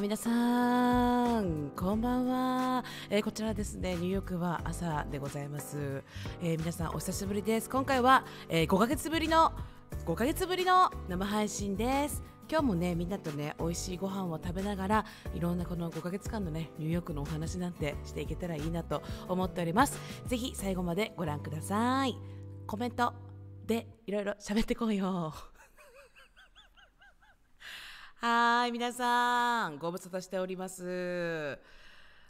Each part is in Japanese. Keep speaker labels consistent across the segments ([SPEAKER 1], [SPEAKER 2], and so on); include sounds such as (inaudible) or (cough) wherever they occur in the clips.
[SPEAKER 1] 皆さんこんばんは、えー、こちらですねニューヨークは朝でございます、えー、皆さんお久しぶりです今回は、えー、5ヶ月ぶりの5ヶ月ぶりの生配信です今日もねみんなとね美味しいご飯を食べながらいろんなこの5ヶ月間のねニューヨークのお話なんてしていけたらいいなと思っておりますぜひ最後までご覧くださいコメントでいろいろ喋ってこうよはい、皆さん、ご無沙汰しております。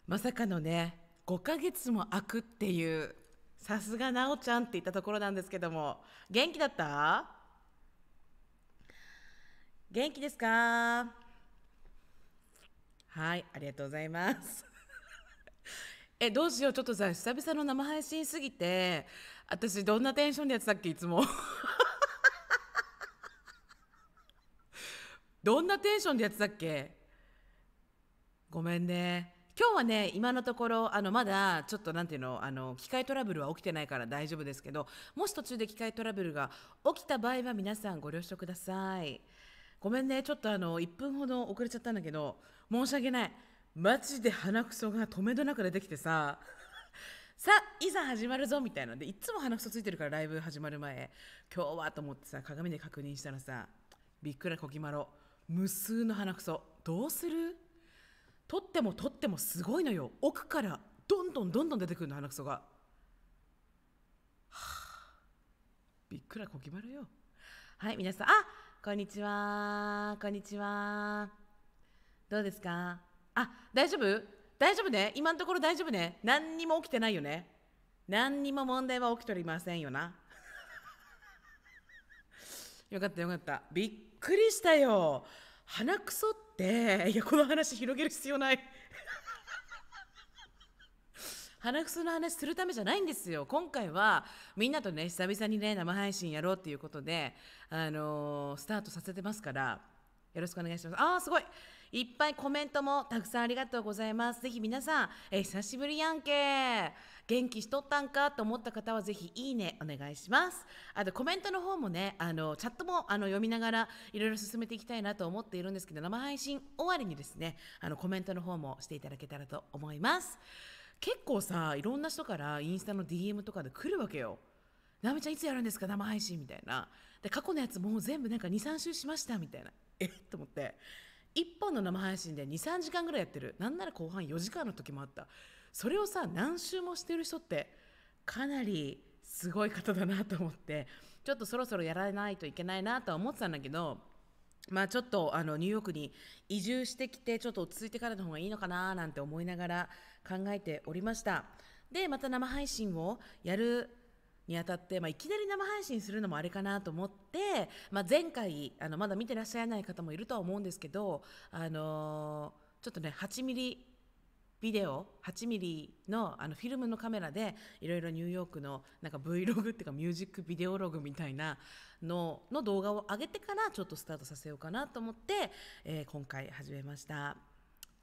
[SPEAKER 1] まさかのね、5ヶ月も空くっていう、さすがなおちゃんって言ったところなんですけども、元気だった元気ですかはい、ありがとうございます。(laughs) え、どうしよう、ちょっとさ、久々の生配信すぎて、私どんなテンションでやってたっけ、いつも。どんなテンションでやってたっけごめんね。今日はね、今のところ、あの、まだ、ちょっとなんていうの、あの、機械トラブルは起きてないから大丈夫ですけど、もし途中で機械トラブルが起きた場合は皆さんご了承ください。ごめんね、ちょっとあの、1分ほど遅れちゃったんだけど、申し訳ない。マジで鼻くそが止めどなく出てきてさ、(laughs) さあ、いざ始まるぞみたいなので、いつも鼻くそついてるからライブ始まる前、今日はと思ってさ、鏡で確認したらさ、びっくらこきまろ。無数の鼻くそどうする取っても取ってもすごいのよ奥からどんどんどんどん出てくるの鼻くそが、はあ、びっくらこきまるよはい皆さんあこんにちはこんにちはどうですかあ大丈夫大丈夫ね今のところ大丈夫ね何にも起きてないよね何にも問題は起きておりませんよな (laughs) よかったよかったびっくりしたよ鼻くそっていやこの話広げる必要ない (laughs) 鼻くその話するためじゃないんですよ今回はみんなとね久々にね生配信やろうっていうことであのー、スタートさせてますからよろしくお願いしますああすごいいっぱいコメントもたくさんありがとうございます。ぜひ皆さん、え久しぶりやんけ。元気しとったんかと思った方はぜひいいねお願いします。あとコメントの方もね、あのチャットもあの読みながらいろいろ進めていきたいなと思っているんですけど、生配信終わりにですね、あのコメントの方もしていただけたらと思います。結構さ、いろんな人からインスタの DM とかで来るわけよ。なめちゃんいつやるんですか生配信みたいなで過去のやつもう全部なんか23週しましたみたいなえっと思って1本の生配信で23時間ぐらいやってるなんなら後半4時間の時もあったそれをさ何周もしてる人ってかなりすごい方だなと思ってちょっとそろそろやらないといけないなとは思ってたんだけどまあちょっとあのニューヨークに移住してきてちょっと落ち着いてからの方がいいのかななんて思いながら考えておりましたでまた生配信をやるにあたって、まあ、いきなり生配信するのもあれかなと思って、まあ、前回あのまだ見てらっしゃらない方もいるとは思うんですけど、あのー、ちょっとね8ミリビデオ8ミリのあのフィルムのカメラでいろいろニューヨークの Vlog っていうかミュージックビデオログみたいなのの動画を上げてからちょっとスタートさせようかなと思って、えー、今回始めました。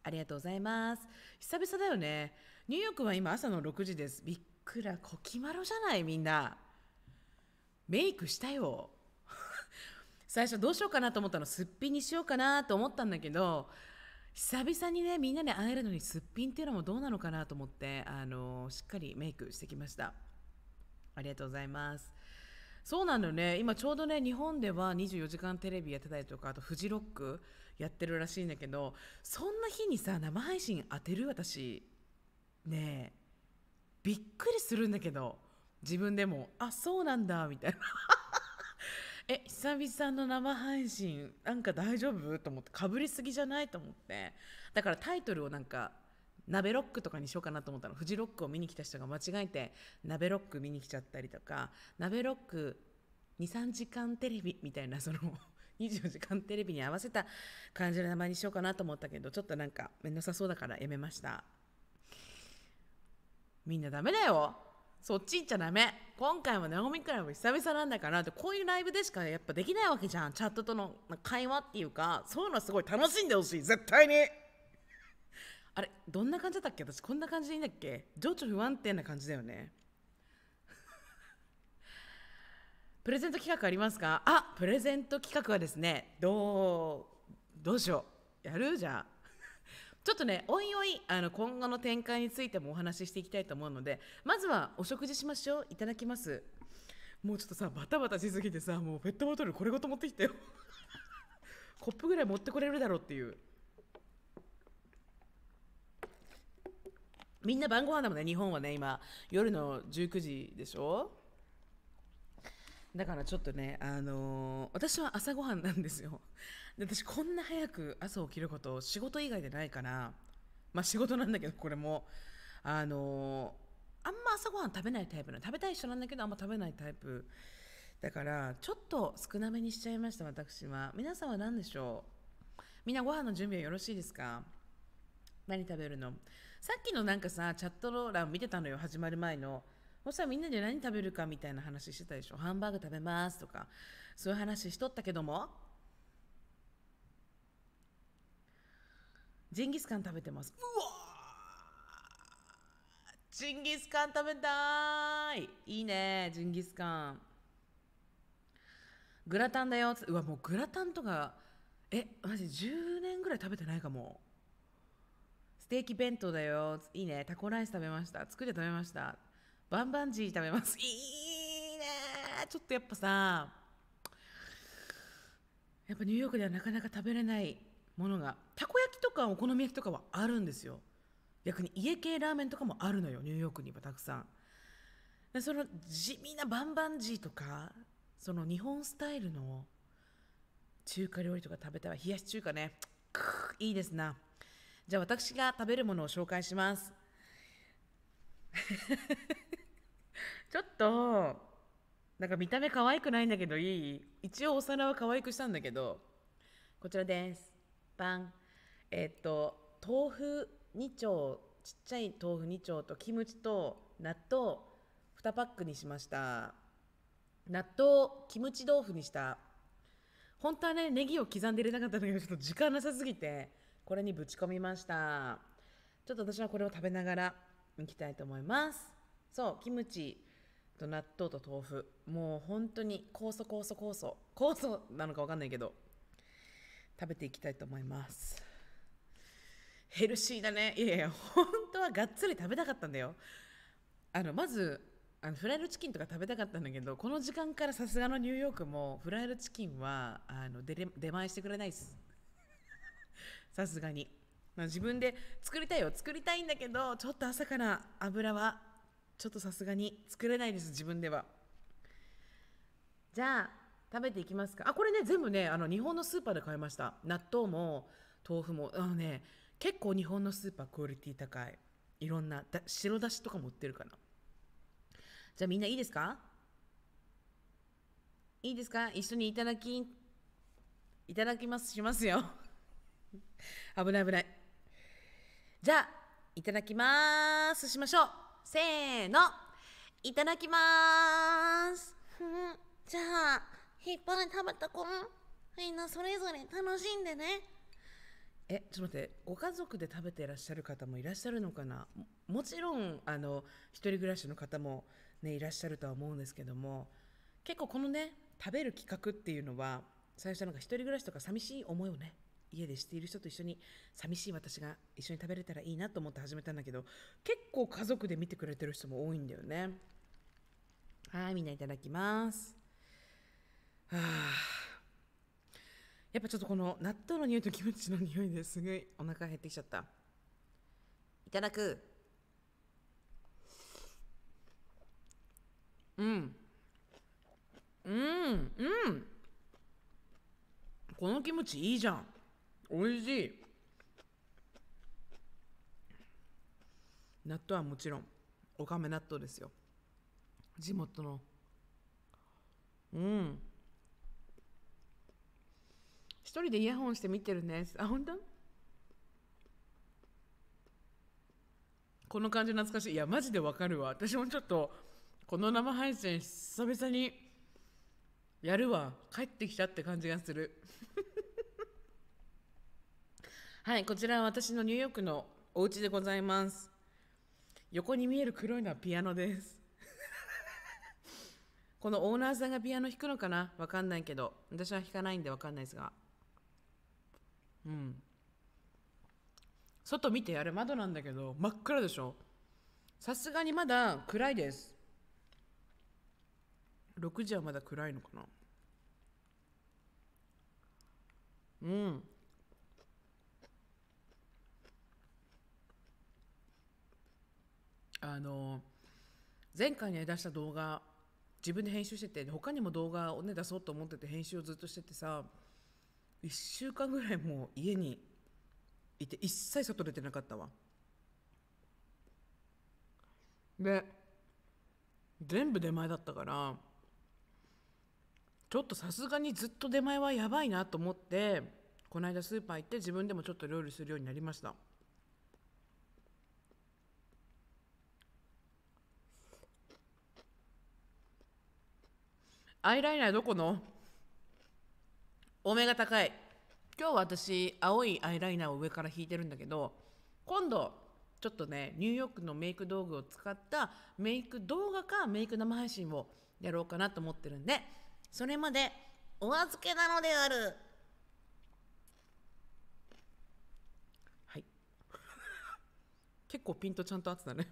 [SPEAKER 1] ありがとうございます。久々だよね。ニューヨークは今朝の6時です。びっくらこきまろじゃないみんなメイクしたよ (laughs) 最初どうしようかなと思ったのすっぴんにしようかなと思ったんだけど久々にねみんなで会えるのにすっぴんっていうのもどうなのかなと思ってあのしっかりメイクしてきましたありがとうございますそうなのね今ちょうどね日本では『24時間テレビ』やってたりとかあとフジロックやってるらしいんだけどそんな日にさ生配信当てる私ねえびっくりするんだけど自分でもあそうなんだみたいな (laughs) え久々の生配信なんか大丈夫と思ってかぶりすぎじゃないと思ってだからタイトルをなんか鍋ロックとかにしようかなと思ったのフジロックを見に来た人が間違えて鍋ロック見に来ちゃったりとか鍋ロック23時間テレビみたいなその24 (laughs) 時間テレビに合わせた感じの名前にしようかなと思ったけどちょっとなんかめんどさそうだからやめました。みんなダメだよそっち行っちゃダメ今回もナオミクラブ久々なんだからってこういうライブでしかやっぱできないわけじゃんチャットとの会話っていうかそういうのすごい楽しんでほしい絶対に (laughs) あれどんな感じだったっけ私こんな感じでいいんだっけ情緒不安定な感じだよね (laughs) プレゼント企画ありますかあプレゼント企画はですねどうどうしようやるじゃあちょっとねおいおいあの今後の展開についてもお話ししていきたいと思うのでまずはお食事しましょういただきますもうちょっとさバタバタしすぎてさもうペットボトルこれごと持ってきたよ (laughs) コップぐらい持ってこれるだろうっていうみんな晩ご飯だもんね日本はね今夜の19時でしょだからちょっとねあのー、私は朝ごはんなんですよで私こんな早く朝起きること仕事以外でないからまあ仕事なんだけどこれもあのー、あんま朝ごはん食べないタイプな食べたい人なんだけどあんま食べないタイプだからちょっと少なめにしちゃいました私は皆さんは何でしょうみんなご飯の準備はよろしいですか何食べるのさっきのなんかさチャット欄見てたのよ始まる前のそしたらみんなで何食べるかみたいな話してたでしょハンバーグ食べますとかそういう話しとったけどもジンギスカン食べてますうわジンギスカン食べたいいいねジンギスカングラタンだようわもうグラタンとかえマジ10年ぐらい食べてないかもステーキ弁当だよいいねタコライス食べました作り食べましたバンバンジー食べますい
[SPEAKER 2] いね
[SPEAKER 1] ちょっとやっぱさやっぱニューヨークではなかなか食べれないものがたこ焼きとかお好み焼きとかはあるんですよ逆に家系ラーメンとかもあるのよニューヨークにはたくさんでその地味なバンバンジーとかその日本スタイルの中華料理とか食べたら冷やし中華ねいいですなじゃあ私が食べるものを紹介します (laughs) ちょっとなんか見た目可愛くないんだけどいい一応お皿は可愛くしたんだけどこちらですパンえっと豆腐2丁ちっちゃい豆腐2丁とキムチと納豆2パックにしました納豆キムチ豆腐にした本当はねネギを刻んで入れなかったんだけどちょっと時間なさすぎてこれにぶち込みましたちょっと私はこれを食べながらいきたいと思いますそうキムチと納豆と豆腐もう本当に酵素酵素酵素酵素なのか分かんないけど食べていきたいと思いますヘルシーだねいやいや本当はがっつり食べたかったんだよあのまずあのフライドチキンとか食べたかったんだけどこの時間からさすがのニューヨークもフライドチキンはあの出出前してくれないです (laughs) さすがに、まあ、自分で作りたいよ作りたいんだけどちょっと朝から油はちょっとさすがに作れないです自分ではじゃあ食べていきますかあこれね全部ねあの日本のスーパーで買いました納豆も豆腐もあのね結構日本のスーパークオリティ高いいろんなだ白だしとかも売ってるかなじゃあみんないいですかいいですか一緒にいただきいただきますしますよ (laughs) 危ない危ない
[SPEAKER 3] じゃあいただきますしましょうせーのいただきますじゃあいっぱい食べた子もみんなそれぞれ楽しんでね
[SPEAKER 1] えちょっと待ってご家族で食べていらっしゃる方もいらっしゃるのかなもちろんあの一人暮らしの方も、ね、いらっしゃるとは思うんですけども結構このね食べる企画っていうのは最初なんか一人暮らしとか寂しい思いをね家でしている人と一緒に寂しい私が一緒に食べれたらいいなと思って始めたんだけど結構家族で見てくれてる人も多いんだよねはいみんないただきますあ、やっぱちょっとこの納豆の匂いとキムチの匂いですごいお腹減ってきちゃったいただくうんうんうんこのキムチいいじゃんおいしい納豆はもちろんおかめ納豆ですよ地元のうん一人でイヤホンして見てるんですあ本当この感じ懐かしいいやマジでわかるわ私もちょっとこの生配信久々にやるわ帰ってきたって感じがする (laughs) はいこちらは私のニューヨークのお家でございます横に見える黒いのはピアノです (laughs) このオーナーさんがピアノ弾くのかなわかんないけど私は弾かないんでわかんないですがうん外見てあれ窓なんだけど真っ暗でしょさすがにまだ暗いです6時はまだ暗いのかなうんあの前回に出した動画自分で編集してて他にも動画をね出そうと思ってて編集をずっとしててさ1週間ぐらいもう家にいて一切外出てなかったわで全部出前だったからちょっとさすがにずっと出前はやばいなと思ってこの間スーパー行って自分でもちょっと料理するようになりましたアイライナーどこのお目が高い今日は私青いアイライナーを上から引いてるんだけど今度ちょっとねニューヨークのメイク道具を使ったメイク動画かメイク生配信をやろうかなと思ってるんでそれまでお預け
[SPEAKER 3] なのである
[SPEAKER 1] はい結構ピントちゃんと合ってたね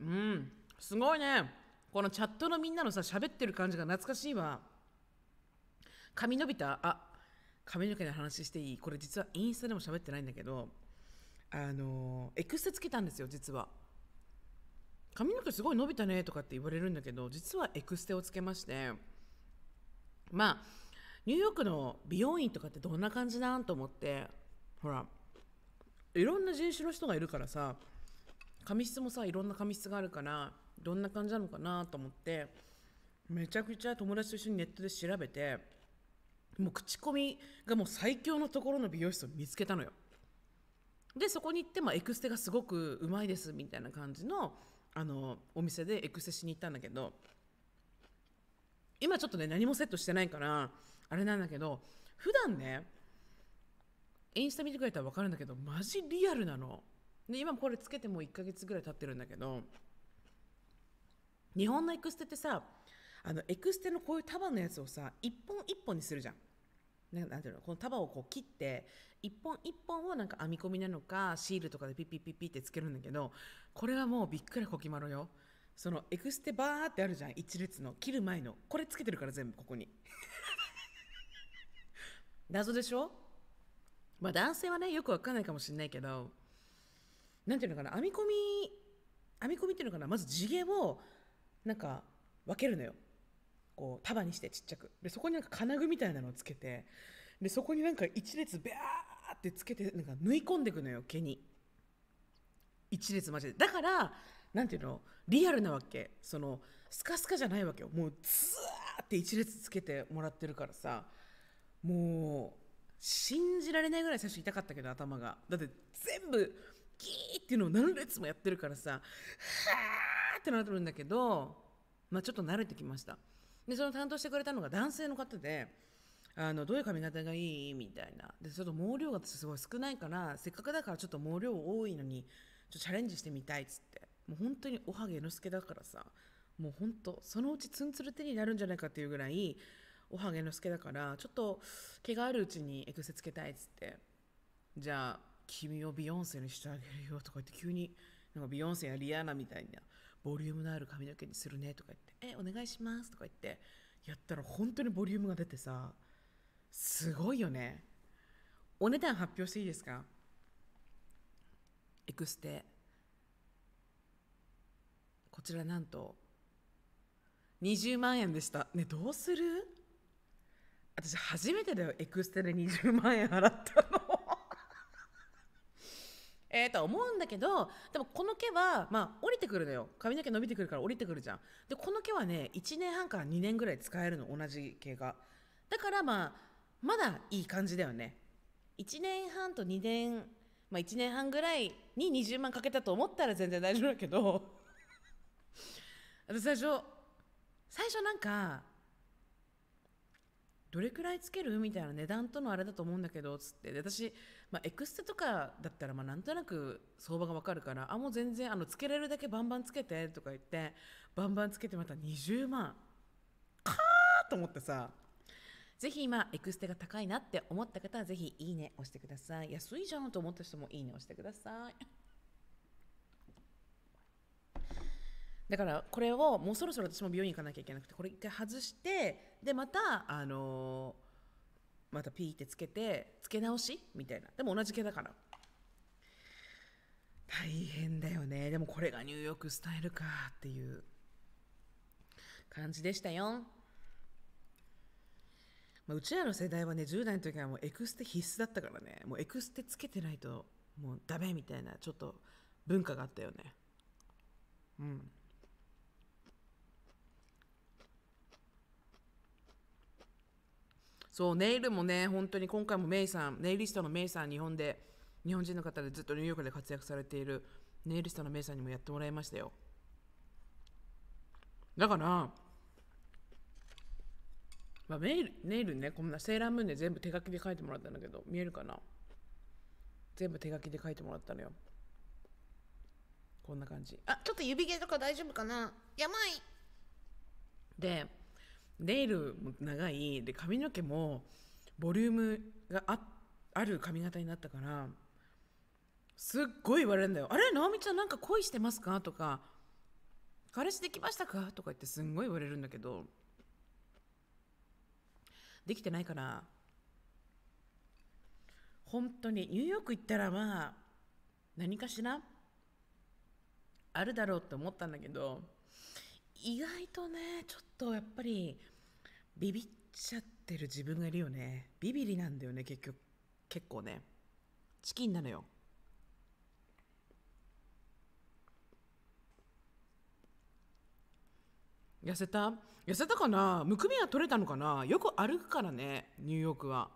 [SPEAKER 1] うんすごいねこのチャットのみんなのさ喋ってる感じが懐かしいわ髪伸びたあ髪の毛の話していいこれ実はインスタでも喋ってないんだけどあのエクステつけたんですよ実は髪の毛すごい伸びたねとかって言われるんだけど実はエクステをつけましてまあニューヨークの美容院とかってどんな感じなんと思ってほらいろんな人種の人がいるからさ髪質もさいろんな髪質があるからどんな感じなのかなと思ってめちゃくちゃ友達と一緒にネットで調べてもう口コミがもう最強のところの美容室を見つけたのよ。でそこに行って、もエクステがすごくうまいですみたいな感じのあのお店でエクステしに行ったんだけど今ちょっとね何もセットしてないからあれなんだけど普段ねインスタ見てくれたら分かるんだけどマジリアルなの。で今これつけてもう1ヶ月ぐらい経ってるんだけど日本のエクステってさあのエクステのこういう束のやつをさ一本一本にするじゃん。ね、なんていうのこの束をこう切って一本一本をなんか編み込みなのかシールとかでピッピッピッピッってつけるんだけどこれはもうびっくりこきまろよそのエクステバーってあるじゃん一列の切る前のこれつけてるから全部ここに (laughs) 謎でしょまあ男性はねよくわかんないかもしれないけどなんていうのかな編み込み編み込みっていうのかなまず地毛をなんか分けるのよこう束にしてちっちゃくでそこになんか金具みたいなのをつけてでそこになんか一列ビャーってつけてなんか縫い込んでいくのよ毛に一列マジでだから何ていうのリアルなわけそのスカスカじゃないわけよもうズーって一列つけてもらってるからさもう信じられないぐらい最初痛かったけど頭がだって全部ギーっていうのを何列もやってるからさはあってなってるんだけど、まあ、ちょっと慣れてきましたでその担当してくれたのが男性の方であのどういう髪型がいいみたいなでちょっと毛量がすごい少ないからせっかくだからちょっと毛量多いのにちょチャレンジしてみたいっつってもう本当におはげのすけだからさもう本当そのうちツンツル手になるんじゃないかっていうぐらいおはげのすけだからちょっと毛があるうちにエクセつけたいっつってじゃあ君をビヨンセにしてあげるよとか言って急になんかビヨンセやリアーナみたいなボリュームのある髪の毛にするねとか言って「えお願いします」とか言ってやったら本当にボリュームが出てさすごいよねお値段発表していいですかエクステこちらなんと20万円でしたねどうする私初めてだよエクステで20万円払ったのえー、と思うんだけどでもこの毛はまあ降りてくるのよ髪の毛伸びてくるから降りてくるじゃんでこの毛はね1年半から2年ぐらい使えるの同じ毛がだからまあまだいい感じだよね1年半と2年まあ1年半ぐらいに20万かけたと思ったら全然大丈夫だけど (laughs) 私最初最初なんかどれくらいつけるみたいな値段とのあれだと思うんだけどつって私、まあ、エクステとかだったらまあなんとなく相場がわかるからあもう全然あのつけれるだけバンバンつけてとか言ってバンバンつけてまた20万かーと思ってさぜひ今エクステが高いなって思った方はぜひいいね押してください安いじゃんと思った人もいいね押してください。だからこれをもうそろそろ私も美容院行かなきゃいけなくてこれ一回外してでまたあのー、またピーってつけてつけ直しみたいなでも同じ毛だから大変だよねでもこれがニューヨークスタイルかっていう感じでしたよまあ、うちらの世代はね10代の時はもうエクステ必須だったからねもうエクステつけてないともうダメみたいなちょっと文化があったよねうんそうネイルもね本当に今回もメイさんネイリストのメイさん日本で日本人の方でずっとニューヨークで活躍されているネイリストのメイさんにもやってもらいましたよだから、まあ、ネイルネイルねこんなセーラームーンで全部手書きで書いてもらったんだけど見えるかな全部手書きで書いてもらったのよこんな感じ
[SPEAKER 3] あちょっと指毛とか大丈夫かなやばい
[SPEAKER 1] でネイルも長いで髪の毛もボリュームがあある髪型になったからすっごい言われるんだよ「あれ直美ちゃんなんか恋してますか?」とか「彼氏できましたか?」とか言ってすんごい言われるんだけどできてないから本当にニューヨーク行ったらまあ何かしらあるだろうって思ったんだけど意外とねちょっとやっぱりビビっちゃってる自分がいるよねビビりなんだよね結局結構ねチキンなのよ痩せた痩せたかなむくみは取れたのかなよく歩くからねニューヨークは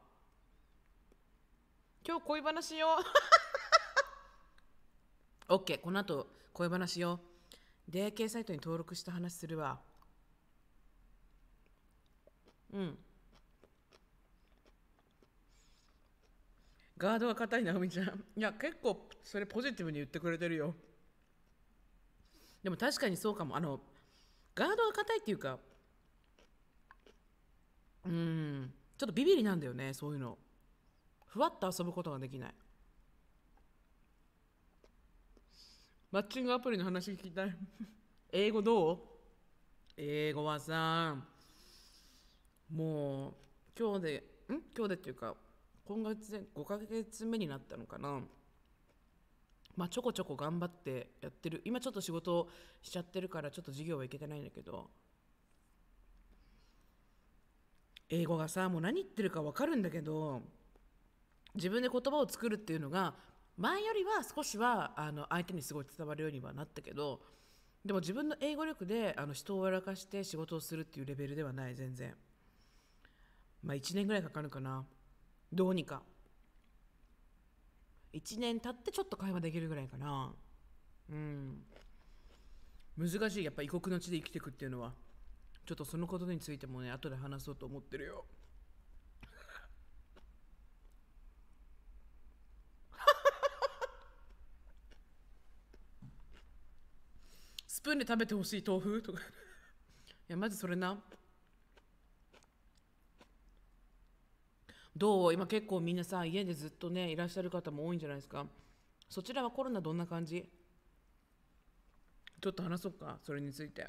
[SPEAKER 1] 今日恋話しよう OK (laughs) この後恋話しよう出会い系サイトに登録した話するわうんガードが硬い直みちゃん (laughs) いや結構それポジティブに言ってくれてるよでも確かにそうかもあのガードが硬いっていうかうんちょっとビビりなんだよねそういうのふわっと遊ぶことができないマッチングアプリの話聞きたい英語どう英語はさもう今日でん今日でっていうか今月で5ヶ月目になったのかなまあちょこちょこ頑張ってやってる今ちょっと仕事しちゃってるからちょっと授業はいけてないんだけど英語がさもう何言ってるか分かるんだけど自分で言葉を作るっていうのが前よりは少しはあの相手にすごい伝わるようにはなったけどでも自分の英語力であの人を笑かして仕事をするっていうレベルではない全然。まあ1年ぐらいかかるかなどうにか1年経ってちょっと会話できるぐらいかなうん難しいやっぱ異国の地で生きていくっていうのはちょっとそのことについてもね後で話そうと思ってるよ (laughs) (laughs) スプーンで食べてほしい豆腐とかいやまずそれなどう今結構みんなさ家でずっとねいらっしゃる方も多いんじゃないですかそちらはコロナどんな感じちょっと話そうかそれについて。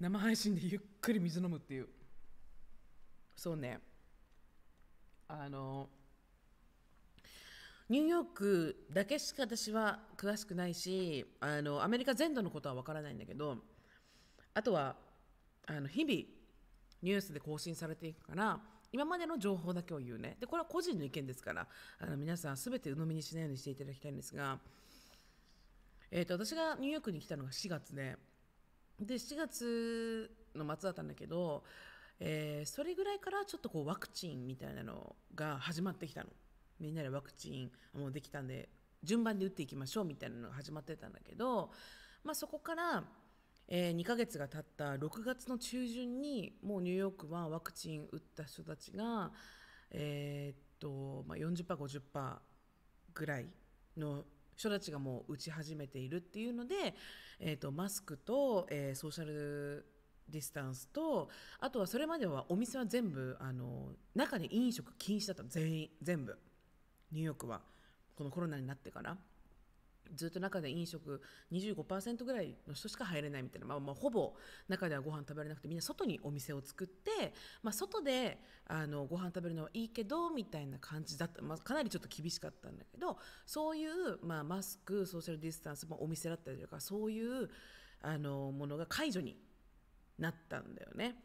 [SPEAKER 1] 生配信でゆっくり水飲むっていうそうねあのニューヨークだけしか私は詳しくないしあのアメリカ全土のことは分からないんだけどあとはあの日々ニュースで更新されていくから今までの情報だけを言うねでこれは個人の意見ですからあの皆さん全て鵜呑みにしないようにしていただきたいんですが、えーと、私がニューヨークに来たのが4月で、で7月の末だったんだけど、えー、それぐらいからちょっとこうワクチンみたいなのが始まってきたのみんなでワクチンもうできたんで順番で打っていきましょうみたいなのが始まってたんだけど、まあ、そこから、えー、2ヶ月が経った6月の中旬にもうニューヨークはワクチン打った人たちが、えー、っとまあ40、40%50% ぐらいの人たちがもう打ち始めているっていうので、えーと、マスクと、えー、ソーシャルディスタンスとあとはそれまではお店は全部あの中で飲食禁止だった全員全部ニューヨークはこのコロナになってから。ずっと中で飲食25%ぐらいの人しか入れないみたいな、まあ、まあほぼ中ではご飯食べれなくてみんな外にお店を作って、まあ、外であのご飯食べるのはいいけどみたいな感じだった、まあ、かなりちょっと厳しかったんだけどそういう、まあ、マスクソーシャルディスタンス、まあ、お店だったりとかそういうあのものが解除になったんだよね。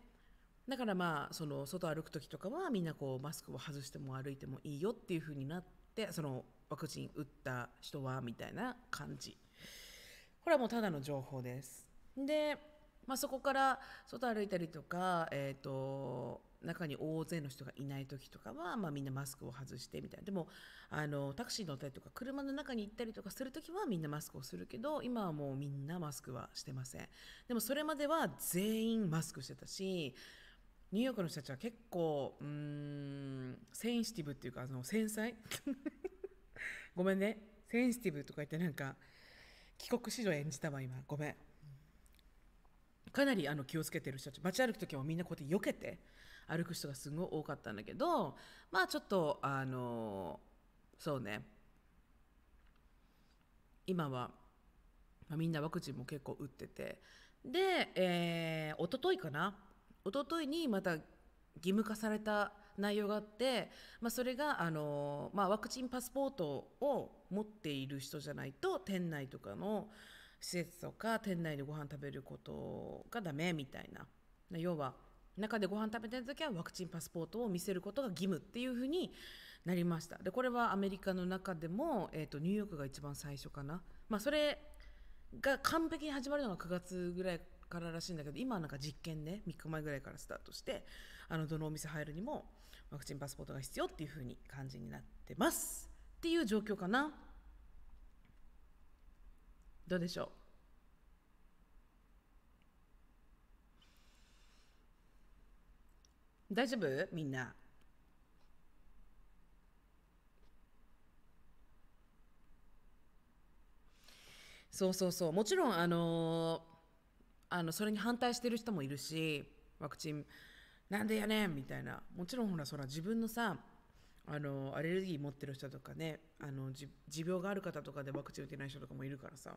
[SPEAKER 1] だからまあその外歩く時とかはみんなこうマスクを外しても歩いてもいいよっていう風になってそのワクチン打った人はみたいな感じこれはもうただの情報ですで、まあ、そこから外歩いたりとか、えーと、中に大勢の人がいない時とかは、まあ、みんなマスクを外してみたいなでもあのタクシー乗ったりとか車の中に行ったりとかする時はみんなマスクをするけど今はもうみんなマスクはしてませんでもそれまでは全員マスクしてたしニューヨークの人たちは結構うんセンシティブっていうかあの繊細ごめんねセンシティブとか言ってなんか帰国子女演じたわ今ごめんかなりあの気をつけてる人たち街歩く時もみんなこうやって避けて歩く人がすごい多かったんだけどまあちょっとあのそうね今は、まあ、みんなワクチンも結構打っててで、えー、一昨日かな一昨日にまた義務化された内容があって、まあ、それがあの、まあ、ワクチンパスポートを持っている人じゃないと店内とかの施設とか店内でご飯食べることがダメみたいな要は中でご飯食べてる時はワクチンパスポートを見せることが義務っていうふうになりましたでこれはアメリカの中でも、えーと、ニューヨークが一番最初かな、まあ、それが完璧に始まるのが9月ぐらいかららしいんだけど今はなんか実験ね3日前ぐらいからスタートしてあのどのお店入るにもワクチンパスポートが必要っていうふうに感じになってますっていう状況かなどうでしょう大丈夫みんなそうそうそうもちろんあのー、あのそれに反対してる人もいるしワクチンなんでやねんみたいなもちろんほらそら自分のさあのアレルギー持ってる人とかねあの持病がある方とかでワクチン打てない人とかもいるからさ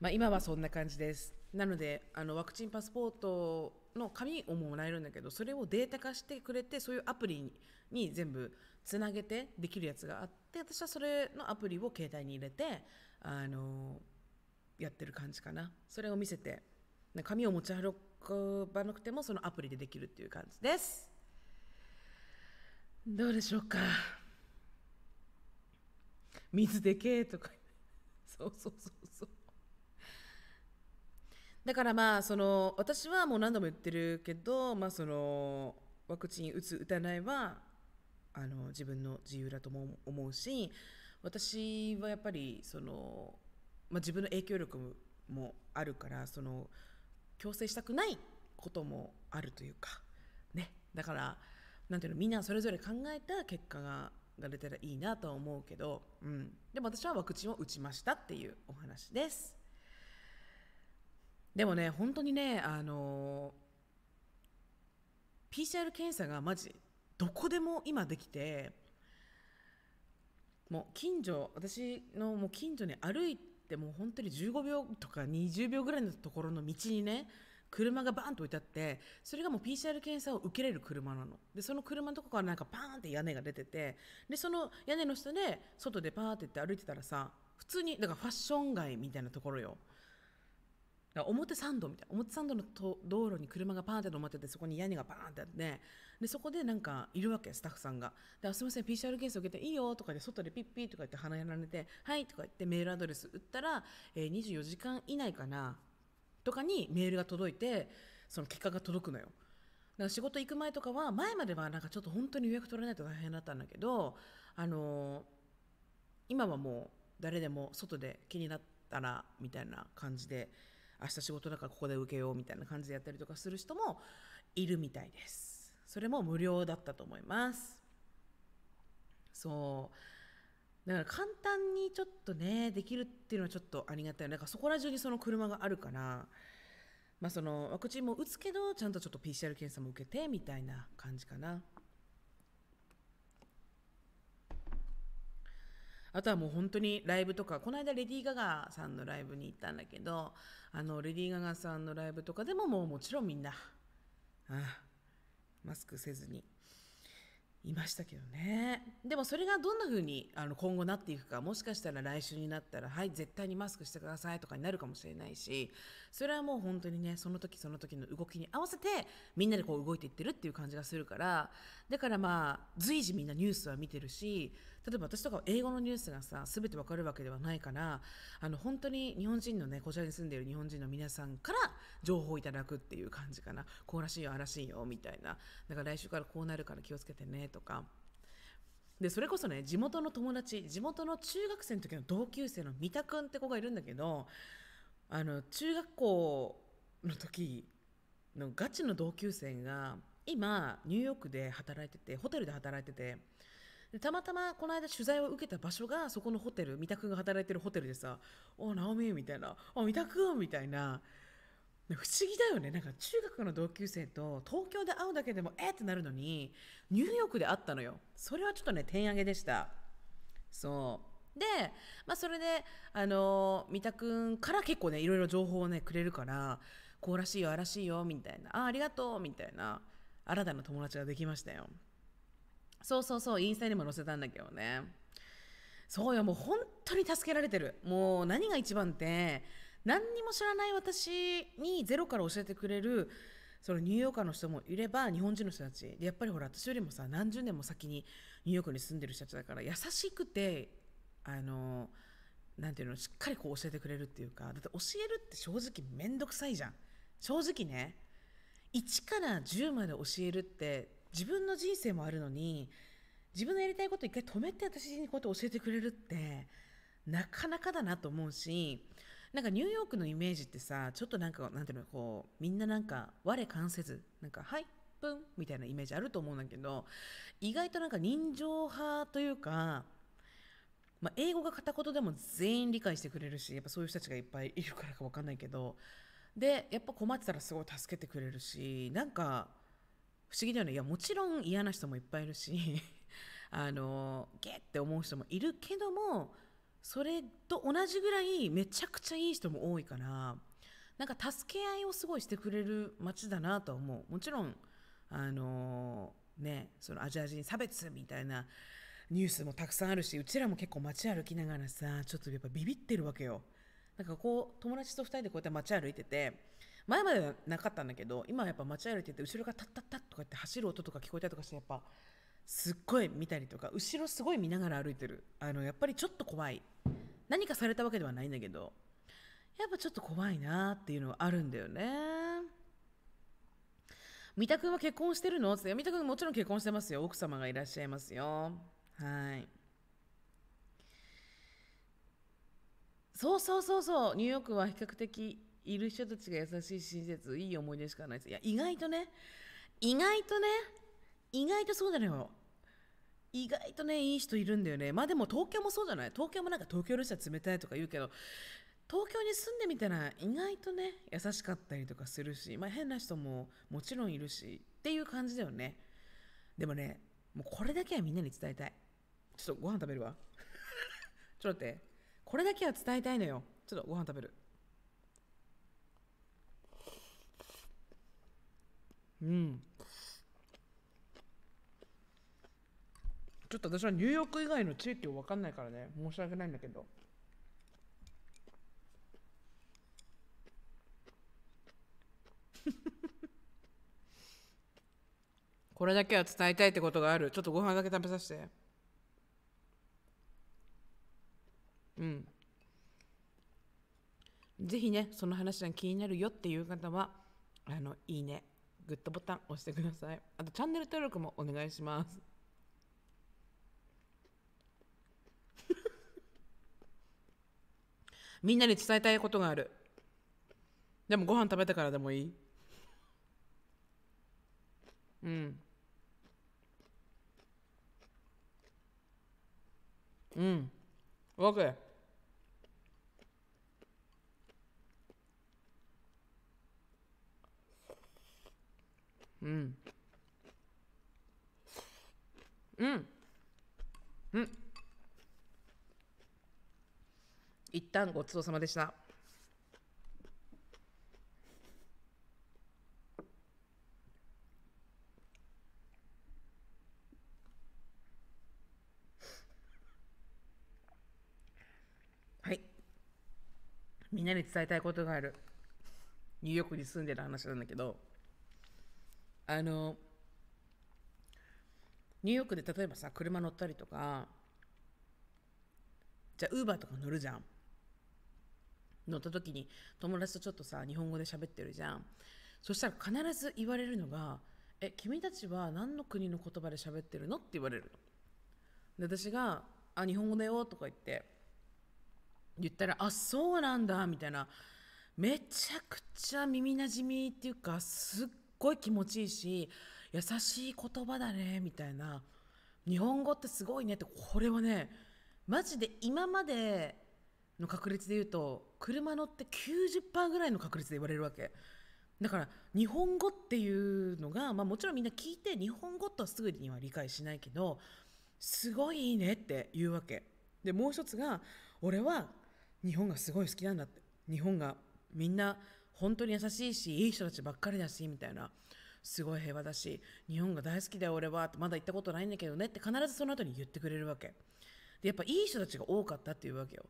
[SPEAKER 1] まあ今はそんな感じですなのであのワクチンパスポートの紙をもらえるんだけどそれをデータ化してくれてそういうアプリに全部つなげてできるやつがあって私はそれのアプリを携帯に入れてあのやってる感じかなそれを見せて紙を持ち運ばなくてもそのアプリでできるっていう感じですどうでしょうか水でけえとかそうそうそうそうだからまあその私はもう何度も言ってるけどまあそのワクチン打つ打たないはあの自分の自由だとも思うし私はやっぱりその、まあ、自分の影響力もあるからその強制したくないこともあるというかねだからなんていうのみんなそれぞれ考えた結果が出たらいいなとは思うけど、うん、でも私はワクチンを打ちましたっていうお話ですでもね本当にねあの PCR 検査がマジどこでも今できてもう近所私のもう近所に歩いてでもう本当に15秒とか20秒ぐらいのところの道にね車がバンと置いてあってそれがもう PCR 検査を受けれる車なのでその車のとこからなんかパーンって屋根が出ててでその屋根の下で外でパーってって歩いてたらさ普通にだからファッション街みたいなところよ表参道みたいな表参道のと道路に車がパーンって止まっててそこに屋根がパーンってあってでそこでなんかいるわけスタッフさんが「であすいません PCR 検査受けていいよ」とかで外でピッピッとか言って鼻やられて「はい」とか言ってメールアドレス打ったら、えー、24時間以内かなとかにメールが届いてその結果が届くのよ。だから仕事行く前とかは前まではなんかちょっと本当に予約取らないと大変だったんだけど、あのー、今はもう誰でも外で気になったらみたいな感じで明日仕事だからここで受けようみたいな感じでやったりとかする人もいるみたいです。それも無料だったと思いますそうだから簡単にちょっとねできるっていうのはちょっとありがたいだからそこら中にその車があるからまあそのワクチンも打つけどちゃんとちょっと PCR 検査も受けてみたいな感じかなあとはもう本当にライブとかこの間レディー・ガガさんのライブに行ったんだけどあのレディー・ガガさんのライブとかでももうもちろんみんなああマスクせずにいましたけどねでもそれがどんな風にあの今後なっていくかもしかしたら来週になったらはい絶対にマスクしてくださいとかになるかもしれないしそれはもう本当にねその時その時の動きに合わせてみんなでこう動いていってるっていう感じがするからだからまあ随時みんなニュースは見てるし例えば私とか英語のニュースがさ全てわかるわけではないからあの本当に日本人のねこちらに住んでいる日本人の皆さんから情報をいただくっていう感じかなこうらしいよあらしいよみたいなだから来週からこうなるから気をつけてねとか。でそれこそね地元の友達地元の中学生の時の同級生の三田君って子がいるんだけどあの中学校の時のガチの同級生が今ニューヨークで働いててホテルで働いてて。でたまたまこの間取材を受けた場所がそこのホテル三田君が働いてるホテルでさ「お直美」みたいな「あ三田君」みたいな不思議だよねなんか中学の同級生と東京で会うだけでもえー、ってなるのにニューヨークで会ったのよそれはちょっとね点上げでしたそうで、まあ、それで、あのー、三田君から結構ねいろいろ情報をねくれるからこうらしいよあらしいよみたいなあありがとうみたいな新たな友達ができましたよそうそうそうインスタにも載せたんだけどねそうよもう本当に助けられてるもう何が一番って何にも知らない私にゼロから教えてくれるそのニューヨーカーの人もいれば日本人の人たちでやっぱりほら私よりもさ何十年も先にニューヨークに住んでる人たちだから優しくてあのなていうのしっかりこう教えてくれるっていうかだって教えるって正直面倒くさいじゃん正直ね1から10まで教えるって自分の人生もあるのに自分のやりたいこと一回止めて私にこうやって教えてくれるってなかなかだなと思うしなんかニューヨークのイメージってさちょっとなんかなんていうのこうみんななんか我関せずなんかはいプンみたいなイメージあると思うんだけど意外となんか人情派というか、まあ、英語が片言でも全員理解してくれるしやっぱそういう人たちがいっぱいいるからか分かんないけどでやっぱ困ってたらすごい助けてくれるしなんか不思議だよねいやもちろん嫌な人もいっぱいいるし (laughs) あのゲーって思う人もいるけどもそれと同じぐらいめちゃくちゃいい人も多いからなんか助け合いをすごいしてくれる街だなとは思うもちろんあのねそのアジア人差別みたいなニュースもたくさんあるしうちらも結構街歩きながらさちょっとやっぱビビってるわけよなんかこう友達と2人でこうやって街歩いてて前まではなかったんだけど今はやっぱ街歩いてて後ろがタッタッタッとかって走る音とか聞こえたりとかしてやっぱすっごい見たりとか後ろすごい見ながら歩いてるあのやっぱりちょっと怖い何かされたわけではないんだけどやっぱちょっと怖いなっていうのはあるんだよね三田君は結婚してるのって三田君もちろん結婚してますよ奥様がいらっしゃいますよはいそうそうそうそうニューヨークは比較的いる人たちが優しい親切いい思い出しかないですいや意外とね意外とね意外とそうだのよ意外とねいい人いるんだよねまあでも東京もそうじゃない東京もなんか東京の人は冷たいとか言うけど東京に住んでみたら意外とね優しかったりとかするし、まあ、変な人ももちろんいるしっていう感じだよねでもねもうこれだけはみんなに伝えたいちょっとご飯食べるわ (laughs) ちょっと待ってこれだけは伝えたいのよちょっとご飯食べるうんちょっと私はニューヨーク以外の地域を分かんないからね申し訳ないんだけど (laughs) これだけは伝えたいってことがあるちょっとご飯だけ食べさせてうんぜひねその話が気になるよっていう方はあのいいねグッドボタン押してくださいあとチャンネル登録もお願いします (laughs) みんなに伝えたいことがあるでもご飯食べてからでもいいうんうん OK うんうんうん一旦ごちそうさまでした
[SPEAKER 3] はいみ
[SPEAKER 1] んなに伝えたいことがあるニューヨークに住んでる話なんだけどあのニューヨークで例えばさ車乗ったりとかじゃあウーバーとか乗るじゃん乗った時に友達とちょっとさ日本語で喋ってるじゃんそしたら必ず言われるのが「え君たちは何の国の言葉で喋ってるの?」って言われるの。で私が「あ日本語だよ」とか言って言ったら「あそうなんだ」みたいなめちゃくちゃ耳なじみっていうかすっごい気持ちいいし優しい言葉だねみたいな日本語ってすごいねってこれはねマジで今までの確率で言うと車乗って90%ぐらいの確率で言われるわけだから日本語っていうのが、まあ、もちろんみんな聞いて日本語とはすぐには理解しないけどすごいいいねって言うわけでもう一つが俺は日本がすごい好きなんだって日本がみんな本当に優しいしいい人たちばっかりだしみたいなすごい平和だし日本が大好きだよ俺はまだ行ったことないんだけどねって必ずその後に言ってくれるわけでやっぱいい人たちが多かったっていうわけよ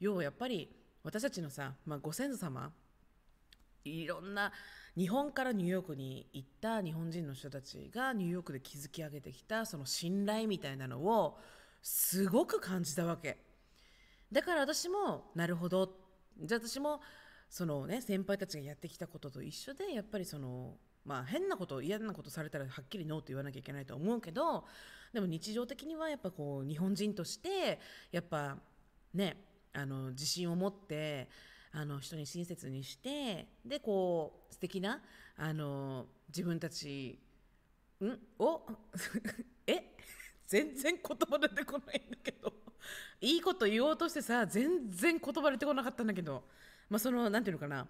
[SPEAKER 1] 要はやっぱり私たちのさ、まあ、ご先祖様いろんな日本からニューヨークに行った日本人の人たちがニューヨークで築き上げてきたその信頼みたいなのをすごく感じたわけだから私もなるほどじゃあ私もそのね先輩たちがやってきたことと一緒でやっぱりそのまあ変なこと嫌なことされたらはっきりノーと言わなきゃいけないと思うけどでも日常的にはやっぱこう日本人としてやっぱねあの自信を持ってあの人に親切にしてでこう素敵なあの自分たちんを (laughs) え全然言葉出てこないんだけどいいこと言おうとしてさ全然言葉出てこなかったんだけど。まあ、そのなんていうのかな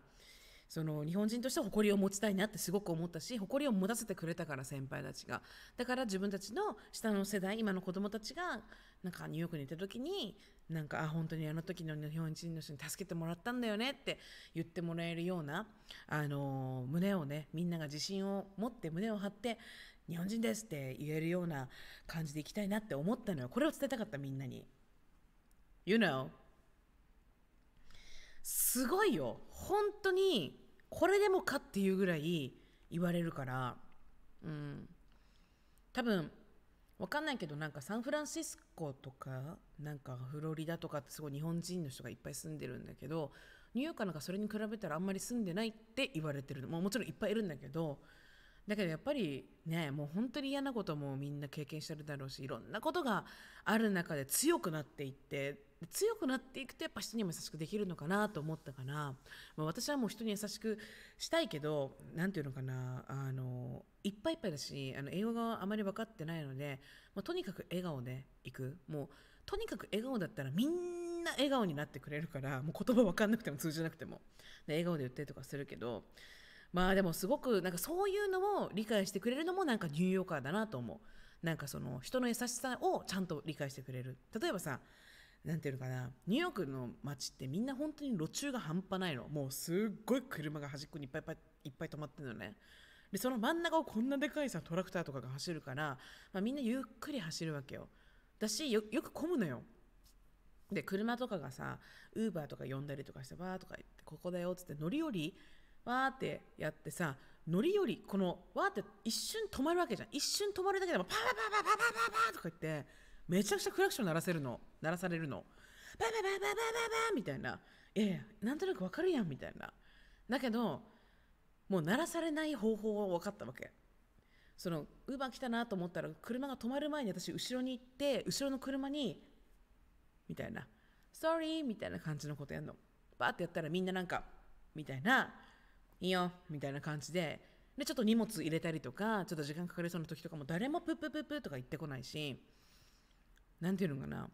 [SPEAKER 1] その日本人として誇りを持ちたいなってすごく思ったし誇りを持たせてくれたから先輩たちがだから自分たちの下の世代今の子供たちがなんかニューヨークにいた時になんかあ本当にあの時の日本人の人に助けてもらったんだよねって言ってもらえるような、あの胸をねみんなが自信を持って胸を張って日本人ですって言えるような感じでいきたいなって思ったのよこれを伝えたかったみんなに。You know すごいよ本当にこれでもかっていうぐらい言われるからうん多分わかんないけどなんかサンフランシスコとかなんかフロリダとかってすごい日本人の人がいっぱい住んでるんだけどニューヨークなんかそれに比べたらあんまり住んでないって言われてるの、ももちろんいっぱいいるんだけどだけどやっぱりねもう本当に嫌なこともみんな経験してるだろうしいろんなことがある中で強くなっていって強くなっていくとやっぱ人にも優しくできるのかなと思ったから、まあ、私はもう人に優しくしたいけど何て言うのかなあのいっぱいいっぱいだしあの英語があまり分かってないので、まあ、とにかく笑顔でいくもうとにかく笑顔だったらみんな笑顔になってくれるからもう言葉分かんなくても通じなくてもで笑顔で言ったりとかするけどまあでもすごくなんかそういうのを理解してくれるのもなんかニューヨーカーだなと思う。なんかその人の優しさをちゃんと理解してくれる例えばさなんていうのかなニューヨークの街ってみんな本当に路中が半端ないのもうすっごい車が端っこにいっぱいいっぱいいっぱい止まってるのねでその真ん中をこんなでかいさトラクターとかが走るから、まあ、みんなゆっくり走るわけよだしよく混むのよで車とかがさウーバーとか呼んだりとかしてわーとか言ってここだよっつって乗り降りわーってやってさ乗り降りこのわーって一瞬止まるわけじゃん一瞬止まるだけでもパパパパパパパーとか言ってめちゃくちゃクラクション鳴らせるの鳴らされるのバババババババみたいないやいやなんとなくわかるやんみたいなだけどもう鳴らされない方法は分かったわけそのウーバー来たなと思ったら車が止まる前に私後ろに行って後ろの車にみたいな「Sorry」みたいな感じのことやんのバーってやったらみんななんかみたいな「いいよ」みたいな感じででちょっと荷物入れたりとかちょっと時間かかりそうな時とかも誰もプッププップとか言ってこないし何て言うのかな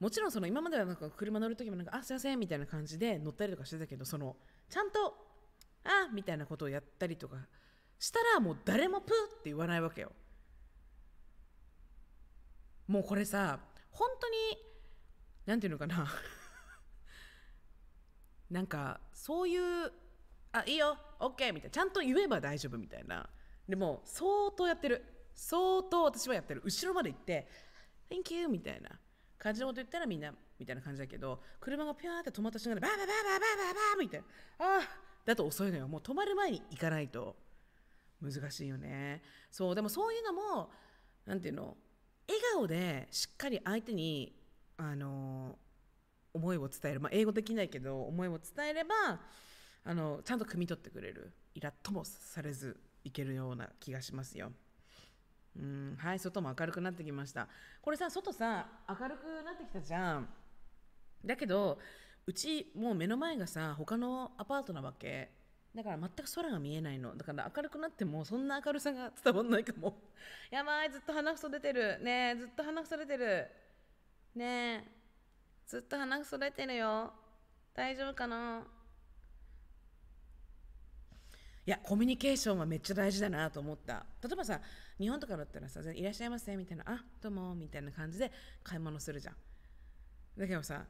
[SPEAKER 1] もちろんその今まではなんか車乗る時もなんか「あすいません」みたいな感じで乗ったりとかしてたけどそのちゃんと「あみたいなことをやったりとかしたらもう誰もプーって言わないわけよ。もうこれさ本当に何て言うのかな (laughs) なんかそういう「あいいよ OK」みたいなちゃんと言えば大丈夫みたいなでも相当やってる相当私はやってる後ろまで行って Thank you! みたいな感じのこと言ったらみんなみたいな感じだけど車がピューって止まった瞬間でバーバーバーバーバーバーみたいなああだと遅いのよもう止まる前に行かないと難しいよねそうでもそういうのも何ていうの笑顔でしっかり相手にあの思いを伝える、まあ、英語できないけど思いを伝えればあのちゃんと汲み取ってくれるイラッともされずいけるような気がしますよ。うんはい外も明るくなってきましたこれさ外さ明るくなってきたじゃんだけどうちもう目の前がさ他のアパートなわけだから全く空が見えないのだから明るくなってもそんな明るさが伝わんないかも (laughs) やばいずっと鼻くそ出てるねえずっと鼻くそ出てる
[SPEAKER 3] ねえずっと鼻くそ出てるよ大丈夫かな
[SPEAKER 1] いやコミュニケーションはめっちゃ大事だなと思った例えばさ日本とかだったらさ「いらっしゃいませ」みたいな「あどうも」みたいな感じで買い物するじゃんだけどさ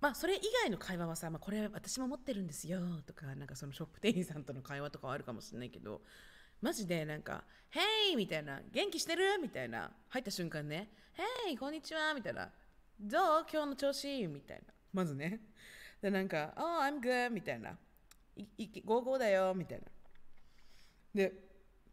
[SPEAKER 1] まあそれ以外の会話はさ「まあ、これ私も持ってるんですよ」とかなんかそのショップ店員さんとの会話とかはあるかもしれないけどマジでなんか「へい、みたいな「元気してる?」みたいな入った瞬間ね「へい、こんにちは」みたいな「どう今日の調子?」みたいなまずねでなんか「Oh I'm good」みたいな「55だよ」みたいなで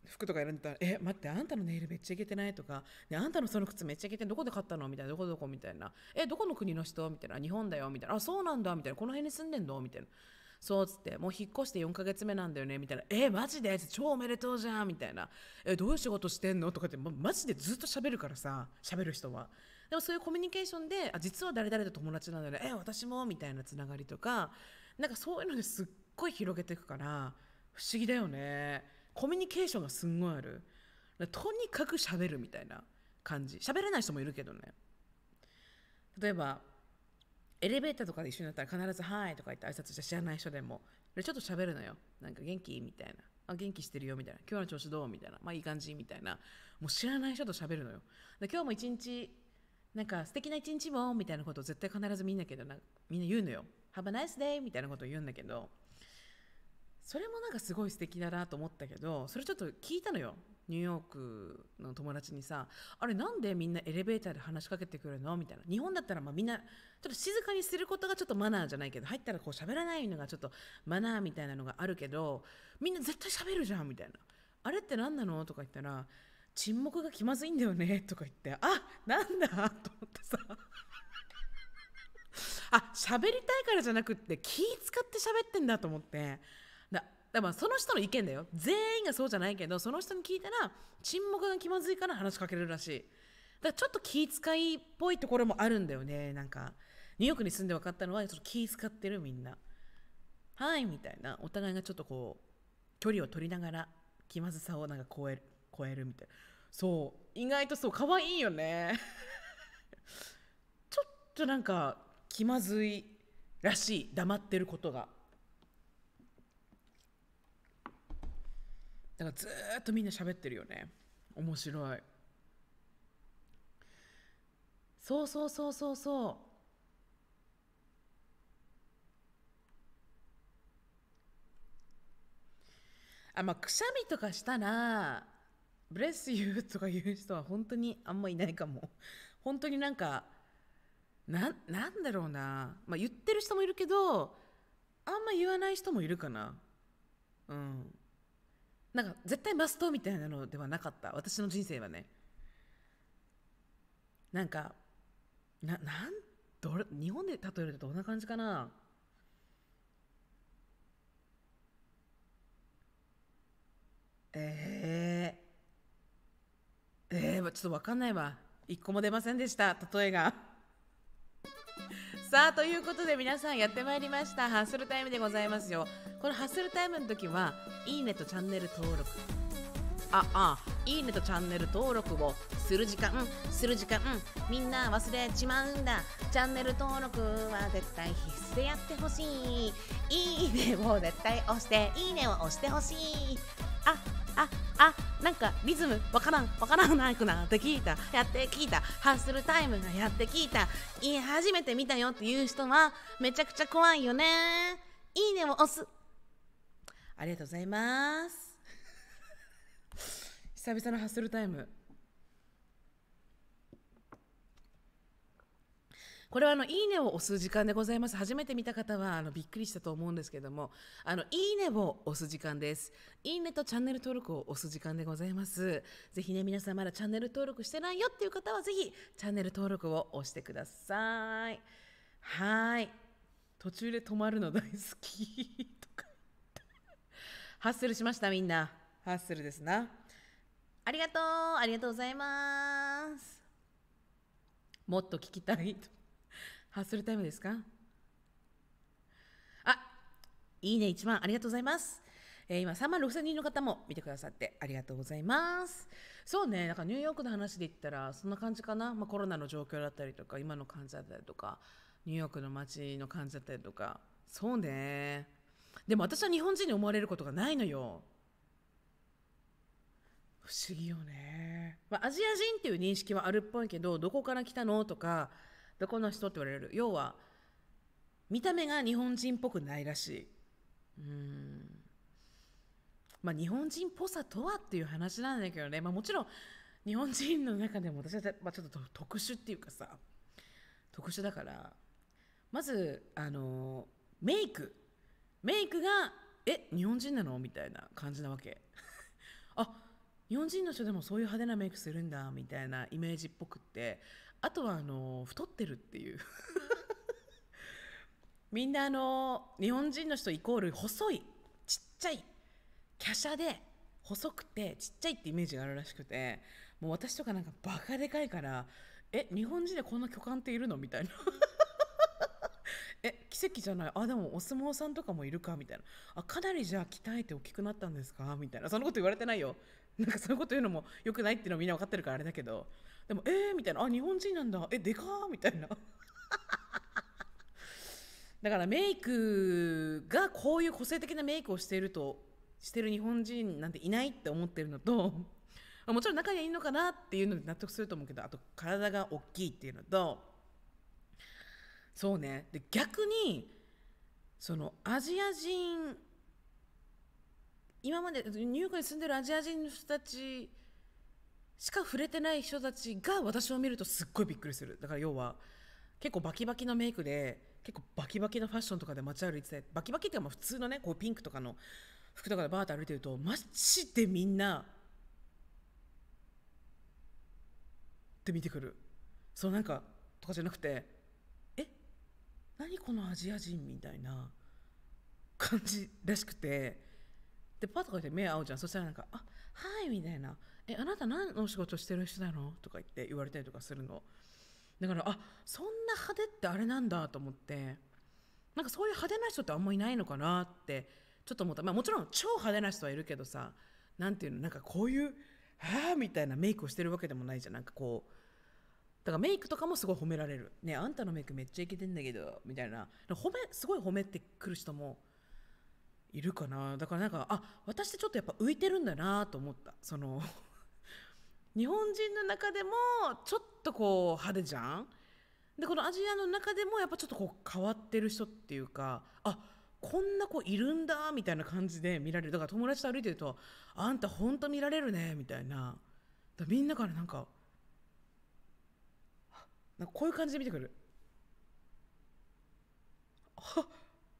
[SPEAKER 1] 服とか選んでたら「え待ってあんたのネイルめっちゃいけてない」とか、ね「あんたのその靴めっちゃいけてどこで買ったの?」みたいな「どこどこ?」みたいな「えどこの国の人?」みたいな「日本だよ」みたいな「あそうなんだ」みたいな「この辺に住んでんの?」みたいな「そう」っつって「もう引っ越して4ヶ月目なんだよね」みたいな「えマジで?」超おめでとうじゃん」みたいな「えどういう仕事してんの?」とかって、ま、マジでずっと喋るからさ喋る人は。でもそういうコミュニケーションであ実は誰々と友達なんだよね「え私も」みたいなつながりとかなんかそういうのですっごい広げていくから不思議だよね。コミュニケーションがすんごいあるとにかく喋るみたいな感じ喋れない人もいるけどね例えばエレベーターとかで一緒になったら必ず「はい」とか言って挨拶して知らない人でもちょっと喋るのよなんか元気みたいなあ元気してるよみたいな今日の調子どうみたいなまあいい感じみたいなもう知らない人と喋るのよで今日も一日なんか素敵な一日もみたいなことを絶対必ずみんなけどなみんな言うのよ Have a nice day みたいなことを言うんだけどそれもなんかすごい素敵だなと思ったけどそれちょっと聞いたのよニューヨークの友達にさあれなんでみんなエレベーターで話しかけてくるのみたいな日本だったらまみんなちょっと静かにすることがちょっとマナーじゃないけど入ったらこう喋らないのがちょっとマナーみたいなのがあるけどみんな絶対喋るじゃんみたいなあれって何なのとか言ったら沈黙が気まずいんだよねとか言ってあなんだと思ってさあ喋りたいからじゃなくって気使って喋ってんだと思って。だからその人の意見だよ全員がそうじゃないけどその人に聞いたら沈黙が気まずいから話しかけるらしいだからちょっと気遣いっぽいところもあるんだよねなんかニューヨークに住んで分かったのはちょっと気遣ってるみんなはいみたいなお互いがちょっとこう距離を取りながら気まずさをなんか超える超えるみたいなそう意外とそう可愛いよね (laughs) ちょっとなんか気まずいらしい黙ってることがだからずっとみんな喋ってるよね面白いそうそうそうそうそうあまあくしゃみとかしたら「ブレスユー」とか言う人は本当にあんまいないかも本当になんかななんだろうな、まあ、言ってる人もいるけどあんま言わない人もいるかなうんなんか絶対マストみたいなのではなかった私の人生はねなんかななんどれ日本で例えるとどんな感じかなえー、えー、ちょっと分かんないわ一個も出ませんでした例えが。さあということで皆さんやってまいりましたハッスルタイムでございますよこのハッスルタイムの時はいいねとチャンネル登録ああいいねとチャンネル登録をする時間する時間み
[SPEAKER 3] んな忘れちまうんだチャンネル登録は絶対必須でやってほしいいいねを絶対押していいねを押してほしいあああなんかリズムわからんわからんなくなって聞いたやって聞いたハッスルタイムがやって聞いた言い始めて見たよっていう人はめちゃくちゃ怖いよねいいねを押すありがとうございます
[SPEAKER 1] 久々のハッスルタイムこれはあのいいねを押す時間でございます初めて見た方はあのびっくりしたと思うんですけどもあのいいねを押す時間ですいいねとチャンネル登録を押す時間でございますぜひね皆さんまだチャンネル登録してないよっていう方はぜひチャンネル登録を押してくださいはい途中で止まるの大好きとかハッスルしましたみんなハッスルですな
[SPEAKER 3] ありがとうありがとうございます
[SPEAKER 1] もっと聞きたいと発するイムですかあいいね1万ありがとうございます。えー、今3万6000人の方も見てくださってありがとうございます。そうね、なんかニューヨークの話で言ったらそんな感じかな、まあ、コロナの状況だったりとか今の感じだったりとかニューヨークの街の感じだったりとかそうねでも私は日本人に思われることがないのよ。不思議よね、まあ、アジア人っていう認識はあるっぽいけどどこから来たのとかどこの人って言われる要は見た目が日本人っぽくないらしいうんまあ日本人っぽさとはっていう話なんだけどね、まあ、もちろん日本人の中でも私は、まちょっと特殊っていうかさ特殊だからまずあのメイクメイクがえ日本人なのみたいな感じなわけ (laughs) あ日本人の人でもそういう派手なメイクするんだみたいなイメージっぽくってあとはあの太ってるっていう (laughs) みんなあの日本人の人イコール細いちっちゃい華奢で細くてちっちゃいってイメージがあるらしくてもう私とかなんかバカでかいからえ日本人でこんな巨漢っているのみたいな (laughs) え奇跡じゃないあでもお相撲さんとかもいるかみたいなあかなりじゃあ鍛えて大きくなったんですかみたいなそんなこと言われてないよなんかそういうこと言うのも良くないっていうのみんな分かってるからあれだけどでもえーみたいなあ日本人なんだえでかーみたいな (laughs) だからメイクがこういう個性的なメイクをしているとしてる日本人なんていないって思ってるのと (laughs) もちろんにはいいのかなっていうので納得すると思うけどあと体が大きいっていうのとそうねで逆にそのアジア人今までニューヨークに住んでるアジア人の人たちしか触れてない人たちが私を見るとすっごいびっくりするだから要は結構バキバキのメイクで結構バキバキのファッションとかで街歩いててバキバキっていうかまあ普通のねこうピンクとかの服とかでバーッて歩いてるとマジでみんなって見てくるそうなんかとかじゃなくてえ何このアジア人みたいな感じらしくてでパッとかでって目合うじゃんそしたらなんか「あはい」みたいな。えあなた何の仕事してる人なのとか言って言われたりとかするのだからあそんな派手ってあれなんだと思ってなんかそういう派手な人ってあんまいないのかなってちょっと思った、まあ、もちろん超派手な人はいるけどさ何ていうのなんかこういう「はあ」みたいなメイクをしてるわけでもないじゃんなんかこうだからメイクとかもすごい褒められる「ねあんたのメイクめっちゃイケてんだけど」みたいな褒めすごい褒めてくる人もいるかなだからなんかあ私ってちょっとやっぱ浮いてるんだなと思ったその日本人の中でもちょっとこう派手じゃんでこのアジアの中でもやっぱちょっとこう変わってる人っていうかあこんな子いるんだみたいな感じで見られるだから友達と歩いてると「あんたほんと見られるね」みたいなみんなからなんかなんかこういう感じで見てくるはっ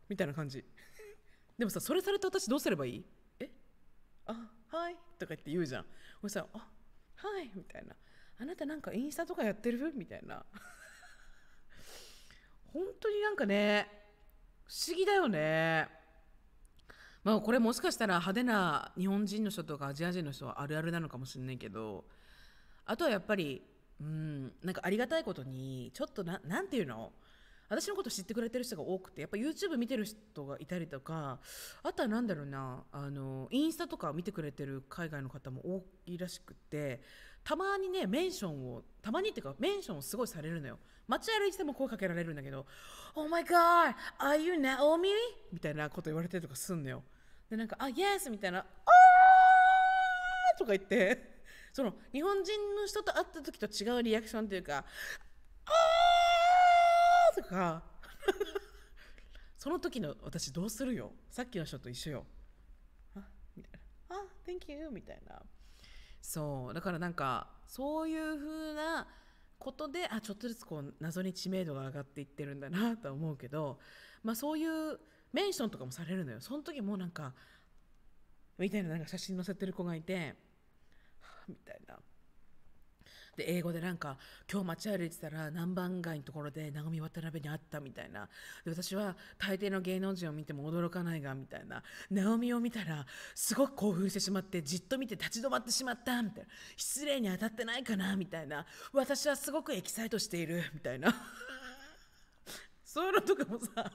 [SPEAKER 1] みたいな感じでもさそれされて私どうすればいいえあはいとか言って言うじゃん俺さあはい」みたいな「あなたなんかインスタとかやってる?」みたいな (laughs) 本当になんかね不思議だよね。まあこれもしかしたら派手な日本人の人とかアジア人の人はあるあるなのかもしれないけどあとはやっぱりうんなんかありがたいことにちょっとな何て言うの私のこと知ってくれてる人が多くてやっぱ YouTube 見てる人がいたりとかあとは何だろうなあのインスタとか見てくれてる海外の方も多いらしくてたまにねメンションをたまにっていうかメンションをすごいされるのよ街歩いてても声かけられるんだけど「Oh my god are you Naomi?」みたいなこと言われたりとかすんのよでなんか「あ、Yes」みたいな「ああ!」とか言ってその日本人の人と会った時と違うリアクションというか「あー!」とか (laughs) その時の私どうするよさっきの人と一緒よあみたいなあ Thank you みたいなそうだからなんかそういう風なことであちょっとずつこう謎に知名度が上がっていってるんだなとは思うけど、まあ、そういうメンションとかもされるのよその時もなんかみたいななんか写真載せてる子がいてみたいなで英語でなんか今日街歩いてたら南蛮街のところで長見渡辺に会ったみたいなで私は大抵の芸能人を見ても驚かないがみたいな直美を見たらすごく興奮してしまってじっと見て立ち止まってしまったみたいな失礼に当たってないかなみたいな私はすごくエキサイトしているみたいな (laughs) そういうのとかもさ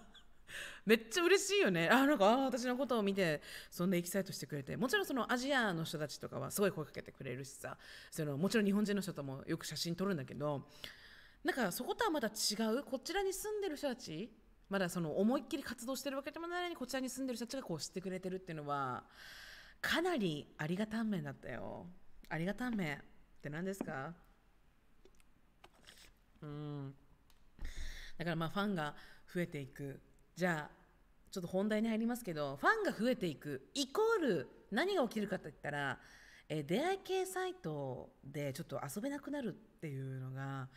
[SPEAKER 1] めっちゃ嬉しいよねあなんかあ私のことを見てそんなエキサイトしてくれてもちろんそのアジアの人たちとかはすごい声かけてくれるしさそのもちろん日本人の人ともよく写真撮るんだけどなんかそことはまた違うこちらに住んでる人たちまだその思いっきり活動してるわけでもないのにこちらに住んでる人たちがこう知ってくれてるっていうのはかなりありがたん面だったよありがたん面って何ですかうんだからまあファンが増えていくじゃあちょっと本題に入りますけどファンが増えていくイコール何が起きるかといったら、えー、出会い系サイトでちょっと遊べなくなるっていうのが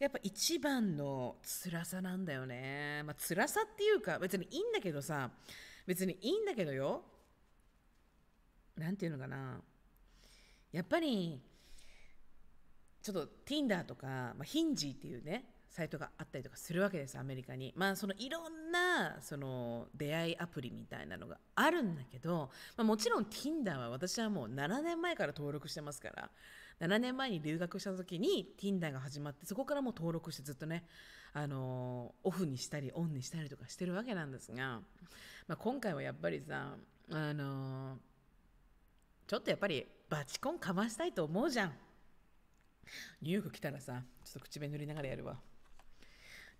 [SPEAKER 1] やっぱ一番の辛さなんだよね、まあ、辛さっていうか別にいいんだけどさ別にいいんだけどよ何て言うのかなやっぱりちょっと Tinder とか、まあ、Hinge っていうねサイトがあったりとかするわけですアメリカに。まあそのいろんなその出会いアプリみたいなのがあるんだけど、まあ、もちろん Tinder は私はもう7年前から登録してますから7年前に留学した時に Tinder が始まってそこからもう登録してずっとねあのオフにしたりオンにしたりとかしてるわけなんですが、まあ、今回はやっぱりさあのちょっとやっぱりバチコンかましたいと思うじゃん。ニューヨーク来たらさちょっと口紅塗りながらやるわ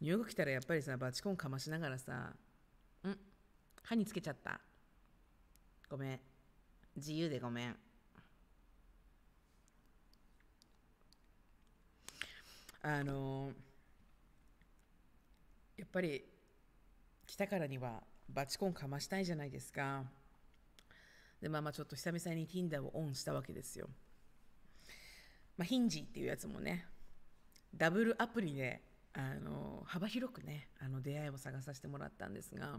[SPEAKER 1] ニューヨーク来たらやっぱりさバチコンかましながらさ「ん歯につけちゃったごめん自由でごめん」あのやっぱり来たからにはバチコンかましたいじゃないですかでまあまあちょっと久々に Tinder をオンしたわけですよまあヒンジっていうやつもねダブルアプリであの幅広くねあの出会いを探させてもらったんですが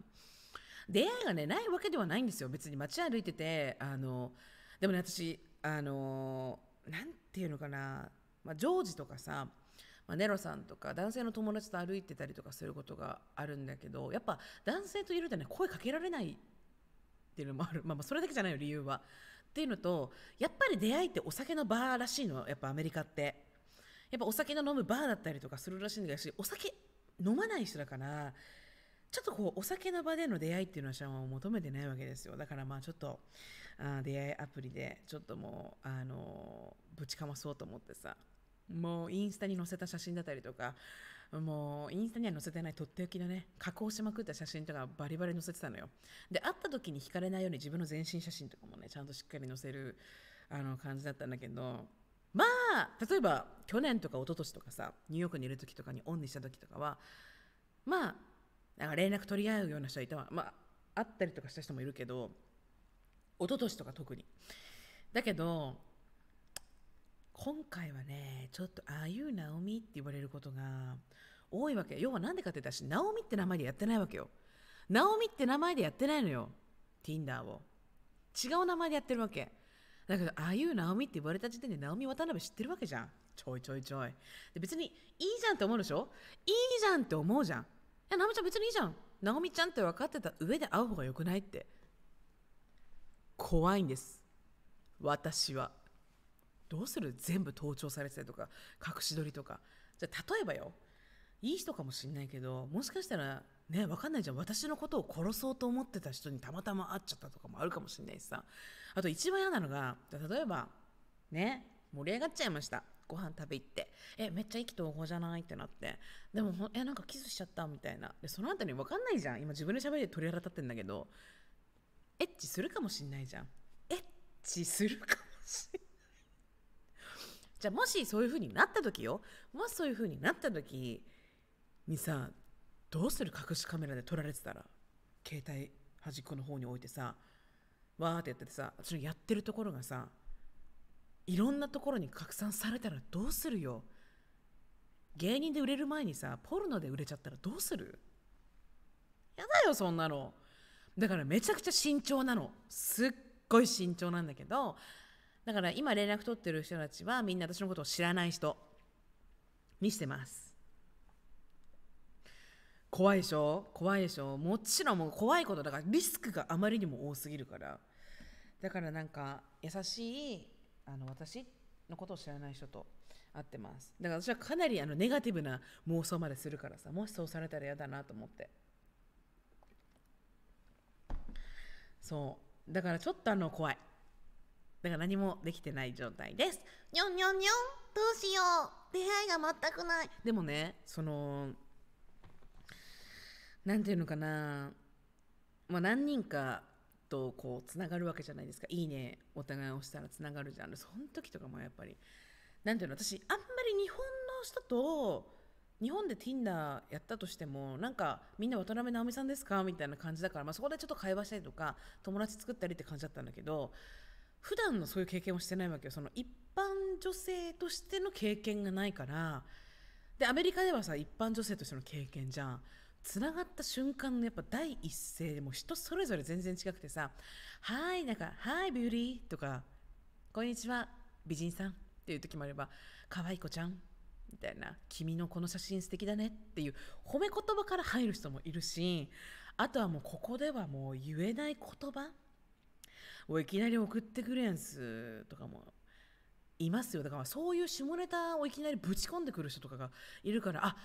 [SPEAKER 1] 出会いがねないわけではないんですよ別に街歩いててあのでもね私あの何ていうのかな、まあ、ジョージとかさまネロさんとか男性の友達と歩いてたりとかすることがあるんだけどやっぱ男性といるとね声かけられないっていうのもある、まあ、まそれだけじゃないよ理由は。っていうのとやっぱり出会いってお酒の場らしいのやっぱアメリカって。やっぱお酒の飲むバーだったりとかするらしいんだしお酒飲まない人だからちょっとこうお酒の場での出会いっていうのは求めてないわけですよだからまあちょっとあ出会いアプリでちょっともうあのぶちかまそうと思ってさもうインスタに載せた写真だったりとかもうインスタには載せてないとっておきのね加工しまくった写真とかバリバリ載せてたのよで会った時に惹かれないように自分の全身写真とかもねちゃんとしっかり載せるあの感じだったんだけどまあ例えば去年とか一昨年とかさニューヨークにいる時とかにオンにした時とかはまあなんか連絡取り合うような人いたわまあ会ったりとかした人もいるけど一昨年とか特にだけど今回はねちょっとああいうナオミって言われることが多いわけ要はなんでかって言ったらしナオミって名前でやってないわけよナオミって名前でやってないのよ Tinder を違う名前でやってるわけだけどああいう直美って言われた時点で直美渡辺知ってるわけじゃんちょいちょいちょいで別にいいじゃんって思うでしょいいじゃんって思うじゃんいや直美ちゃん別にいいじゃんおみちゃんって分かってた上で会う方がよくないって怖いんです私はどうする全部盗聴されてたりとか隠し撮りとかじゃあ例えばよいい人かもしんないけどもしかしたらね分かんないじゃん私のことを殺そうと思ってた人にたまたま会っちゃったとかもあるかもしれないしさあと一番嫌なのが例えばね盛り上がっちゃいましたご飯食べ行ってえめっちゃ意気投合じゃないってなってでもえなんかキスしちゃったみたいなでその後に分かんないじゃん今自分で喋りで鳥肌立ってんだけどエッチするかもしんないじゃんエッチするかもしんないじゃあもしそういう風になった時よもしそういう風になった時にさどうする隠しカメラで撮られてたら携帯端っこの方に置いてさわーってやっててさ私のやってるところがさいろんなところに拡散されたらどうするよ芸人で売れる前にさポルノで売れちゃったらどうするやだよそんなのだからめちゃくちゃ慎重なのすっごい慎重なんだけどだから今連絡取ってる人たちはみんな私のことを知らない人見してます怖いでしょ怖いでしょもちろんもう怖いことだからリスクがあまりにも多すぎるからだからなんか優しいあの私のことを知らない人と会ってますだから私はかなりあのネガティブな妄想までするからさもしそうされたら嫌だなと思ってそうだからちょっとあの怖いだから何もできてない状態ですにょん
[SPEAKER 3] にょんにょんどうしよう出会いが全くないでもね
[SPEAKER 1] その何ていうのかな、まあ、何人かとこうつながるわけじゃないですか「いいね」お互い押したらつながるじゃんその時とかもやっぱり何ていうの私あんまり日本の人と日本で Tinder やったとしてもなんかみんな渡辺直美さんですかみたいな感じだから、まあ、そこでちょっと会話したりとか友達作ったりって感じだったんだけど普段のそういう経験をしてないわけよその一般女性としての経験がないからでアメリカではさ一般女性としての経験じゃんつながった瞬間のやっぱ第一声でも人それぞれ全然違くてさ「はい」なんか「はいビューティー」とか「こんにちは美人さん」っていう時もあれば「可愛い子ちゃん」みたいな「君のこの写真素敵だね」っていう褒め言葉から入る人もいるしあとはもうここではもう言えない言葉をいきなり送ってくるやんすとかもいますよだからそういう下ネタをいきなりぶち込んでくる人とかがいるからあ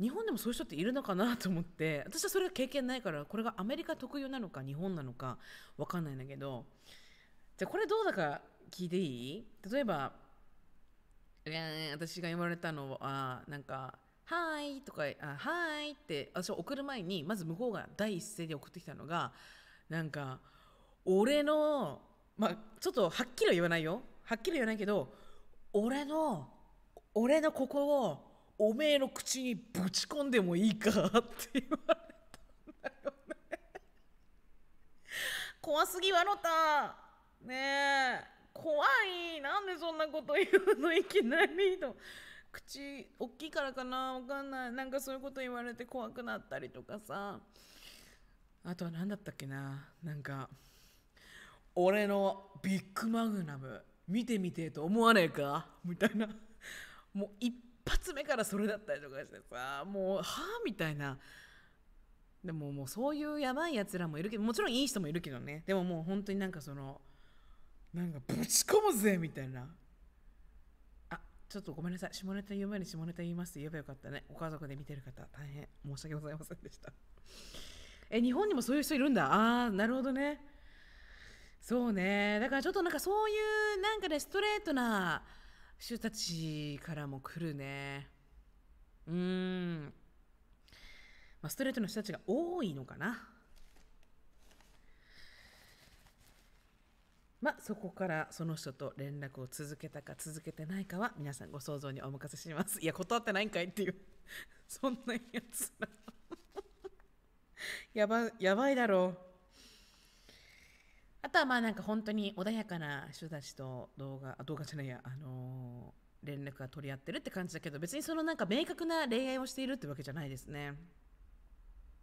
[SPEAKER 1] 日本でもそういう人っているのかなと思って私はそれが経験ないからこれがアメリカ特有なのか日本なのか分かんないんだけどじゃあこれどうだか聞いていい例えば、えー、私が言われたのはなんか「はーい」とか「あはーい」って私は送る前にまず向こうが第一声で送ってきたのがなんか「俺の」まあちょっとはっきりは言わないよはっきり言わないけど「俺の俺のここをおめえの口
[SPEAKER 2] にぶち込んでもいいかって言われたんだよね
[SPEAKER 1] 怖すぎわろたねえ怖いなんでそんなこと言うのいきなりと口大きいからかなわかんないなんかそういうこと言われて怖くなったりとかさあとは何だったっけななんか俺のビッグマグナム見てみてえと思わねえかみたいなもう発目からそれだったりとかしてさもうはあみたいなでももうそういうやばいやつらもいるけどもちろんいい人もいるけどねでももう本当になんかそのなんかぶち込むぜみたいなあちょっとごめんなさい下ネタ言う前に下ネタ言いますって言えばよかったねご家族で見てる方大変申し訳ございませんでしたえ日本にもそういう人いるんだあーなるほどねそうねだからちょっとなんかそういうなんかねストレートな人たちからも来るねうーん、まあ、ストレートの人たちが多いのかなまあ、そこからその人と連絡を続けたか続けてないかは皆さんご想像にお任せしますいや断ってないんかいっていう (laughs) そんなやつら (laughs) やばやばいだろうあとはまあなんか本当に穏やかな人たちと動画動画じゃないやあのー、連絡が取り合ってるって感じだけど別にそのなんか明確な恋愛をしているってわけじゃないですね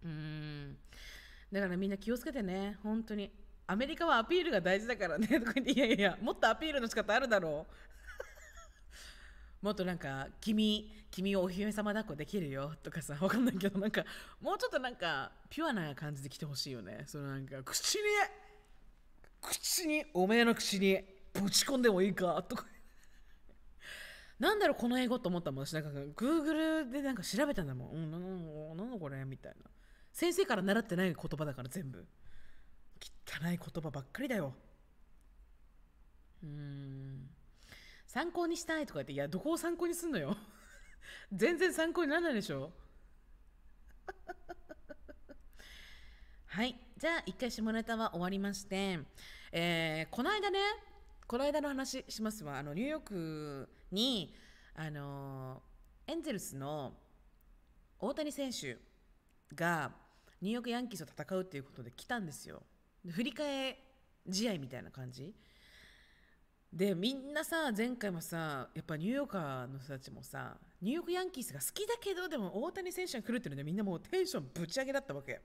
[SPEAKER 1] うんだからみんな気をつけてね本当にアメリカはアピールが大事だからね (laughs) とか言っていやいやもっとアピールの仕方あるだろう (laughs) もっとなんか君君をお姫様抱っこできるよとかさわかんないけどなんかもうちょっとなんかピュアな感じで来てほしいよねそのなんか口に口におめえの口にぶち込んでもいいかとか (laughs) なんだろうこの英語と思ったもんしなんか Google でなんか調べたんだもん、うん、なんなのこれみたいな先生から習ってない言葉だから全部汚い言葉ばっかりだようん参考にしたいとか言っていやどこを参考にすんのよ (laughs) 全然参考にならないでしょ (laughs) はいじゃあ一回下ネタは終わりまして、えー、この間ねこの間の話しますわあのニューヨークにあのエンゼルスの大谷選手がニューヨークヤンキースと戦うっていうことで来たんですよ振り替え試合みたいな感じでみんなさ前回もさやっぱニューヨーカーの人たちもさニューヨークヤンキースが好きだけどでも大谷選手が来るっていうのでみんなもうテンションぶち上げだったわけ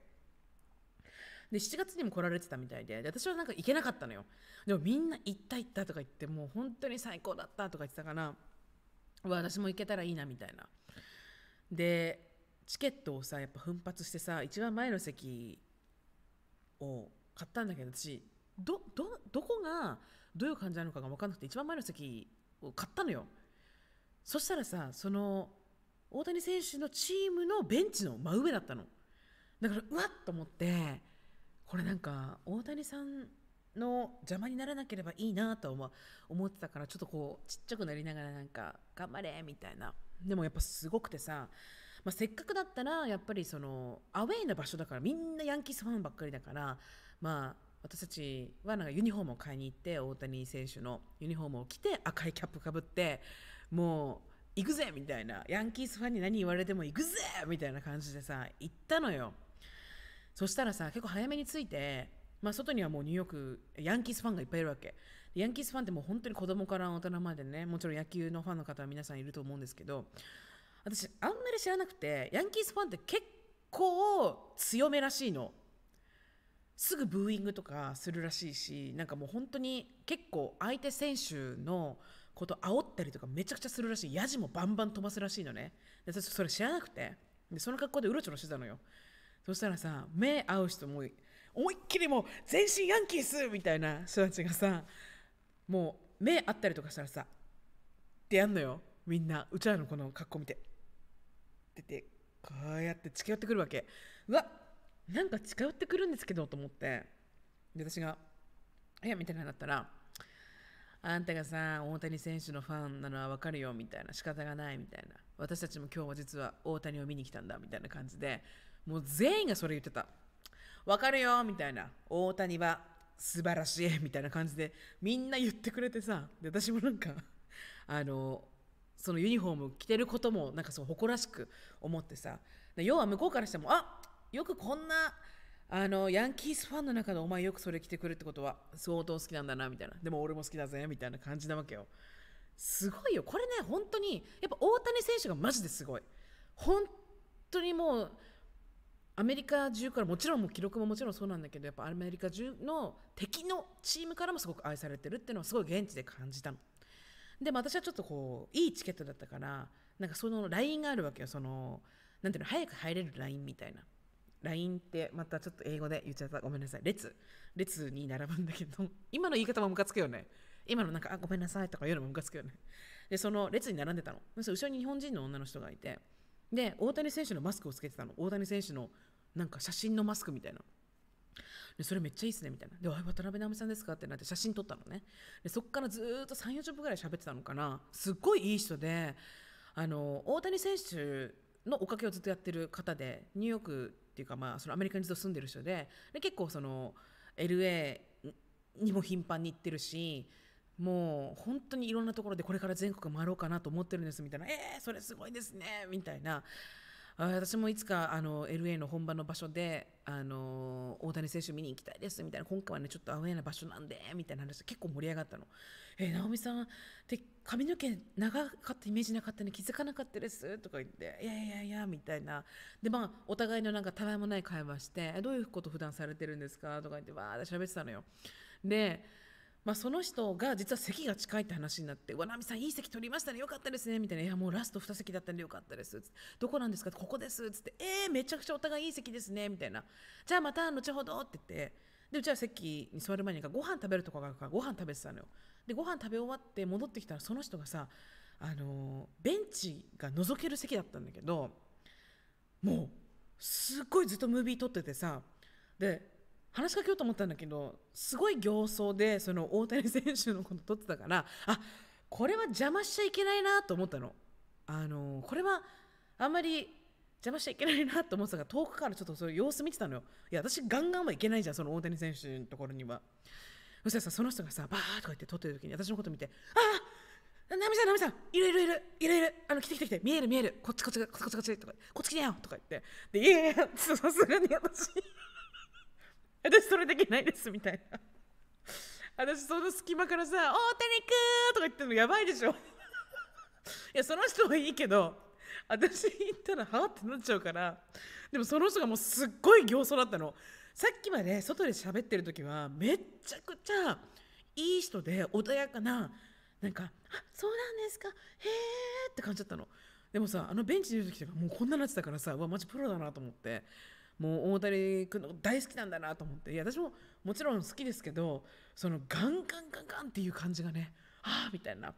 [SPEAKER 1] で7月にも来られてたみたいでで私はなんか行けなかったのよでもみんな行った行ったとか言ってもう本当に最高だったとか言ってたから私も行けたらいいなみたいなでチケットをさやっぱ奮発してさ一番前の席を買ったんだけど私どどこがどういう感じなのかが分かんなくて一番前の席を買ったのよそしたらさその大谷選手のチームのベンチの真上だったのだからうわっと思ってこれなんか大谷さんの邪魔にならなければいいなとは思ってたからちょっとこうちっちゃくなりながらなんか頑張れみたいなでもやっぱすごくてさ、まあ、せっかくだったらやっぱりそのアウェイな場所だからみんなヤンキースファンばっかりだからまあ私たちはなんかユニフォームを買いに行って大谷選手のユニフォームを着て赤いキャップかぶってもう行くぜみたいなヤンキースファンに何言われても行くぜみたいな感じでさ行ったのよ。そしたらさ結構早めに着いてまあ、外にはもうニューヨークヤンキースファンがいっぱいいるわけヤンキースファンってもう本当に子供から大人までねもちろん野球のファンの方は皆さんいると思うんですけど私あんまり知らなくてヤンキースファンって結構強めらしいのすぐブーイングとかするらしいしなんかもう本当に結構相手選手のこと煽ったりとかめちゃくちゃするらしいヤジもバンバン飛ばすらしいのねでそれ知らなくてでその格好でうろちょろしてたのよそしたらさ目合う人も思いっきりもう全身ヤンキースみたいな人たちがさもう目合ったりとかしたらさってやんのよみんなうちらのこの格好見て。ってこうやって近寄ってくるわけうわなんか近寄ってくるんですけどと思ってで私が「や」みたいなだったら「あんたがさ大谷選手のファンなのは分かるよ」みたいな「仕方がない」みたいな「私たちも今日は実は大谷を見に来たんだ」みたいな感じでもう全員がそれ言ってた。わかるよみたいな。大谷は素晴らしいみたいな感じでみんな言ってくれてさ。で、私もなんかあの、そのユニフォーム着てることもなんかそう誇らしく思ってさ。で要は向こうからしても、あよくこんなあのヤンキースファンの中でお前よくそれ着てくるってことは相当好きなんだなみたいなでも俺も好きだぜみたいな感じなわけよすごいよこれね本当にやっぱ大谷選手がマジですごい本当にもうアメリカ中からもちろんもう記録ももちろんそうなんだけどやっぱアメリカ中の敵のチームからもすごく愛されてるっていうのはすごい現地で感じたの。でも私はちょっとこういいチケットだったからなんかその LINE があるわけよそのなんていうの早く入れる LINE みたいな LINE ってまたちょっと英語で言っちゃったごめんなさい列列に並ぶんだけど今の言い方もムカつくよね今のなんかあごめんなさいとか言うのもムカつくよねでその列に並んでたの後ろに日本人の女の人がいてで大谷選手のマスクをつけてたの大谷選手のなんか写真のマスクみたいな。でそれめっちゃいいっすねみたいな。で、渡辺直美さんですかってなって写真撮ったのね。で、そっからずっと3、40分ぐらい喋ってたのかな。すっごいいい人で、あの、大谷選手のおかげをずっとやってる方で、ニューヨークっていうか、まあ、そのアメリカにずっと住んでる人で、で結構その、LA にも頻繁に行ってるし、もう本当にいろんなところでこれから全国回ろうかなと思ってるんですみたいな「えー、それすごいですね」みたいな私もいつかあの LA の本場の場所であの大谷選手見に行きたいですみたいな今回はねちょっとアウェーな場所なんでみたいな話結構盛り上がったの「えー、直美さんって髪の毛長かったイメージなかったね気づかなかったです」とか言って「いやいやいや」みたいなでまあお互いのなんかたわいもない会話して「どういうこと普段されてるんですか?」とか言ってわーって喋ってたのよでまあ、その人が実は席が近いって話になって「わ奈美さんいい席取りましたねよかったですね」みたいな「いやもうラスト2席だったんでよかったです」どこなんですか?」ここです」っつって「えー、めちゃくちゃお互いいい席ですね」みたいな「じゃあまた後ほど」って言ってでうちは席に座る前にご飯食べるとこがあるからご飯食べてたのよでご飯食べ終わって戻ってきたらその人がさあのベンチが覗ける席だったんだけどもうすっごいずっとムービー撮っててさで話しかけようと思ったんだけどすごい形相でその大谷選手のこと撮ってたからあこれは邪魔しちゃいけないなと思ったの。あのこれはあんまり邪魔しちゃいけないなと思ってたから遠くからちょっとその様子見てたのよいや私ガンガンはいけないじゃんその大谷選手のところにはそしたらさその人がさバーとか言って撮ってる時に私のこと見て「ああナミさんナミさんいるいるいるいるいるあの来て来て来て見える見えるこっちこっちこっちこっちこっち」とか「こっち来てよ」とか言ってで「いやいやさすがに私 (laughs) 私それできないですみたいな (laughs) 私その隙間からさ「大谷くとか言ってるのやばいでしょ (laughs) いやその人はいいけど私行ったらはあってなっちゃうからでもその人がもうすっごい形相だったのさっきまで外で喋ってる時はめっちゃくちゃいい人で穏やかななんか「あそうなんですかへえ」って感じだったのでもさあのベンチにいる時とかもうこんななってたからさうわマジプロだなと思ってもう大谷君の大好きなんだなと思っていや私ももちろん好きですけどそのガンガンガンガンっていう感じがねああみたいな。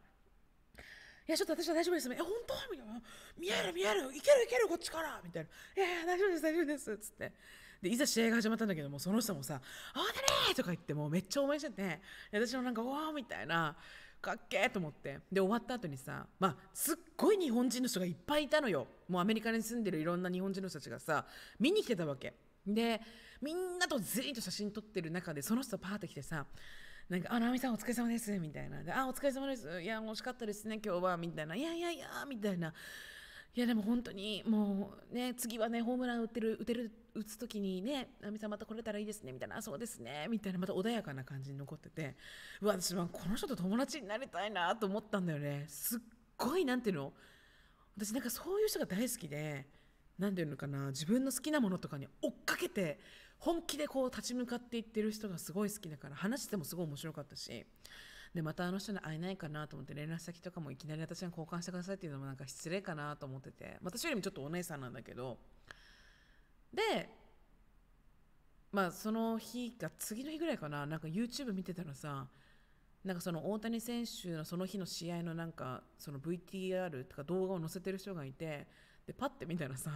[SPEAKER 1] いや、ちょっと私は大丈夫です。え、本当みたいな。見える見えるいけるいけるこっちからみたいな。いやいや、大丈夫です、大丈夫です。つって。で、いざ試合が始まったんだけども、その人もさ、あ、だれ!」とか言って、もうめっちゃ応援してて、私もなんか、わあ」みたいな。かっけーと思ってで終わった後にさ、まあ、すっごい日本人の人がいっぱいいたのよもうアメリカに住んでるいろんな日本人の人たちがさ見に来てたわけでみんなとずりと写真撮ってる中でその人パーって来てさなんか、あ、ナみさんお疲れ様です、みたいな。あ、お疲れ様です。いや、惜しかったですね、今日は、みたいな。いやいやいや、みたいな。いやでも本当にもうね次はねホームラン打ってる打てる打つ時にね「奈美さんまた来れたらいいですね」みたいな「そうですね」みたいなまた穏やかな感じに残っててうわ私はこの人と友達になりたいなと思ったんだよねすっごいんていうの私なんかそういう人が大好きで何ていうのかな自分の好きなものとかに追っかけて本気でこう立ち向かっていってる人がすごい好きだから話してもすごい面白かったしでまたあの人に会えないかなと思って連絡先とかもいきなり私に交換してくださいっていうのもなんか失礼かなと思ってて私よりもちょっとお姉さんなんだけどでまあその日が次の日ぐらいかななんか YouTube 見てたらさなんかその大谷選手のその日の試合のなんかその VTR とか動画を載せてる人がいてでパッて見たらさ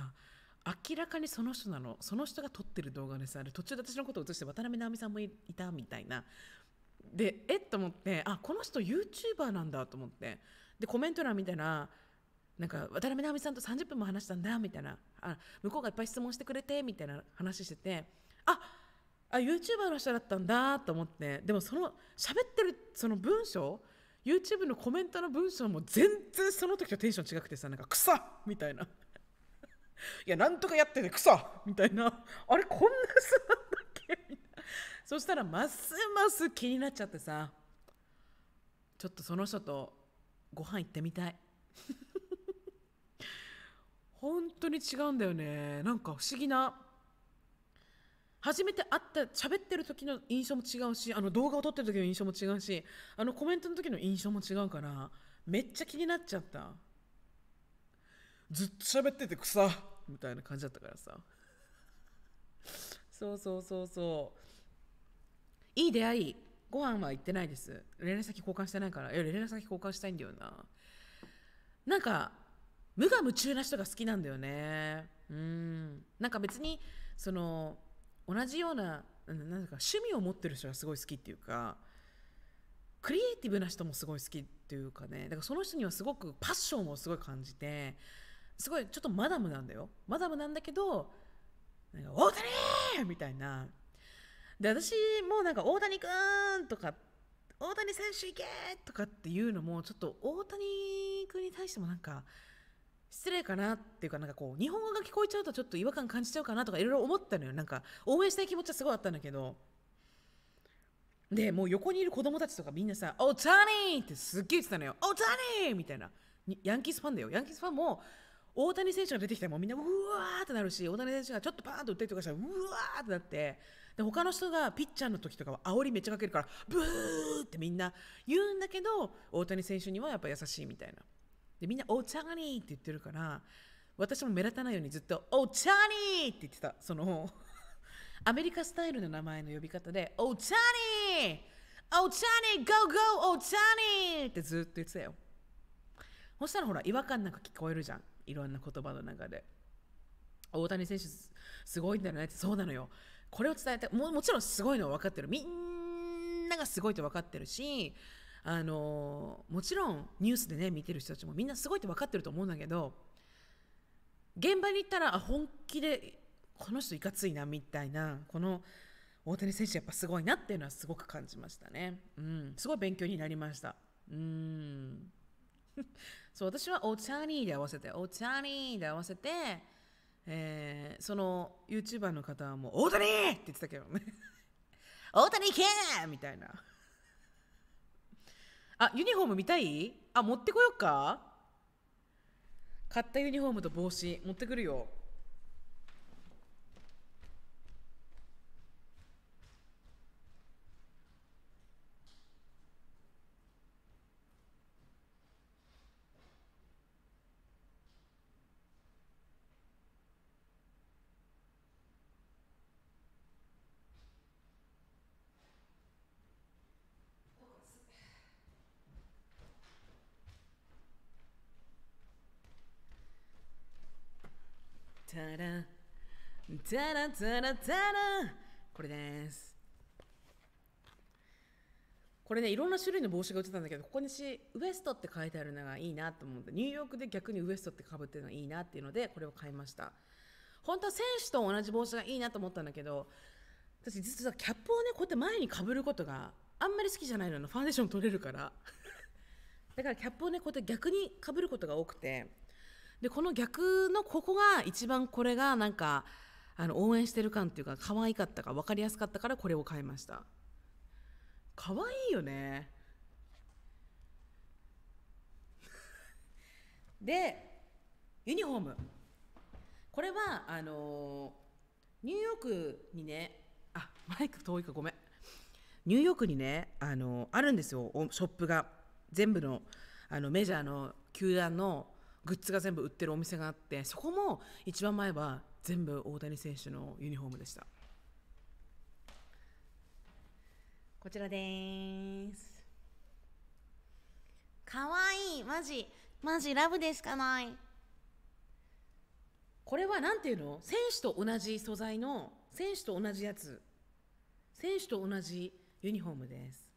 [SPEAKER 1] 明らかにその人なのその人が撮ってる動画でさ途中で私のことを映して渡辺直美さんもいたみたいなでえっと思ってあこの人 YouTuber なんだと思ってでコメント欄見たらなんか渡辺直美さんと30分も話したんだみたいなあ向こうがいっぱい質問してくれてみたいな話しててああ YouTuber の人だったんだと思ってでもその喋ってるその文章 YouTube のコメントの文章も全然その時とテンション違くてさなんか「草!」みたいな「いやなんとかやってて草!」みたいなあれこんなさそしたらますます気になっちゃってさちょっとその人とご飯行ってみたい (laughs) 本当に違うんだよねなんか不思議な初めて会った喋ってる時の印象も違うしあの動画を撮ってる時の印象も違うしあのコメントの時の印象も違うからめっちゃ気になっちゃったずっと喋ってて草みたいな感じだったからさそうそうそうそういい出会いご飯は行ってないです連絡先交換してないからいや連絡先交換したいんだよななんか無我夢中な人が好きなんだよねうんなんか別にその同じようななんか趣味を持ってる人がすごい好きっていうかクリエイティブな人もすごい好きっていうかねだからその人にはすごくパッションをすごい感じてすごいちょっとマダムなんだよマダムなんだけど「なんか大谷!」みたいなで私もなんか大谷君とか
[SPEAKER 3] 大谷選手いけ
[SPEAKER 1] とかっていうのもちょっと大谷君に対してもなんか失礼かなっていうかなんかこう日本語が聞こえちゃうとちょっと違和感感じちゃうかなとかいろいろ思ったのよなんか応援したい気持ちはすごいあったんだけどでもう横にいる子供たちとかみんなさ「ニー!」ってすっげえ言ってたのよ「ニー!」みたいなヤンキースファンだよヤンキースファンも大谷選手が出てきたらもうみんなうわーってなるし大谷選手がちょっとパーンと打ったりとかしたらうわーってなって。で他の人がピッチャーの時とかは煽りめっちゃかけるからブーってみんな言うんだけど大谷選手にはやっぱ優しいみたいなでみんな「お大にって言ってるから私も目立たないようにずっと「お大にって言ってたその (laughs) アメリカスタイルの名前の呼び方で「おに大谷大谷ー o go 大にってずっと言ってたよそしたらほら違和感なんか聞こえるじゃんいろんな言葉の中で大谷選手すごいんだよねってそうなのよこれを伝えたももちろんすごいのは分かってるみんながすごいと分かってるしあのもちろんニュースでね見てる人たちもみんなすごいって分かってると思うんだけど現場に行ったらあ本気でこの人いかついなみたいなこの大谷選手やっぱすごいなっていうのはすごく感じましたね、うん、すごい勉強になりましたうん (laughs) そう私は「おニーで合わせて「おニーで合わせてえー、その YouTuber の方はもう「大谷!」って言ってたけどね「(laughs) 大谷行け!」みたいなあユニフォーム見たいあ持ってこよっか買ったユニフォームと帽子持ってくるよザラザラザラこれですこれねいろんな種類の帽子が売ってたんだけどここにしウエストって書いてあるのがいいなと思ってニューヨークで逆にウエストってかぶってるのがいいなっていうのでこれを買いました本当は選手と同じ帽子がいいなと思ったんだけど私実はキャップをねこうやって前にかぶることがあんまり好きじゃないのファンデーション取れるから (laughs) だからキャップをねこうやって逆にかぶることが多くてでこの逆のここが一番これがなんかあの応援してる感っていうか可愛かったか分かりやすかったからこれを買いました可愛いよねでユニフォームこれはあのニューヨークにねあマイク遠いかごめんニューヨークにねあのあるんですよショップが全部のあのメジャーの球団のグッズが全部売ってるお店があってそこも一番前は全部大谷選手のユニフォームでした
[SPEAKER 3] こちらですかわいいマジマジラブでしかないこれは
[SPEAKER 1] なんていうの選手と同じ素材の選手と同じやつ選手と同じユニフォームです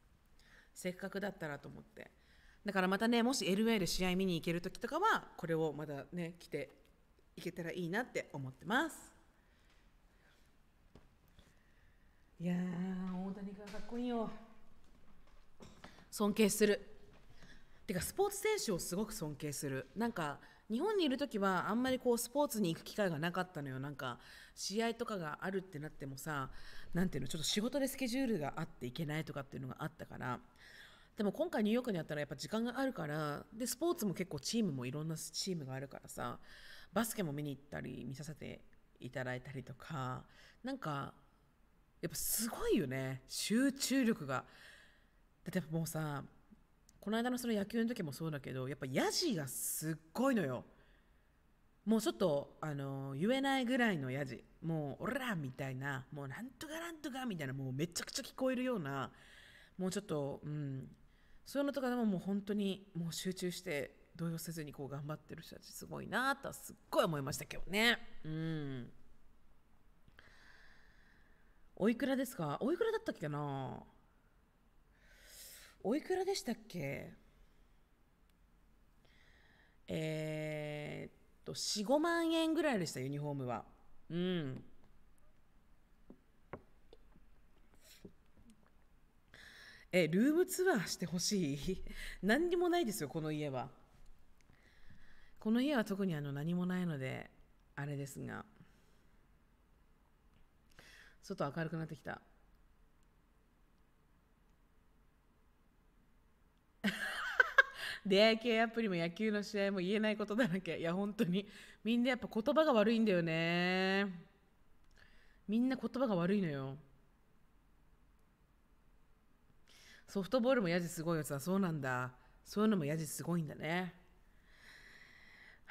[SPEAKER 1] せっかくだったらと思ってだからまたねもし LA で試合見に行ける時とかはこれをまだね着ていけたらいいなって思ってます。
[SPEAKER 2] いや大谷君かっこいいよ。
[SPEAKER 1] 尊敬する。てかスポーツ選手をすごく尊敬する。なんか日本にいる時はあんまりこうスポーツに行く機会がなかったのよなんか試合とかがあるってなってもさ何ていうのちょっと仕事でスケジュールがあっていけないとかっていうのがあったからでも今回ニューヨークにあったらやっぱ時間があるからでスポーツも結構チームもいろんなチームがあるからさバスケも見に行ったり見させていただいたりとかなんかやっぱすごいよね集中力が。だってもうさこの間のその野球の時もそうだけどやっぱヤジがすっごいのよ。もうちょっとあの言えないぐらいのヤジもう「オら!」みたいなもうなんとかなんとかみたいなもうめちゃくちゃ聞こえるようなもうちょっとうんそういうのとかでももう本当にもう集中して動揺せずにこう頑張ってる人たちすごいなとはすっごい思いましたけどね。うんおいくらですかおいくらだったっけなおいくらでしたっけえー、っと45万円ぐらいでしたユニフォームはうんえルームツアーしてほしい (laughs) 何にもないですよこの家はこの家は特にあの何もないのであれですが外明るくなってきた (laughs) 出会い系アプリも野球の試合も言えないことだらけいや本当にみんなやっぱ言葉が悪いんだよねみんな言葉が悪いのよソフトボールもやじすごいよさはそうなんだそういうのもやじすごいんだね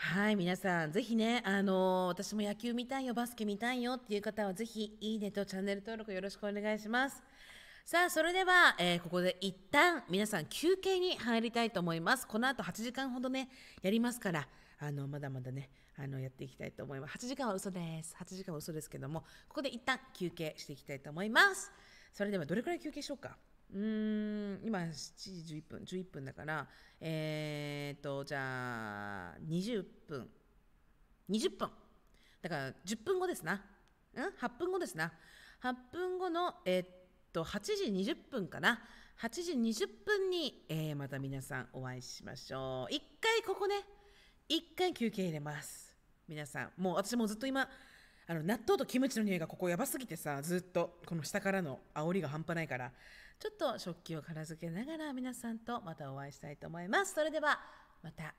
[SPEAKER 1] はい、皆さん、ぜひね、あのー、私も野球見たいよ、バスケ見たいよっていう方は、ぜひ、いいねとチャンネル登録よろしくお願いします。さあ、それでは、えー、ここで一旦、皆さん休憩に入りたいと思います。この後8時間ほどね、やりますから、あの、まだまだね、あの、やっていきたいと思います。8時間は嘘です。8時間は嘘ですけども、ここで一旦休憩していきたいと思います。それでは、どれくらい休憩しようか。うん今7時11分11分だからえー、っとじゃあ20分20分だから10分後ですなうん8分後ですな8分後のえー、っと8時20分かな8時20分に、えー、また皆さんお会いしましょう一回ここね一回休憩入れます皆さんもう私もずっと今あの納豆とキムチの匂いがここやばすぎてさずっとこの下からの煽りが半端ないからちょっと食器を片付けながら皆さんとまたお会いしたいと思います。それではまた。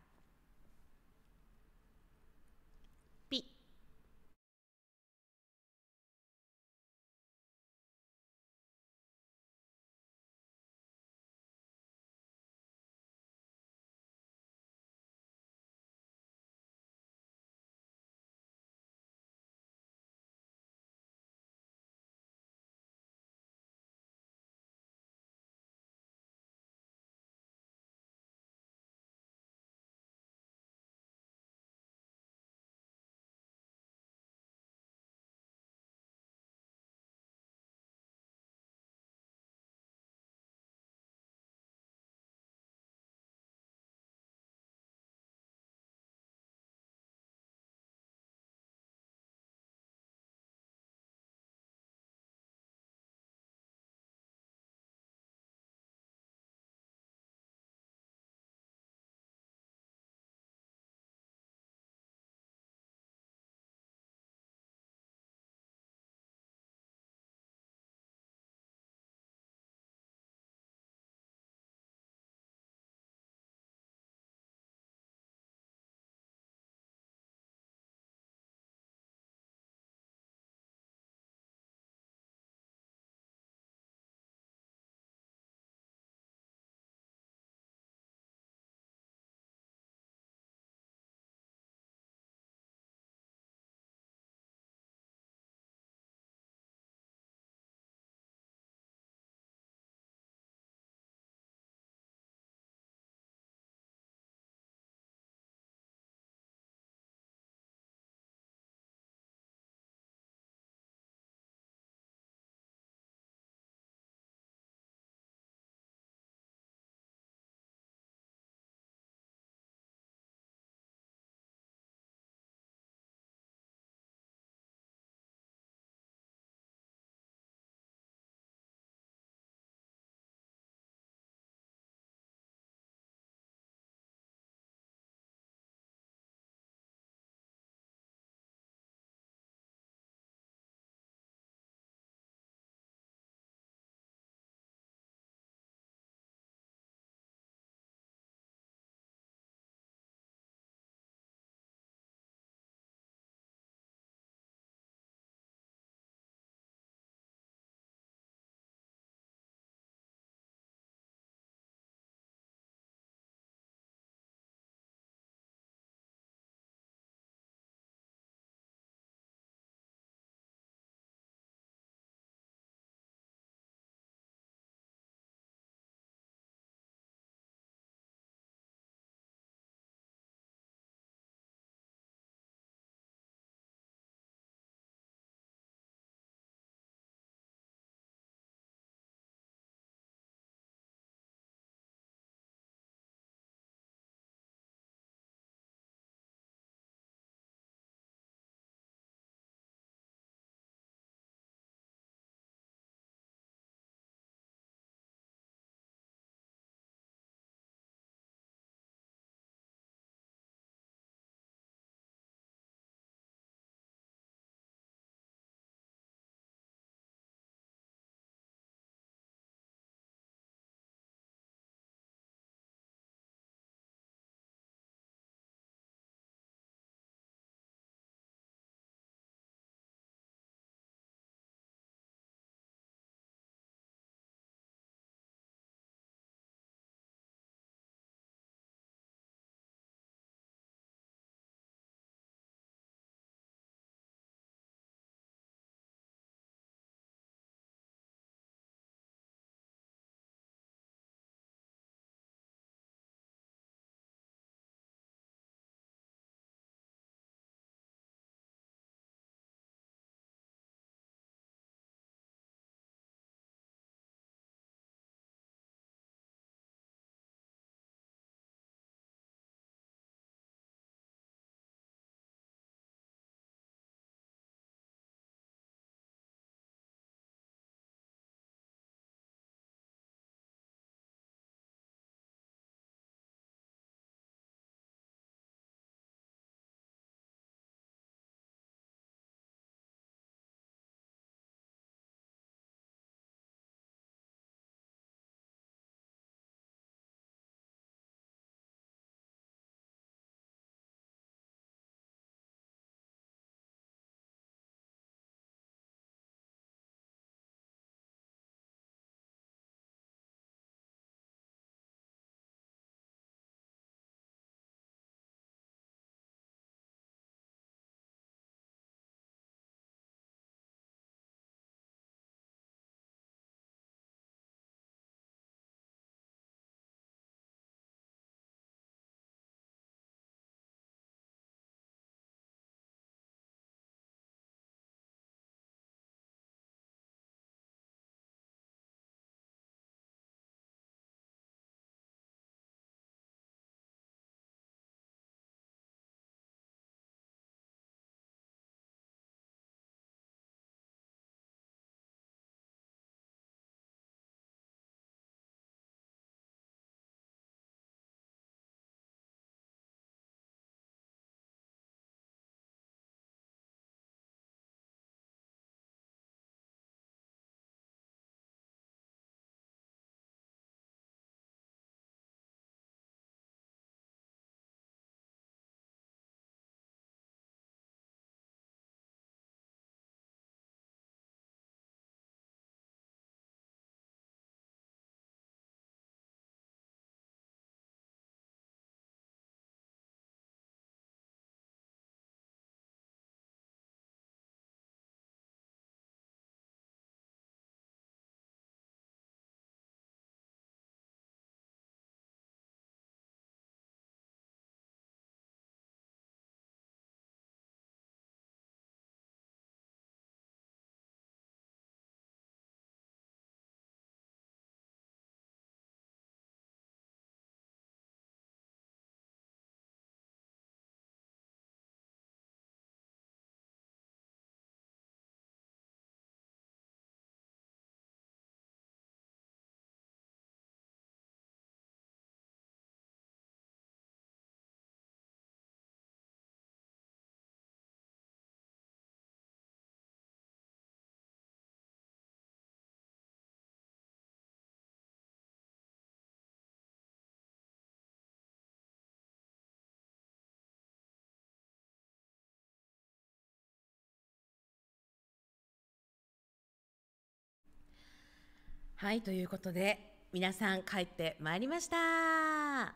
[SPEAKER 3] はい、ということで、皆さん帰ってまいりました。あ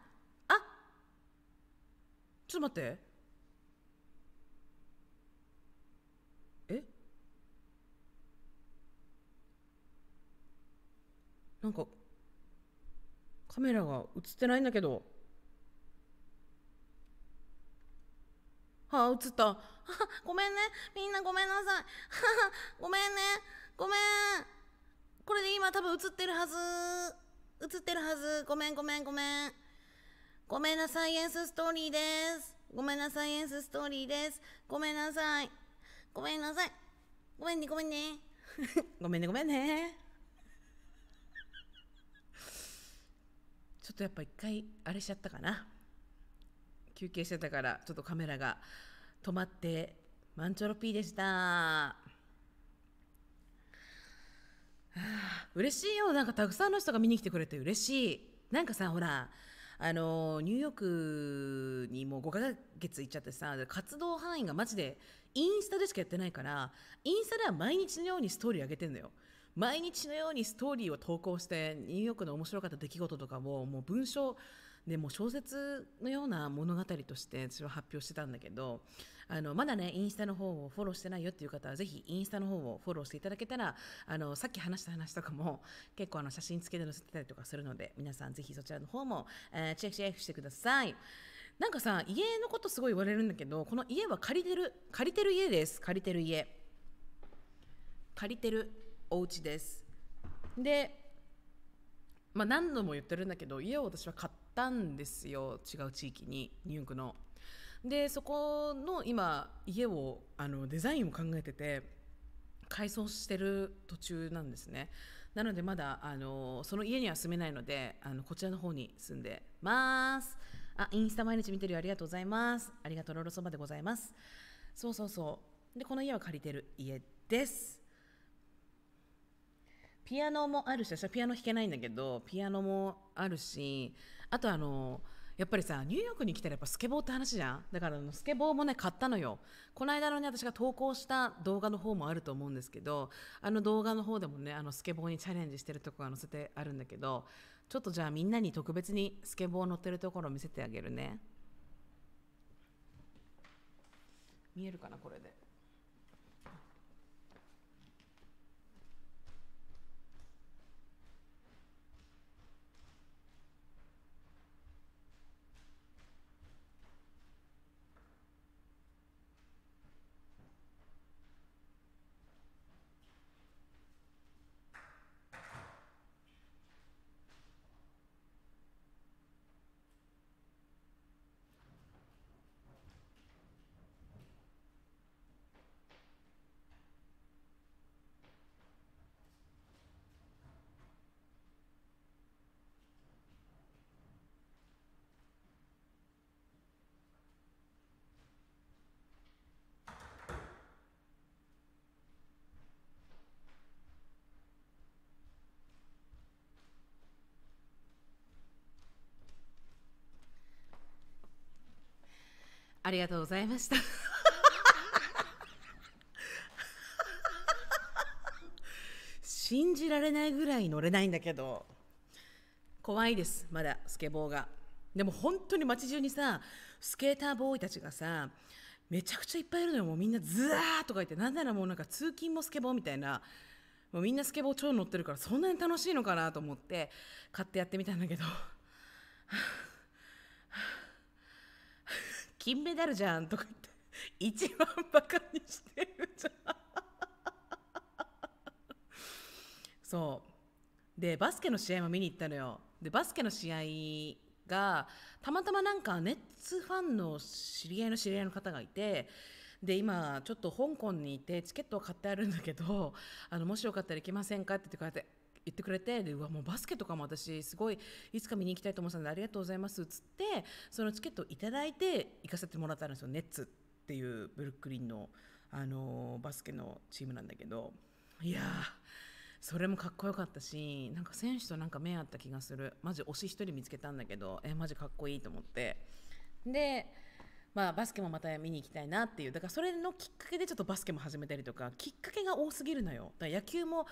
[SPEAKER 1] ちょっと待って。えなんか、カメラが映ってないんだけど。あ、映った。
[SPEAKER 3] ごめんね。みんなごめんなさい。ごめんね。ごめん。これで今多分映ってるはず映ってるはずごめんごめんごめんごめんなさいエンスストーリーですごめんなさいエンスストーリーですごめんなさいごめんなさいごめんねごめんね
[SPEAKER 1] (laughs) ごめんねごめんねちょっとやっぱ一回あれしちゃったかな休憩してたからちょっとカメラが止まってマンチョロピーでした。(sighs) 嬉しいよなんかたくさんの人が見に来てくれて嬉しいなんかさほらあのニューヨークにもう5ヶ月行っちゃってさ活動範囲がマジでインスタでしかやってないからインスタでは毎日のようにストーリー上げてんのよ毎日のようにストーリーを投稿してニューヨークの面白かった出来事とかをもう文章でも小説のような物語としてそれを発表してたんだけどあの、まだね、インスタの方をフォローしてないよっていう方は、ぜひインスタの方をフォローしていただけたら、あの、さっき話した話とかも、(laughs) 結構あの、写真付けで載せてたりとかするので、皆さんぜひそちらの方も、えー、チェックチェックしてください。なんかさ、家のことすごい言われるんだけど、この家は借りてる、借りてる家です。借りてる家。借りてるお家です。で、まあ、何度も言ってるんだけど家を私は買ったんですよ違う地域にニューヨークのでそこの今家をあのデザインを考えてて改装してる途中なんですねなのでまだあのその家には住めないのであのこちらの方に住んでますあインスタ毎日見てるよありがとうございますありがとうロロそばでございますそうそうそうでこの家は借りてる家ですピアノもあるし私はピアノ弾けないんだけどピアノもあるしあとあのやっぱりさニューヨークに来たらやっぱスケボーって話じゃんだからスケボーもね買ったのよこの間のね私が投稿した動画の方もあると思うんですけどあの動画の方でもねあのスケボーにチャレンジしてるとこが載せてあるんだけどちょっとじゃあみんなに特別にスケボー乗ってるところを見せてあげるね見えるかなこれで。ありがとうございました信じられないぐらい乗れないんだけど怖いですまだスケボーがでも本当に街中にさスケーターボーイたちがさめちゃくちゃいっぱいいるのよもうみんなずわーとか言ってなんならもうなんか通勤もスケボーみたいなもうみんなスケボー超乗ってるからそんなに楽しいのかなと思って買ってやってみたんだけど金メダルじゃんとか言って一番バカにしてるじゃんそうでバスケの試合も見に行ったのよでバスケの試合がたまたまなんかネッツファンの知り合いの知り合いの方がいてで今ちょっと香港にいてチケットを買ってあるんだけどあのもしよかったら行きませんかって言ってやって言ってくれてでうわもうバスケとかも私すごいいつか見に行きたいと思ってたのでありがとうございますっつってそのチケットをいただいて行かせてもらったんですよネッツっていうブルックリンの、あのー、バスケのチームなんだけどいやそれもかっこよかったしなんか選手となんか目合った気がするマジ推し1人見つけたんだけどえマジかっこいいと思ってでまあ、バスケもまた見に行きたいなっていうだからそれのきっかけでちょっとバスケも始めたりとかきっかけが多すぎるのよだから野球も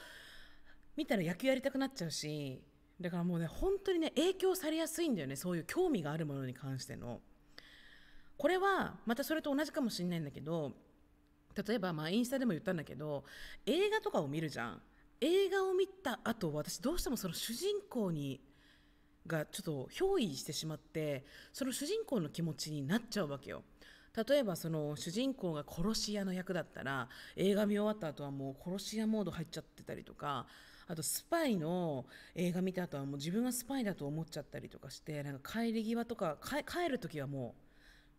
[SPEAKER 1] 見たら野球やりたくなっちゃうしだからもうね本当にね影響されやすいんだよねそういう興味があるものに関しての。これはまたそれと同じかもしれないんだけど例えばまあインスタでも言ったんだけど映画とかを見るじゃん映画を見た後私どうしてもその主人公にがちょっと憑依してしまってその主人公の気持ちになっちゃうわけよ例えばその主人公が殺し屋の役だったら映画見終わった後はもう殺し屋モード入っちゃってたりとかあとスパイの映画見た後はもう自分がスパイだと思っちゃったりとかしてなんか帰り際とか帰る時はも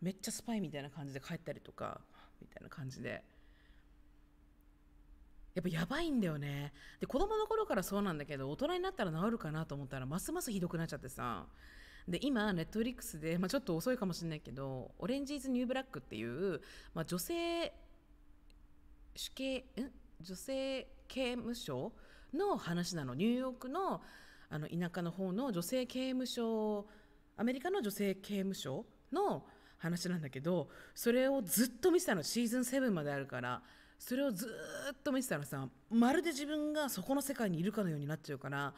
[SPEAKER 1] うめっちゃスパイみたいな感じで帰ったりとかみたいな感じでやっぱやばいんだよねで子供の頃からそうなんだけど大人になったら治るかなと思ったらますますひどくなっちゃってさで今ネットフリックスで、まあ、ちょっと遅いかもしれないけど「オレンジーズ・ニュー・ブラック」っていう、まあ、女性主刑ん女性刑務所の話なのニューヨークのあの田舎の方の女性刑務所アメリカの女性刑務所の話なんだけどそれをずっと見てたのシーズン7まであるからそれをずっと見てたらさまるで自分がそこの世界にいるかのようになっちゃうから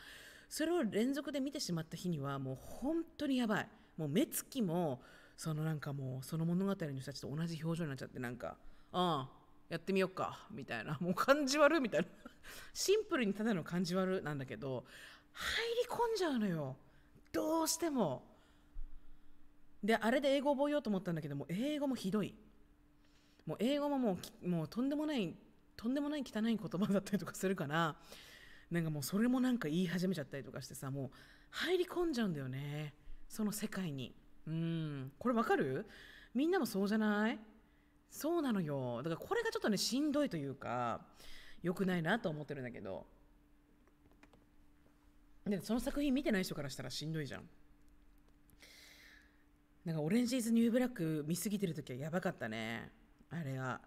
[SPEAKER 1] それを連続で見てしまった日にはもう本当にやばいもう目つきもそのなんかもうその物語の人たちと同じ表情になっちゃってなんかああやってみようかみたいな (laughs) もう感じ悪みたいな (laughs) シンプルにただの感じ悪なんだけど入り込んじゃうのよどうしてもであれで英語覚えようと思ったんだけども英語もひどいもう英語ももうもうとんでもないとんでもない汚い言葉だったりとかするからなんかもうそれもなんか言い始めちゃったりとかしてさもう入り込んじゃうんだよねその世界にうんこれわかるみんなもそうじゃないそうなのよだからこれがちょっとねしんどいというかよくないなと思ってるんだけどでその作品見てない人からしたらしんどいじゃんなんかオレンジーズニューブラック見すぎてる時はやばかったねあれは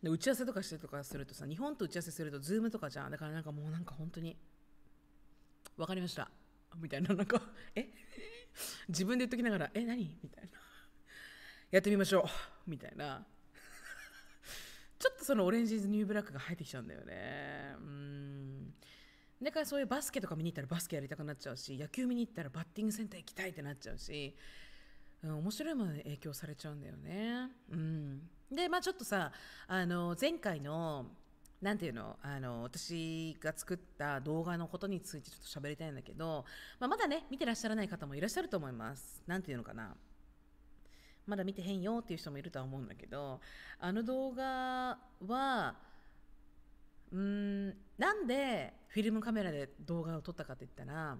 [SPEAKER 1] で打ち合わせとかしてとかするとさ日本と打ち合わせするとズームとかじゃんだからなんかもうなんか本当に分かりましたみたいななんかえ (laughs) 自分で言っときながらえ何みたいなやってみましょうみたいなちょっとそのオレンジーズニューブラックが入ってきちゃうんだよねうんだからそういうバスケとか見に行ったらバスケやりたくなっちゃうし野球見に行ったらバッティングセンター行きたいってなっちゃうし、うん、面白いものに影響されちゃうんだよね。うん、でまあちょっとさあの前回のなんていうのあの私が作った動画のことについてちょっと喋りたいんだけど、まあ、まだね見てらっしゃらない方もいらっしゃると思います。なんていうのかなまだ見てへんよっていう人もいるとは思うんだけどあの動画はうんなんでフィルムカメラで動画を撮ったかって言ったら、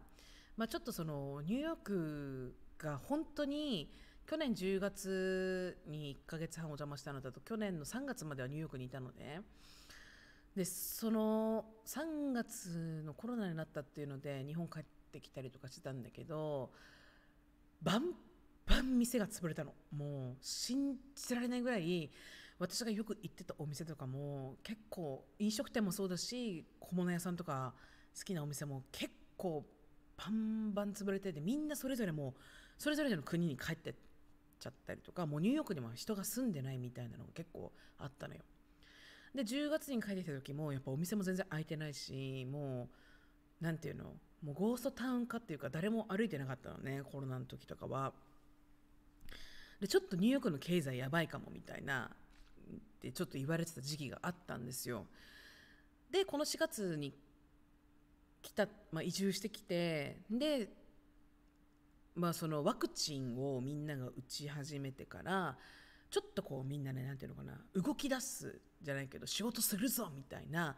[SPEAKER 1] まあ、ちょっとそのニューヨークが本当に去年10月に1ヶ月半お邪魔したのだと去年の3月まではニューヨークにいたので。でその3月のコロナになったっていうので日本帰ってきたりとかしてたんだけど万晩店が潰れたのもう信じられないぐらい私がよく行ってたお店とかも結構飲食店もそうだし小物屋さんとか好きなお店も結構バンバン潰れててみんなそれぞれもそれぞれの国に帰ってっちゃったりとかもうニューヨークにも人が住んでないみたいなのが結構あったのよで10月に帰ってきた時もやっぱお店も全然開いてないしもう何ていうのもうゴーストタウン化っていうか誰も歩いてなかったのねコロナの時とかは。でちょっとニューヨークの経済やばいかもみたいなってちょっと言われてた時期があったんですよ。でこの4月に来た、まあ、移住してきてで、まあ、そのワクチンをみんなが打ち始めてからちょっとこうみんなね何て言うのかな動き出すじゃないけど仕事するぞみたいな、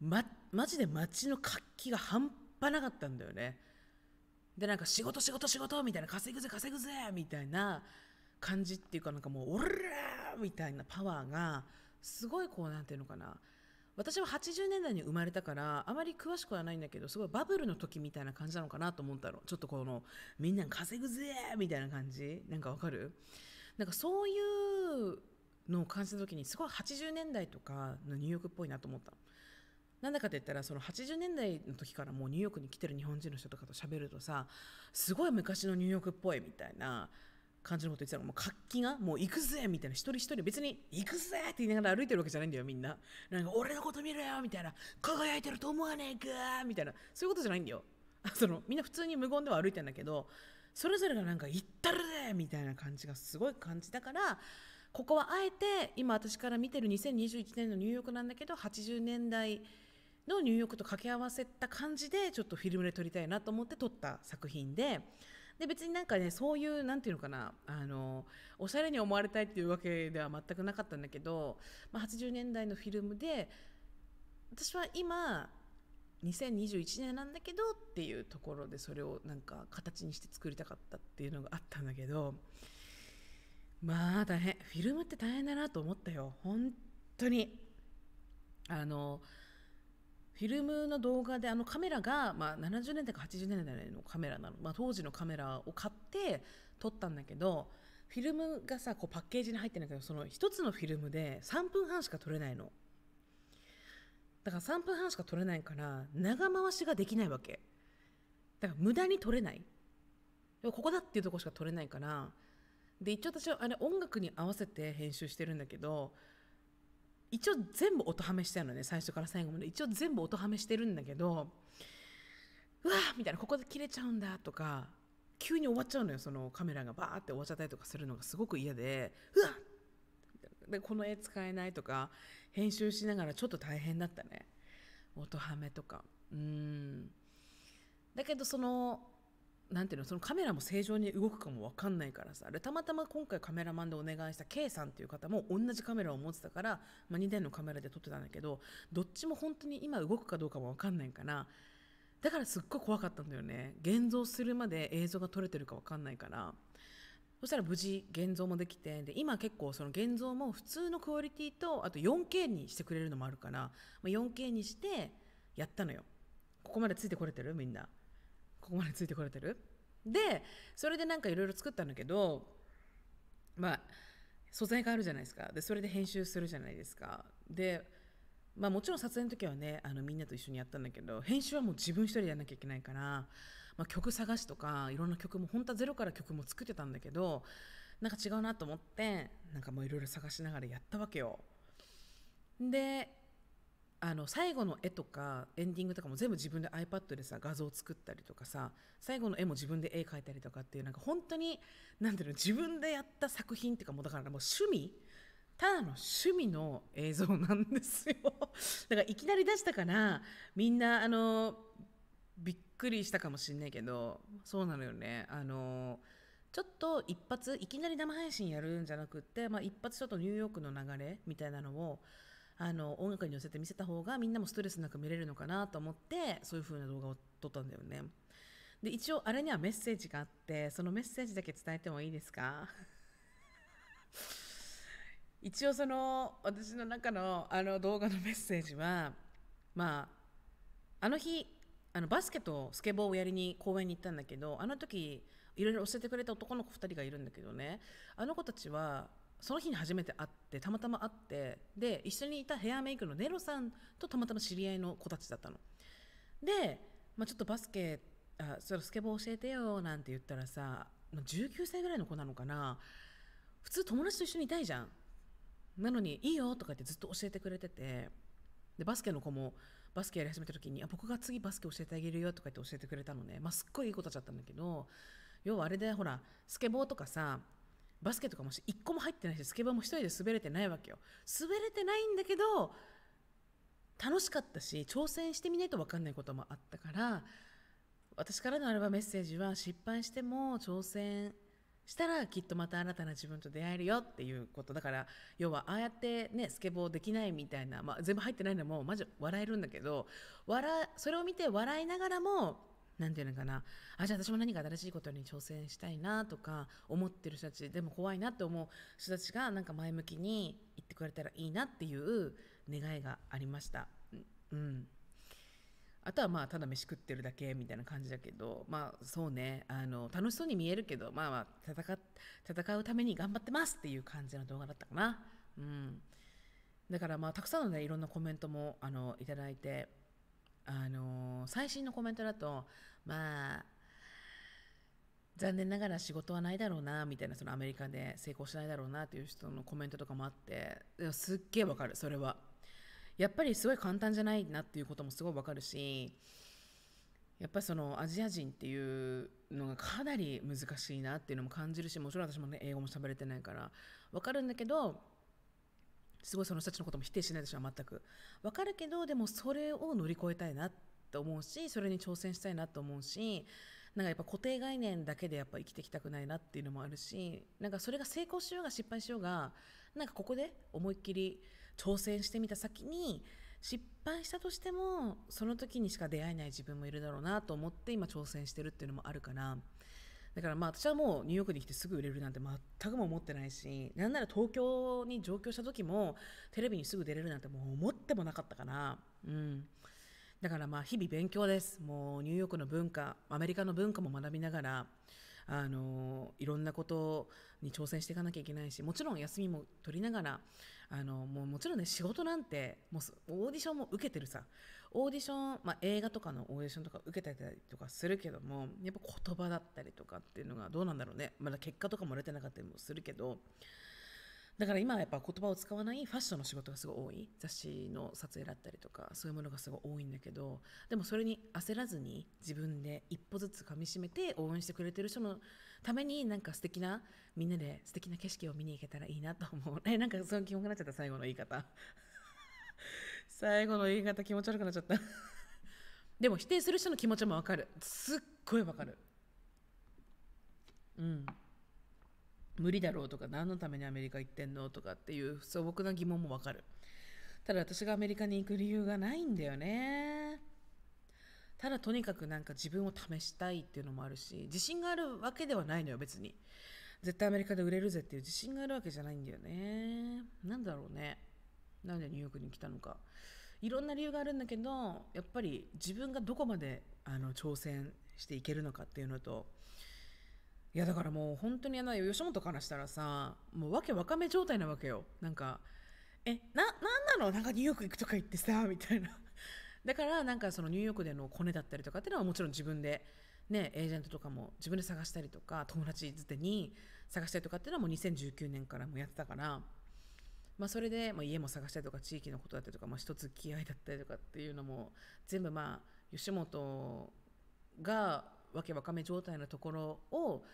[SPEAKER 1] ま、マジで街の活気が半端なかったんだよね。でなんか仕事仕事仕事みたいな稼ぐぜ稼ぐぜみたいな感じっていうかなんかもう「オラー!」みたいなパワーがすごいこう何て言うのかな私は80年代に生まれたからあまり詳しくはないんだけどすごいバブルの時みたいな感じなのかなと思ったのちょっとこのみんな稼ぐぜみたいな感じなんかわかるなんかそういうのを感じた時にすごい80年代とかのニューヨークっぽいなと思ったなんだかって言ったらその80年代の時からもうニューヨークに来てる日本人の人とかと喋るとさすごい昔のニューヨークっぽいみたいな感じのこと言ってたらもう活気がもう行くぜみたいな一人一人別に行くぜって言いながら歩いてるわけじゃないんだよみんななんか俺のこと見ろよみたいな輝いてると思わねえかみたいなそういうことじゃないんだよそのみんな普通に無言では歩いてんだけどそれぞれがなんか行ったるぜみたいな感じがすごい感じだからここはあえて今私から見てる2021年のニューヨークなんだけど80年代のニューヨークと掛け合わせた感じでちょっとフィルムで撮りたいなと思って撮った作品でで別になんかねそういう何て言うのかなあのおしゃれに思われたいっていうわけでは全くなかったんだけど、まあ、80年代のフィルムで私は今2021年なんだけどっていうところでそれをなんか形にして作りたかったっていうのがあったんだけどまあ大変フィルムって大変だなと思ったよ本当にあのフィルムの動画であのカメラが、まあ、70年代か80年代のカメラなの、まあ、当時のカメラを買って撮ったんだけどフィルムがさこうパッケージに入ってないけどその1つのフィルムで3分半しか撮れないのだから3分半しか撮れないから長回しができないわけだから無駄に撮れないここだっていうとこしか撮れないからで一応私はあれ音楽に合わせて編集してるんだけど一応全部音ハメしるのね最初から最後まで一応全部音ハメしてるんだけどうわーみたいなここで切れちゃうんだとか急に終わっちゃうのよそのカメラがバーって終わっちゃったりとかするのがすごく嫌でうわっでこの絵使えないとか編集しながらちょっと大変だったね音ハメとかうんだけどそのなんていうのそのカメラも正常に動くかも分かんないからさたまたま今回カメラマンでお願いした K さんっていう方も同じカメラを持ってたから、まあ、2台のカメラで撮ってたんだけどどっちも本当に今動くかどうかも分かんないからだからすっごい怖かったんだよね現像するまで映像が撮れてるか分かんないからそしたら無事現像もできてで今結構その現像も普通のクオリティとあと 4K にしてくれるのもあるから、まあ、4K にしてやったのよここまでついてこれてるみんな。ここまでついてこれてるでそれでなんかいろいろ作ったんだけどまあ素材があるじゃないですかでそれで編集するじゃないですかでまあもちろん撮影の時はねあのみんなと一緒にやったんだけど編集はもう自分一人でやらなきゃいけないから、まあ、曲探しとかいろんな曲も本当はゼロから曲も作ってたんだけどなんか違うなと思ってなんかもういろいろ探しながらやったわけよであの最後の絵とかエンディングとかも全部自分で iPad でさ画像作ったりとかさ最後の絵も自分で絵描いたりとかっていうなんか本当にていうの自分でやった作品っていうかもうだからもう趣味ただの趣味の映像なんですよ (laughs) だからいきなり出したからみんなあのびっくりしたかもしんないけどそうなのよねあのちょっと一発いきなり生配信やるんじゃなくって、まあ、一発ちょっとニューヨークの流れみたいなのをあの音楽に寄せて見せた方がみんなもストレスなく見れるのかなと思ってそういう風な動画を撮ったんだよねで一応あれにはメッセージがあってそのメッセージだけ伝えてもいいですか (laughs) 一応その私の中のあの動画のメッセージはまああの日あのバスケとスケボーをやりに公園に行ったんだけどあの時いろいろ教えてくれた男の子2人がいるんだけどねあの子たちはその日に初めて会ってたまたま会ってで一緒にいたヘアメイクのネロさんとたまたま知り合いの子たちだったの。で、まあ、ちょっとバスケあそスケボー教えてよなんて言ったらさ19歳ぐらいの子なのかな普通友達と一緒にいたいじゃん。なのに「いいよ」とか言ってずっと教えてくれててでバスケの子もバスケやり始めた時に「あ僕が次バスケ教えてあげるよ」とか言って教えてくれたのね、まあ、すっごいいい子たちだったんだけど要はあれでほらスケボーとかさバスケとかもし個も入ってないしスケバーも一人で滑れてないわけよ滑れてないんだけど楽しかったし挑戦してみないと分かんないこともあったから私からのルバムメッセージは失敗しても挑戦したらきっとまた新たな自分と出会えるよっていうことだから要はああやってねスケボーできないみたいな、まあ、全部入ってないのもまじ笑えるんだけど笑それを見て笑いながらもんていうのかなあじゃあ私も何か新しいことに挑戦したいなとか思ってる人たちでも怖いなって思う人たちがなんか前向きに言ってくれたらいいなっていう願いがありました。うんあとはまあただ飯食ってるだけみたいな感じだけどまあそうねあの楽しそうに見えるけどまあまあ戦戦うために頑張ってますっていう感じの動画だったかな。うん、だからまあたくさんのねいろんなコメントもあのいただいてあのー、最新のコメントだとまあ残念ながら仕事はないだろうなみたいなそのアメリカで成功しないだろうなっていう人のコメントとかもあってすっげえわかるそれはやっぱりすごい簡単じゃないなっていうこともすごいわかるしやっぱりそのアジア人っていうのがかなり難しいなっていうのも感じるしもちろん私もね英語も喋れてないからわかるんだけどすごいその人たちのことも否定しないでしょ全くわかるけどでもそれを乗り越えたいなって思うしそれに挑戦したいなと思うしなんかやっぱ固定概念だけでやっぱ生きてきたくないなっていうのもあるしなんかそれが成功しようが失敗しようがなんかここで思いっきり挑戦してみた先に失敗したとしてもその時にしか出会えない自分もいるだろうなと思って今挑戦してるっていうのもあるから。だからまあ私はもうニューヨークに来てすぐ売れるなんて全くも思ってないしなんなら東京に上京した時もテレビにすぐ出れるなんてもう思ってもなかったから、うん、だからまあ日々勉強ですもうニューヨークの文化アメリカの文化も学びながらあのいろんなことに挑戦していかなきゃいけないしもちろん休みも取りながらあのもうもちろんね仕事なんてもうオーディションも受けてるさオーディション、まあ、映画とかのオーディションとか受けてたりとかするけどもやっぱ言葉だったりとかっていうのがどうなんだろうねまだ結果とかも出てなかったりもするけどだから今はやっぱ言葉を使わないファッションの仕事がすごい多い雑誌の撮影だったりとかそういうものがすごい多いんだけどでもそれに焦らずに自分で一歩ずつかみしめて応援してくれてる人のためになんか素敵なみんなで素敵な景色を見に行けたらいいなと思うえなんかその気持ちなっちゃった最後の言い方 (laughs) 最後の言い方気持ち悪くなっちゃった (laughs) でも否定する人の気持ちもわかるすっごいわかるうん無理だろうとか何のためにアメリカ行ってんのとかっていう素朴な疑問もわかるただ私がアメリカに行く理由がないんだよねただとにかくなんか自分を試したいっていうのもあるし自
[SPEAKER 3] 信があるわけで
[SPEAKER 1] はないのよ別に絶対アメリカで売れるぜっていう自信があるわけじゃないんだよねなんだろうねなんでニューヨークに来たのかいろんな理由があるんだけどやっぱり自分がどこまであの挑戦していけるのかっていうのといやだからもう本当にあの吉本からしたらさもうわけわかめ状態なわけよなんか「えななんなのなんかニューヨーク行くとか言ってさ」みたいな (laughs) だからなんかそのニューヨークでのコネだったりとかっていうのはもちろん自分でねエージェントとかも自分で探したりとか友達づてに探したりとかっていうのはもう2019年からもやってたから。まあ、それで、まあ、家も探したりとか地域のことだったりとか、まあ、一つ気合だったりとかっていうのも全部まあ吉本がわけわかめ状態のところを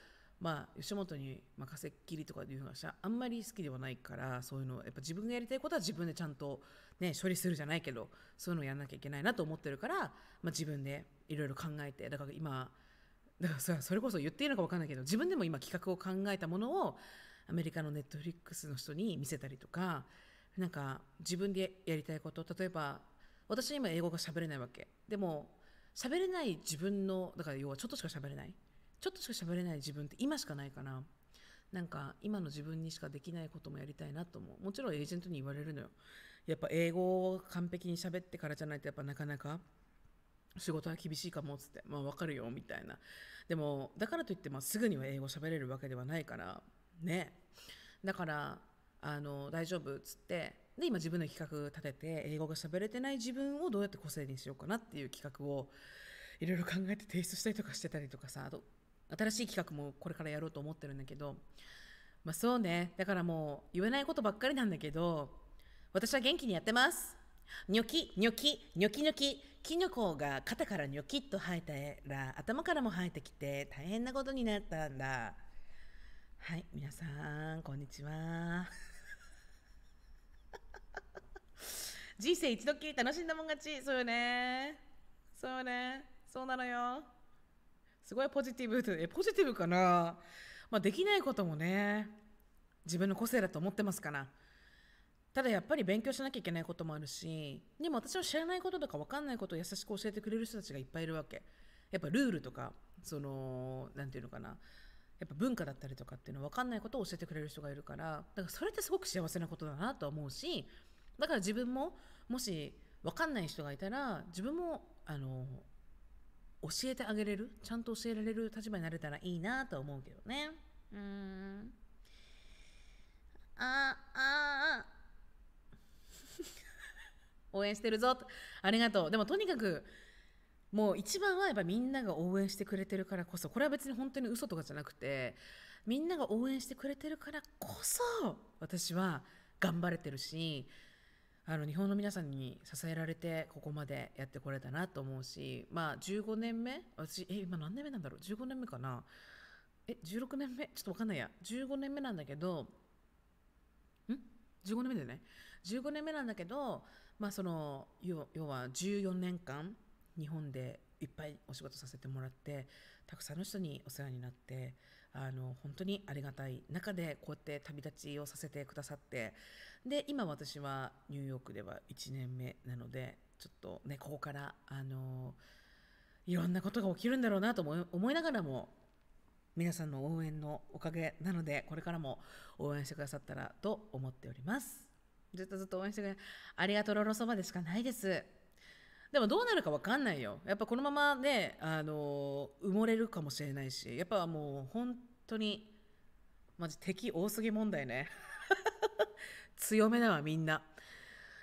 [SPEAKER 1] まあ、吉本に任せっきりとかいう話はあんまり好きではないからそういうのやっぱ自分がやりたいことは自分でちゃんと、ね、処理するじゃないけどそういうのをやんなきゃいけないなと思ってるから、まあ、自分でいろいろ考えてだから今だからそれこそ言っていいのか分かんないけど自分でも今企画を考えたものをアメリカのネットフリックスの人に見せたりとかなんか自分でやりたいこと例えば私今英語が喋れないわけでも喋れない自分のだから要はちょっとしか喋れないちょっとしか喋れない自分って今しかないからなんか今の自分にしかできないこともやりたいなと思うもちろんエージェントに言われるのよやっぱ英語を完璧に喋ってからじゃないとやっぱなかなか仕事は厳しいかもっつってまあ分かるよみたいなでもだからといってまあすぐには英語喋れるわけではないからねだからあの大丈夫っつってで今自分の企画立てて英語が喋れてない自分をどうやって個性にしようかなっていう企画をいろいろ考えて提出したりとかしてたりとかさあと新しい企画もこれからやろうと思ってるんだけど、まあそうね。だからもう言えないことばっかりなんだけど、私は元気にやってます。ニョキ、ニョキ、ニョキニョキ。キノコが肩からニョキっと生えたら、頭からも生えてきて大変なことになったんだ。はい、皆さん、こんにちは。人生一度きり楽しんだもん勝ち。そうよね。そうよね。そうなのよ。すごいポジティブで、え、ポジティブかなまあ、できないこともね、自分の個性だと思ってますから。ただやっぱり勉強しなきゃいけないこともあるし、でも私は知らないこととか分かんないことを優しく教えてくれる人たちがいっぱいいるわけ。やっぱルールとか、その、なんていうのかな。やっぱ文化だったりとかっていうの分かんないことを教えてくれる人がいるから、だからそれってすごく幸せなことだなと思うし、だから自分も、もし分かんない人がいたら、自分も、あの、教えてあげれるちゃんと教えられる立場になれたらいいなと思うけどねうんああ (laughs) 応援してるぞありがとうでもとにかくもう一番はやっぱみんなが応援してくれてるからこそこれは別に本当に嘘とかじゃなくてみんなが応援してくれてるからこそ私は頑張れてるしあの日本の皆さんに支えられてここまでやってこれたなと思うしまあ15年目私え今何年目なんだろう15年目かなえ16年目ちょっと分かんないや15年目なんだけどん15年目でね15年目なんだけどまあその要は14年間日本でいっぱいお仕事させてもらってたくさんの人にお世話になってあの本当にありがたい中でこうやって旅立ちをさせてくださってで今私はニューヨークでは1年目なのでちょっとねここからあのいろんなことが起きるんだろうなと思いながらも皆さんの応援のおかげなのでこれからも応援してくださったらと思っておりますずっとずっと応援してくれありがとろろそばでしかないですでもどうなるか分かんないよやっぱこのままねあの埋もれるかもしれないしやっぱもう本当にマジ敵多すぎ問題ね (laughs) 強めだわみんな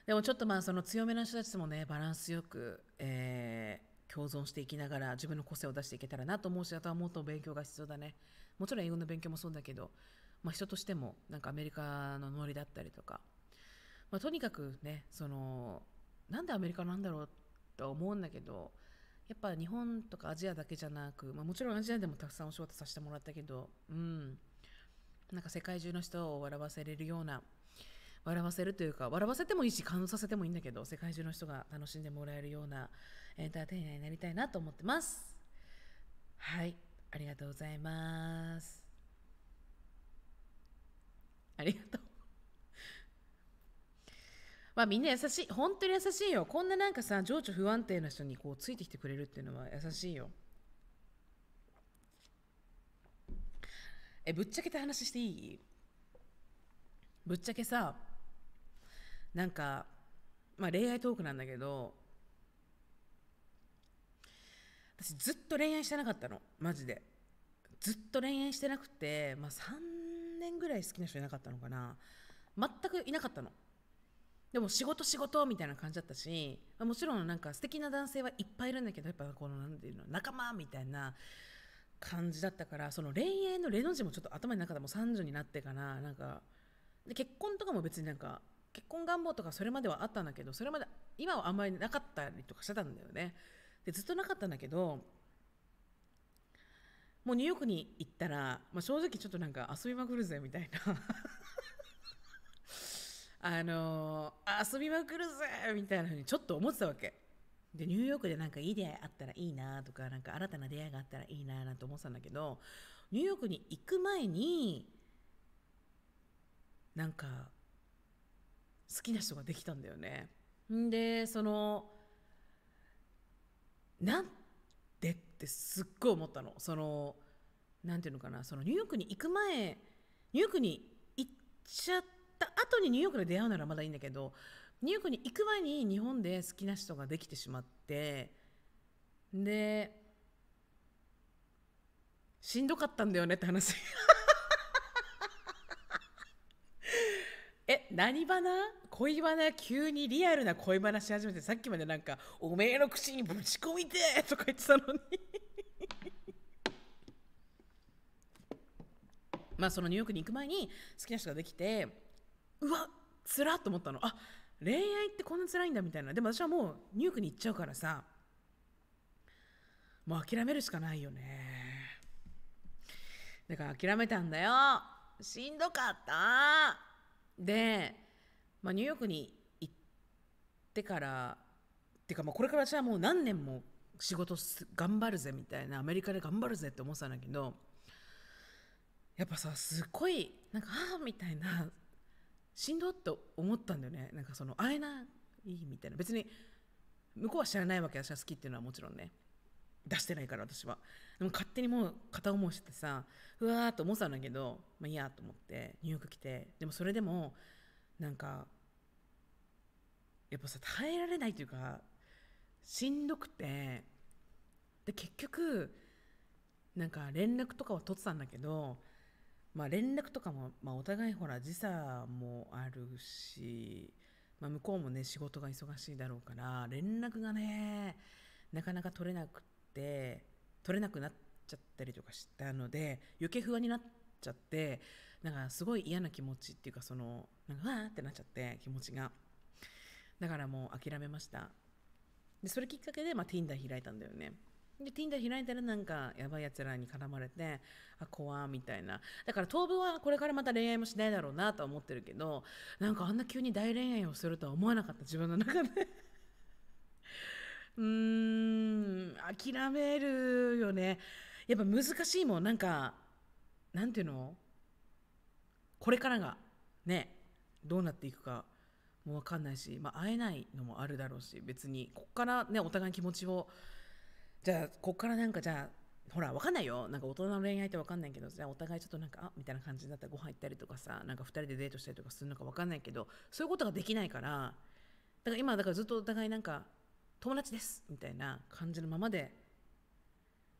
[SPEAKER 1] でもちょっとまあその強めな人たちともねバランスよく、えー、共存していきながら自分の個性を出していけたらなと思うしあとはもっと勉強が必要だねもちろん英語の勉強もそうだけど、まあ、人としてもなんかアメリカのノリだったりとか、まあ、とにかくねそのなんでアメリカなんだろうと思うんだけどやっぱ日本とかアジアだけじゃなく、まあ、もちろんアジアでもたくさんお仕事させてもらったけど、うん、なんか世界中の人を笑わせれるような笑わせるというか笑わせてもいいし感動させてもいいんだけど世界中の人が楽しんでもらえるようなエンターテイナーになりたいなと思ってますはいありがとうございますありがとう (laughs) まあみんな優しい本当に優しいよこんななんかさ情緒不安定な人にこうついてきてくれるっていうのは優しいよえぶっちゃけた話していいぶっちゃけさなんか、まあ、恋愛トークなんだけど私ずっと恋愛してなかったのマジでずっと恋愛してなくて、まあ、3年ぐらい好きな人いなかったのかな全くいなかったのでも仕事仕事みたいな感じだったし、まもちろんなんか素敵な男性はいっぱいいるんだけどやっぱこの何ていうの仲間みたいな感じだったからその恋愛のレの字もちょっと頭の中でも30になってからなんかで結婚とかも別になんか結婚願望とかそれまではあったんだけどそれまで今はあんまりなかったりとかしてたんだよねでずっとなかったんだけどもうニューヨークに行ったら、まあ、正直ちょっとなんか遊びまくるぜみたいな (laughs) あのー、遊びまくるぜみたいなふうにちょっと思ってたわけでニューヨークでなんかいい出会いあったらいいなとかなんか新たな出会いがあったらいいななんて思ってたんだけどニューヨークに行く前になんか好きな人ができたんだよね。でそのなんでってすっごい思ったの。そのなんていうのかなそのニューヨークに行く前ニューヨークに行っちゃった後にニューヨークで出会うならまだいいんだけどニューヨークに行く前に日本で好きな人ができてしまってでしんどかったんだよねって話 (laughs) え何ナ恋バナ急にリアルな恋バナし始めてさっきまでなんか「おめえの口にぶち込みて!」とか言ってたのに (laughs) まあそのニューヨークに行く前に好きな人ができてうわっつらっと思ったのあ恋愛ってこんな辛いんだみたいなでも私はもうニュークに行っちゃうからさもう諦めるしかないよねだから諦めたんだよしんどかったで、まあ、ニューヨークに行ってからっていうかまあこれから私はもう何年も仕事頑張るぜみたいなアメリカで頑張るぜって思ってたんだけどやっぱさすっごいなんかああみたいなしんどって思ったんだよねなんかその会えないみたいな別に向こうは知らないわけ私は好きっていうのはもちろんね出してないから私はでも勝手にもう片思いしてさうわーと思ってたんだけどまあいいやと思ってニューヨーク来てでもそれでもなんかやっぱさ耐えられないというかしんどくてで結局なんか連絡とかは取ってたんだけどまあ、連絡とかも、まあ、お互いほら時差もあるし、まあ、向こうもね仕事が忙しいだろうから連絡がねなかなか取れなくて取れなくなっちゃったりとかしたので余計不安になっちゃってなんかすごい嫌な気持ちっていうかそのなんかわーってなっちゃって気持ちがだからもう諦めましたでそれきっかけで、まあ、Tinder 開いたんだよねで Tinder 開いたらなんかやばいやつらに絡まれてあ怖みたいなだから当分はこれからまた恋愛もしないだろうなとは思ってるけどなんかあんな急に大恋愛をするとは思わなかった自分の中で (laughs) うーん諦めるよねやっぱ難しいもんなんかなんていうのこれからがねどうなっていくかもわ分かんないし、まあ、会えないのもあるだろうし別にここからねお互い気持ちをじゃあこっからなんかじゃあほら分かんないよなんか大人の恋愛って分かんないけどじゃあお互いちょっとなんかあみたいな感じだったらご飯行ったりとかさなんか2人でデートしたりとかするのか分かんないけどそういうことができないからだから今だからずっとお互いなんか友達ですみたいな感じのままで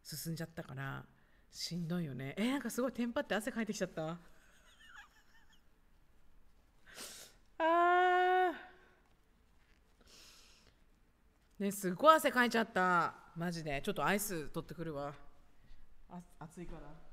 [SPEAKER 1] 進んじゃったからしんどいよねえなんかすごいテンパって汗かいてきちゃった (laughs) あーねすごい汗かいちゃったマジでちょっとアイス取ってくるわあ暑いから。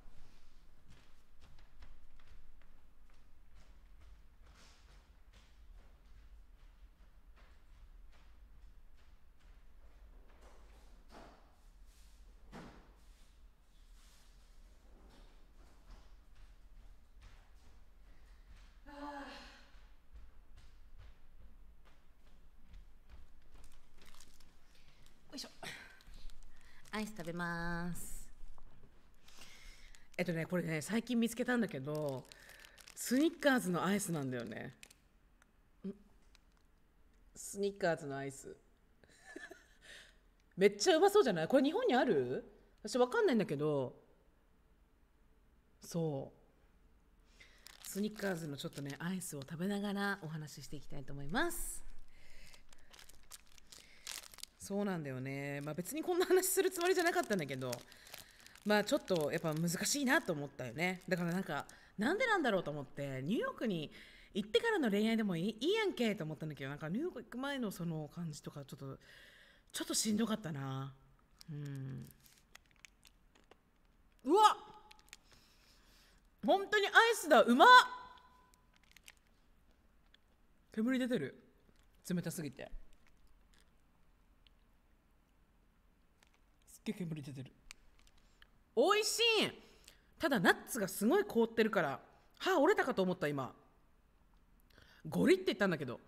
[SPEAKER 3] ます
[SPEAKER 1] えっとねこれね最近見つけたんだけどスニッカーズのアイスなんだよねスニッカーズのアイス (laughs) めっちゃうまそうじゃないこれ日本にある私わかんないんだけどそうスニッカーズのちょっとねアイスを食べながらお話ししていきたいと思いますそうなんだよね、まあ、別にこんな話するつもりじゃなかったんだけどまあちょっとやっぱ難しいなと思ったよねだからなんかなんでなんだろうと思ってニューヨークに行ってからの恋愛でもいいいいやんけと思ったんだけどなんかニューヨーク行く前のその感じとかちょっとちょっとしんどかったなうんうわ本当にアイスだうまっ煙出てる冷たすぎて。げえ煙出てる美味しいただナッツがすごい凍ってるから歯折れたかと思った今ゴリって言ったんだけど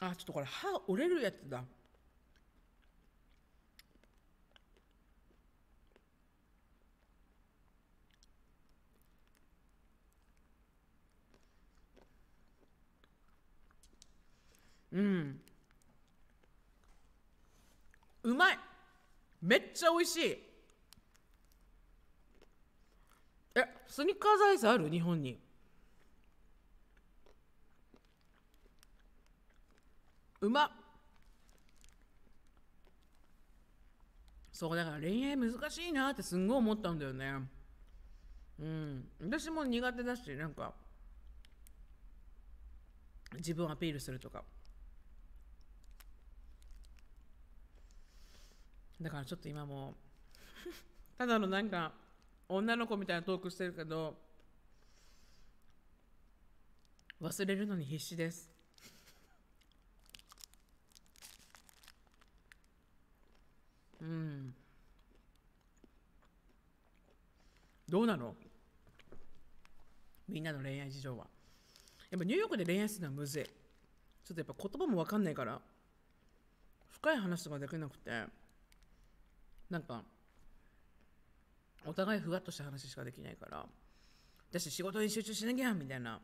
[SPEAKER 1] あちょっとこれ歯折れるやつだうんうまいめっちゃ美味しいえスニッカーズアイスある日本にうまそうだから恋愛難しいなってすんごい思ったんだよねうん私も苦手だしなんか自分をアピールするとかだからちょっと今もただのなんか女の子みたいなトークしてるけど忘れるのに必死ですうんどうなのみんなの恋愛事情はやっぱニューヨークで恋愛するのはむずいちょっとやっぱ言葉も分かんないから深い話とかできなくてなんかお互いふわっとした話しかできないから私仕事に集中しなきゃみたいな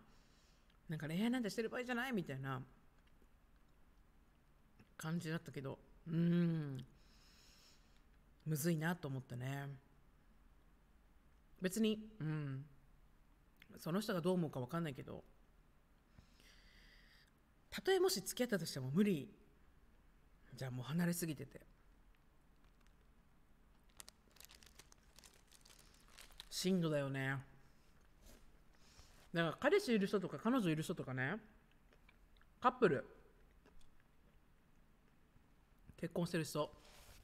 [SPEAKER 1] なんか恋愛なんてしてる場合じゃないみたいな感じだったけどうんむずいなと思ったね別にうんその人がどう思うか分かんないけどたとえもし付き合ったとしても無理じゃあもう離れすぎてて真度だよねだから彼氏いる人とか彼女いる人とかねカップル結婚してる人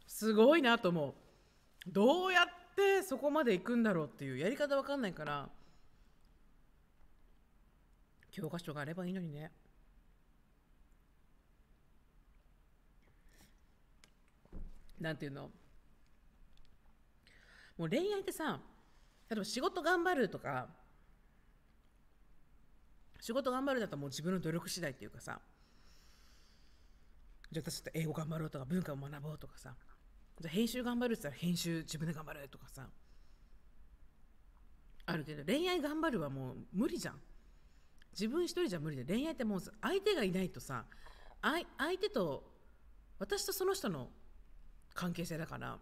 [SPEAKER 1] すごいなと思うどうやってそこまで行くんだろうっていうやり方わかんないから教科書があればいいのにねなんていうのもう恋愛ってさ例えば仕事頑張るとか仕事頑張るだともう自分の努力次第っていうかさじゃあ私っ英語頑張ろうとか文化を学ぼうとかさじゃあ編集頑張るって言ったら編集自分で頑張るとかさあるけど恋愛頑張るはもう無理じゃん自分一人じゃ無理で恋愛ってもう相手がいないとさ相手と私とその人の関係性だから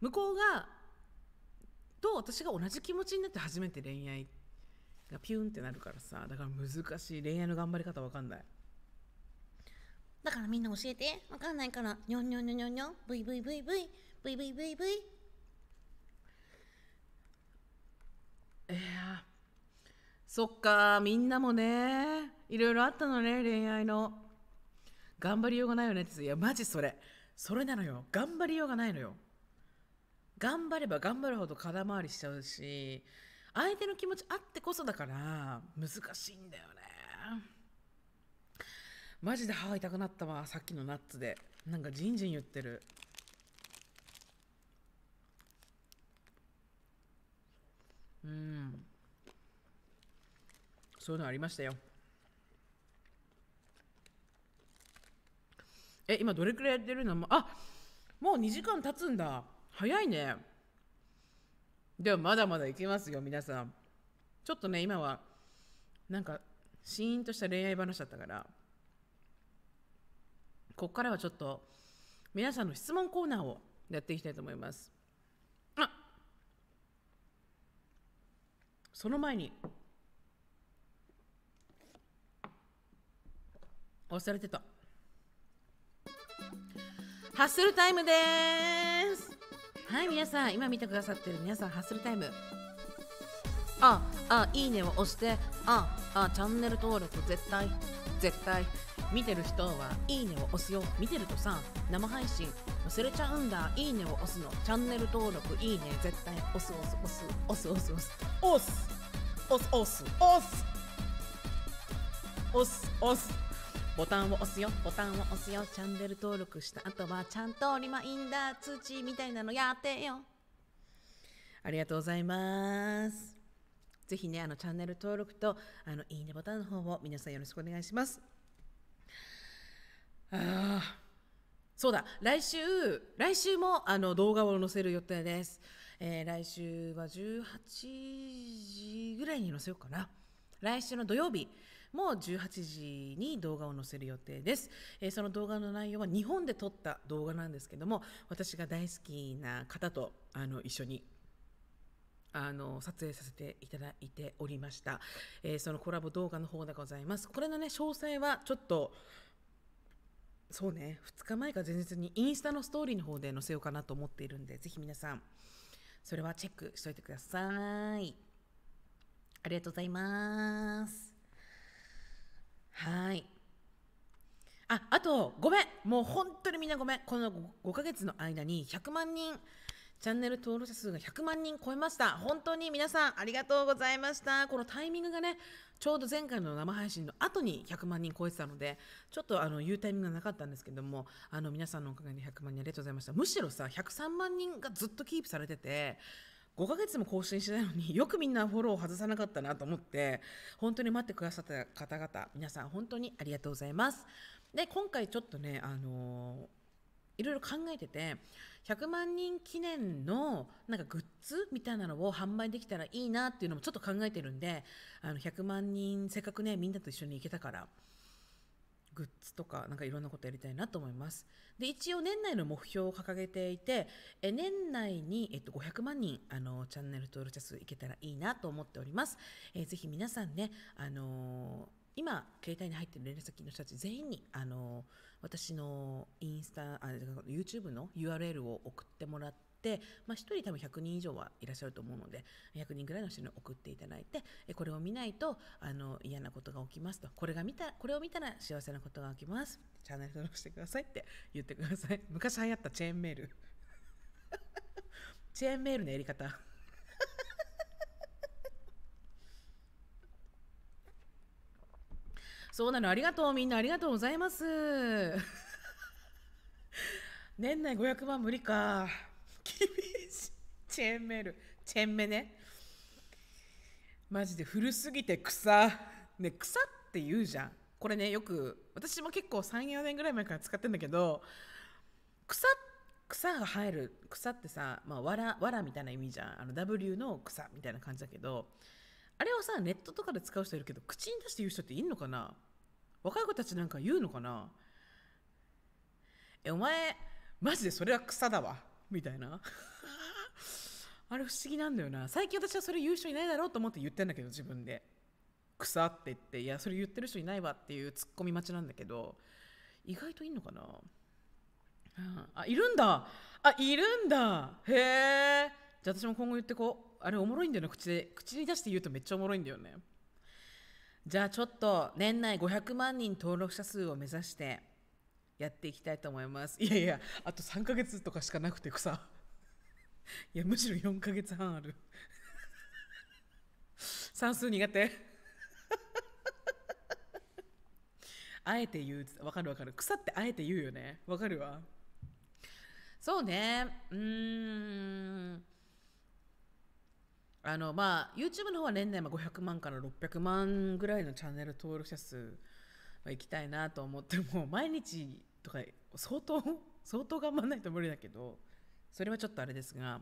[SPEAKER 1] 向こうがと私が同じ気持ちになって初めて恋愛がピュンってなるからさだから難しい恋愛の頑張り方わかん
[SPEAKER 4] ない
[SPEAKER 3] だからみんな教えてわかんないからニョンニョンニョンニョンニョンブイブイブイブイブイブイい
[SPEAKER 1] やそっかみんなもねいろいろあったのね恋愛の頑張りようがないよねっていやマジそれそれなのよ頑張りようがないのよ頑張れば頑張るほど空回りしちゃうし相手の気持ちあってこそだから難しいんだよねマジで歯痛くなったわさっきのナッツでなんかジンジン言ってるうんそういうのありましたよえ今どれくらいやってるのあもう2時間経つんだ早いねでもまだまだいきますよ皆さんちょっとね今はなんかシーンとした恋愛話だったからここからはちょっと皆さんの質問コーナーをやっていきたいと思いますあその前に押されてたハッスルタイムですはい皆さん今見てくださってる皆さんハッスルタイムああいいねを押してああチャンネル登録絶対絶対見てる人はいいねを押すよ見てるとさ生配信忘れちゃうんだいいねを押すのチャンネル登録いいね絶対押す押す押す押す押す押す押す押す押す押す押す押すボタンを押すよ、ボタンを押すよ、チャンネル登録した後はちゃんとリマイン
[SPEAKER 3] ダー通知みたいなのやってよ。
[SPEAKER 1] ありがとうございます。ぜひね、あのチャンネル登録とあのいいねボタンの方を皆さんよろしくお願いします。ああ、そうだ、来週、来週もあの動画を載せる予定です。えー、来週は18時ぐらいに載せようかな。来週の土曜日、もう18時に動画を載せる予定です、えー、その動画の内容は日本で撮った動画なんですけども私が大好きな方とあの一緒にあの撮影させていただいておりました、えー、そのコラボ動画の方でございますこれのね詳細はちょっとそうね2日前か前日にインスタのストーリーの方で載せようかなと思っているんでぜひ皆さんそれはチェックしといてくださいありがとうございますはいああとごめんもう本当にみんなごめんこの5ヶ月の間に100万人チャンネル登録者数が100万人超えました本当に皆さんありがとうございましたこのタイミングがねちょうど前回の生配信の後に100万人超えてたのでちょっとあの言うタイミングがなかったんですけどもあの皆さんのおかげで100万人ありがとうございましたむしろさ103万人がずっとキープされてて5ヶ月も更新しないのに (laughs) よくみんなフォローを外さなかったなと思って本当に待ってくださった方々皆さん本当にありがとうございますで今回ちょっとねあのー、いろいろ考えてて100万人記念のなんかグッズみたいなのを販売できたらいいなっていうのもちょっと考えてるんであの100万人せっかくねみんなと一緒に行けたからグッズとかなんかいろんなことやりたいなと思います。で一応年内の目標を掲げていてえ年内に、えっと、500万人あのチャンネル登録者数いけたらいいなと思っております。えー、ぜひ皆さんね、あのー今、携帯に入ってる連絡先の人たち全員に、あの、私のインスタ、あ、YouTube の URL を送ってもらっ、まあ、1人多分100人以上はいらっしゃると思うので100人ぐらいの人に送っていただいてこれを見ないとあの嫌なことが起きますとこれが見たこれを見たら幸せなことが起きますチャンネル登録してくださいって言ってください (laughs) 昔流行ったチェーンメール (laughs) チェーンメールのやり方 (laughs) そうなのありがとうみんなありがとうございます年内500万無理か。しいチェーンメールチェーンメねマジで古すぎて草ね草って言うじゃんこれねよく私も結構34年ぐらい前から使ってんだけど草草が生える草ってさ、まあ、わらわらみたいな意味じゃんあの W の草みたいな感じだけどあれをさネットとかで使う人いるけど口に出して言う人っていんのかな若い子たちなんか言うのかなえお前マジでそれは草だわみたいなあれ不思議なんだよな最近私はそれ言う人いないだろうと思って言ってんだけど自分で草って言っていやそれ言ってる人いないわっていうツッコミ待ちなんだけど意外といいのかな、
[SPEAKER 2] うん、あいるんだ
[SPEAKER 1] あいるんだへえじゃあ私も今後言ってこうあれおもろいんだよな口で口に出して言うとめっちゃおもろいんだよねじゃあちょっと年内500万人登録者数を目指してやっていきたいと思いますいやいやあと3ヶ月とかしかなくてさいやむしろ4ヶ月半ある算数苦手あえて言うわかるわかる草ってあえて言うよねわかるわそうねうんあのまあ YouTube の方は年内500万から600万ぐらいのチャンネル登録者数行きたいなと思っても毎日とか相当相当頑張らないと無理だけどそれはちょっとあれですが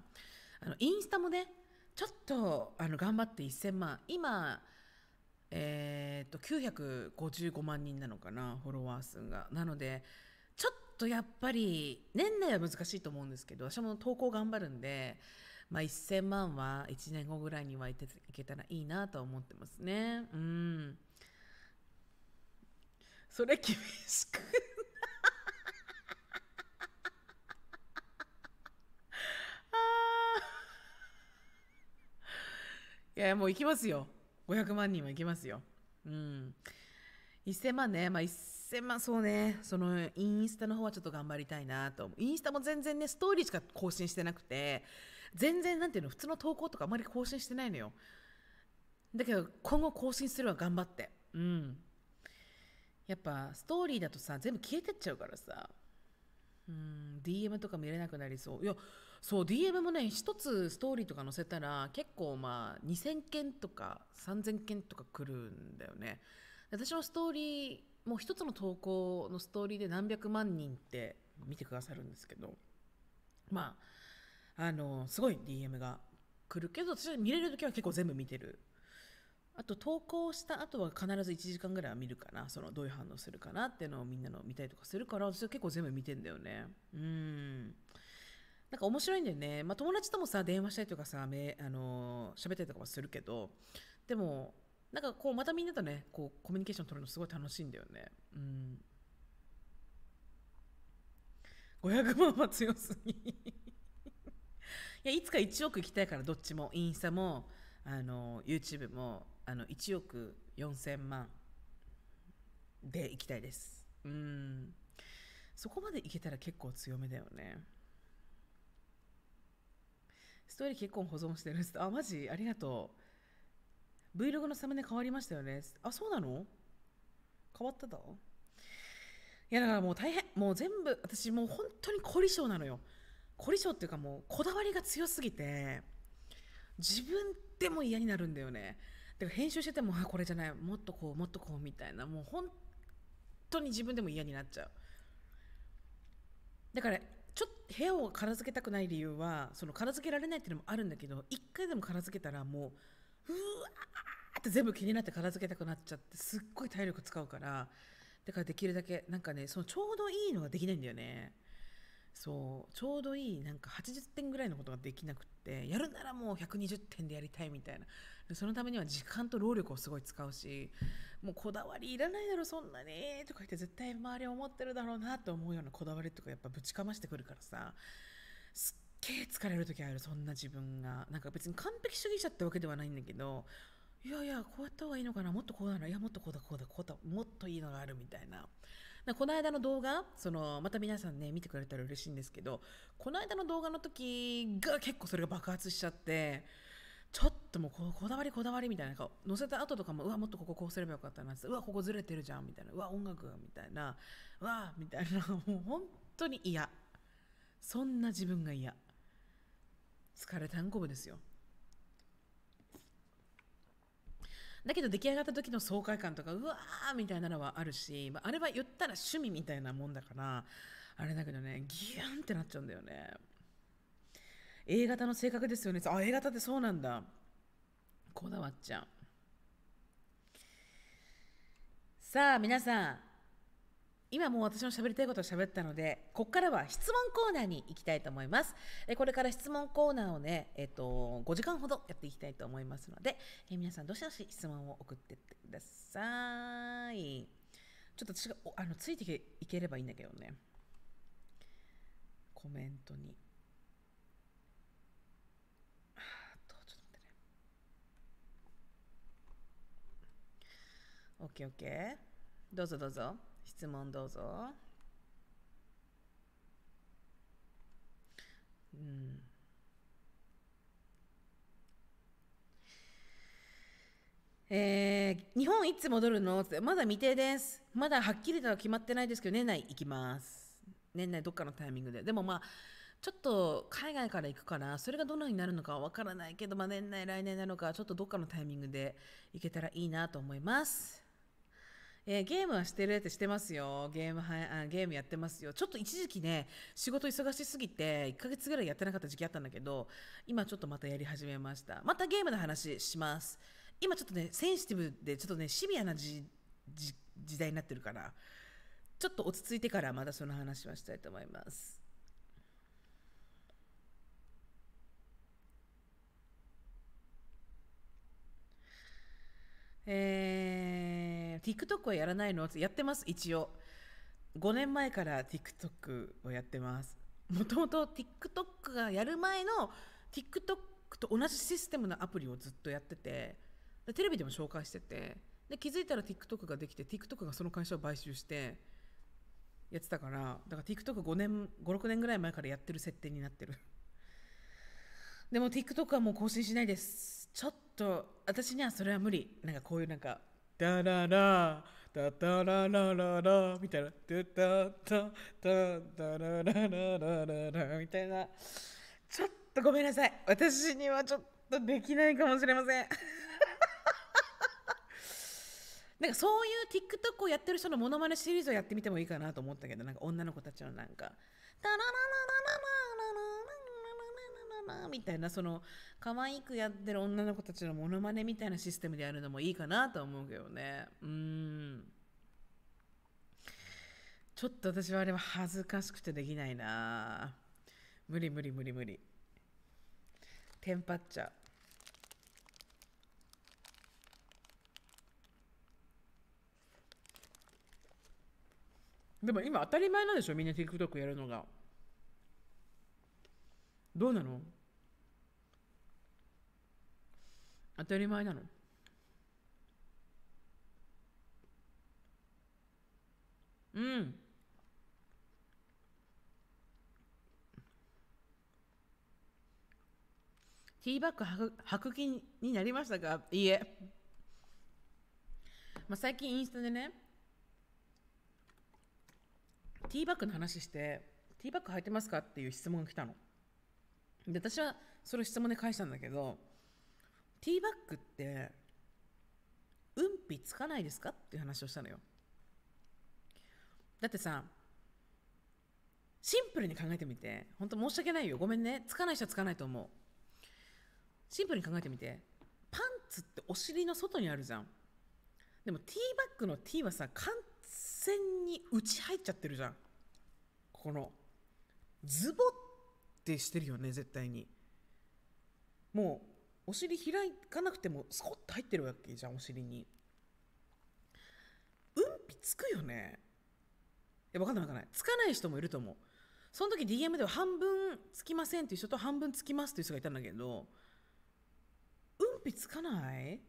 [SPEAKER 1] あのインスタもねちょっとあの頑張って1000万今えー、っと955万人なのかなフォロワー数がなのでちょっとやっぱり年内は難しいと思うんですけど私も投稿頑張るんで、まあ、1000万は1年後ぐらいにはいけたらいいなと思ってますねうん。
[SPEAKER 2] それ厳しく (laughs)
[SPEAKER 1] いやもう行きますよ500万人は行きますようん1000万ねまあ1000万そうねそのインスタの方はちょっと頑張りたいなとインスタも全然ねストーリーしか更新してなくて全然なんていうの普通の投稿とかあまり更新してないのよだけど今後更新するは頑張ってうんやっぱストーリーだとさ全部消えてっちゃうからさうん DM とか見れなくなりそういやそう DM もね一つストーリーとか載せたら結構まあ2,000件とか3,000件とか来るんだよね私のストーリーもう一つの投稿のストーリーで何百万人って見てくださるんですけどまああのすごい DM が来るけど私は見れる時は結構全部見てるあと投稿した後は必ず1時間ぐらいは見るかなそのどういう反応するかなっていうのをみんなの見たりとかするから私は結構全部見てんだよねうんなんか面白いんだよね、まあ、友達ともさ電話したりとかさめあの喋ったりとかはするけどでもなんかこうまたみんなとねこうコミュニケーション取るのすごい楽しいんだよね
[SPEAKER 2] うん500万は強すぎ (laughs) い
[SPEAKER 1] やいつか1億いきたいからどっちもインスタもあの YouTube もあの1億4000万でいきたいですうんそこまでいけたら結構強めだよねストーリー結構保存してるんですあマジありがとう Vlog のサムネ変わりましたよねあそうなの変わっただいやだからもう大変もう全部私もう本当に凝り性なのよ凝り性っていうかもうこだわりが強すぎて自分でも嫌になるんだよねだ編集してても (laughs) あこれじゃないもっとこうもっとこうみたいなもう本当に自分でも嫌になっちゃうだからちょっと部屋を片付けたくない理由はその片付けられないっていうのもあるんだけど一回でも片付けたらもううわーって全部気になって片付けたくなっちゃってすっごい体力使うからだからできるだけなんかねそのちょうどいいのができないんだよねそうちょうどいいなんか80点ぐらいのことができなくってやるならもう120点でやりたいみたいなでそのためには時間と労力をすごい使うしもうこだわりいらないだろそんなにとか言って絶対周り思ってるだろうなと思うようなこだわりとかやっぱぶちかましてくるからさすっげえ疲れる時あるそんな自分がなんか別に完璧主義者ってわけではないんだけどいやいやこうやった方がいいのかなもっとこうなのいやもっとこうだこうだこうだもっといいのがあるみたいなこの間の動画そのまた皆さんね見てくれたら嬉しいんですけどこの間の動画の時が結構それが爆発しちゃってちょっともうこだわりこだわりみたいなな載せた後とかもうわもっとこここうすればよかったなってうわここずれてるじゃんみたいなうわ音楽みたいなうわみたいなもう本当に嫌そんな自分が嫌疲れたんこぶですよだけど出来上がった時の爽快感とかうわーみたいなのはあるし、まあ、あれは言ったら趣味みたいなもんだからあれだけどねギューンってなっちゃうんだよね A 型の性格ですよねあ A 型ってそうなんだこだわっちゃうさあ皆さん今もう私の喋りたいことを喋ったのでここからは質問コーナーに行きたいと思いますえこれから質問コーナーをねえっと5時間ほどやっていきたいと思いますのでえ皆さんどしどし質問を送ってってくださいちょっと私があのついていければいいんだけどねコメントに OK、OK。どうぞどうぞ。質問どうぞ。うん。えー、日本いつ戻るのってまだ未定です。まだはっきりとは決まってないですけど、年内行きます。年内どっかのタイミングで。でもまあ、ちょっと海外から行くから、それがどのようになるのかわからないけど、まあ、年内、来年なのか、ちょっとどっかのタイミングで行けたらいいなと思います。えー、ゲームはしてるってしてますよ。ゲームはあ、ゲームやってますよ。ちょっと一時期ね、仕事忙しすぎて、1ヶ月ぐらいやってなかった時期あったんだけど、今ちょっとまたやり始めました。またゲームの話します。今ちょっとね、センシティブで、ちょっとね、シビアな時代になってるから、ちょっと落ち着いてからまたその話はしたいと思います。えー TikTok はやらないのやってます一応5年前から TikTok をやってますもともと TikTok がやる前の TikTok と同じシステムのアプリをずっとやっててテレビでも紹介しててで気づいたら TikTok ができて TikTok がその会社を買収してやってたからだから TikTok56 年56年ぐらい前からやってる設定になってるでも TikTok はもう更新しないですちょっと私にはそれは無理なんかこういうなんかダララダダラララ
[SPEAKER 2] ラみたいなララララララみたいなちょっとごめんなさい私にはちょっとできないかもしれません (laughs)
[SPEAKER 1] なんかそういう TikTok をやってる人のモノマネシリーズをやってみてもいいかなと思ったけどなんか女の子たちのなんか「
[SPEAKER 2] タララララあみたいなそ
[SPEAKER 1] の可愛くやってる女の子たちのモノマネみたいなシステムでやるのもいいかなと思うけどねうんちょっと私はあれは恥ずかしくてできないな無理無理無理無理テンパっちゃうでも今当たり前なんでしょみんな TikTok やるのが。どうなの当たり前
[SPEAKER 2] なのうん
[SPEAKER 1] ティーバッグ履く気になりましたかいいえ、まあ、最近インスタでねティーバッグの話してティーバッグ履いてますかっていう質問が来たので私はそれを質問で返したんだけどティーバッグって運費つかないですかっていう話をしたのよだってさシンプルに考えてみて本当申し訳ないよごめんねつかない人はつかないと思うシンプルに考えてみてパンツってお尻の外にあるじゃんでもティーバッグのティーはさ完全に内入っちゃってるじゃんこのズボッ定してるよね絶対にもうお尻開かなくてもスコッと入ってるわけじゃんお尻にうんぴつくよねいや分かんない分かんないつかない人もいると思うその時 DM では半分つきませんっていう人と半分つきますっていう人がいたんだけどうんぴつかない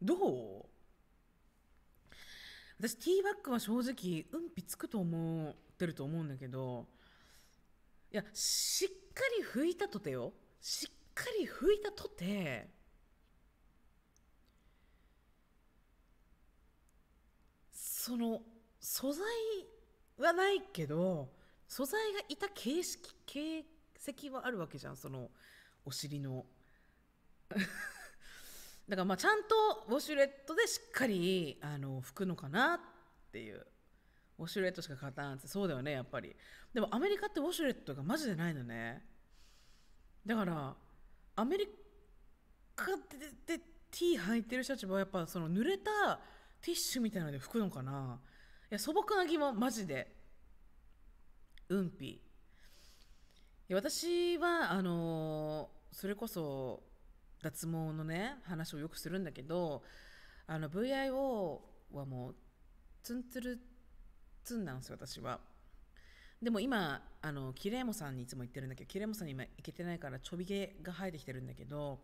[SPEAKER 1] どう私ティーバッグは正直うんぴつくと思ってると思うんだけどいやしっかり拭いたとてよしっかり拭いたとてその素材はないけど素材がいた形式形跡はあるわけじゃんそのお尻の (laughs) だからまあちゃんとウォシュレットでしっかりあの拭くのかなっていうウォシュレットしか勝たんってそうだよねやっぱりでもアメリカってウォシュレットがマジでないのねだからアメリカででティー履いてる人たちはやっぱその濡れたティッシュみたいなので拭くのかないや素朴な疑問マジでうんぴ私はあのそれこそ脱毛のね話をよくするんだけどあの VIO はもうツンツルツンなんですよ私は。でも今あのキレイモさんにいつも行ってるんだけどキレイモさんに今行けてないからちょび毛が生えてきてるんだけど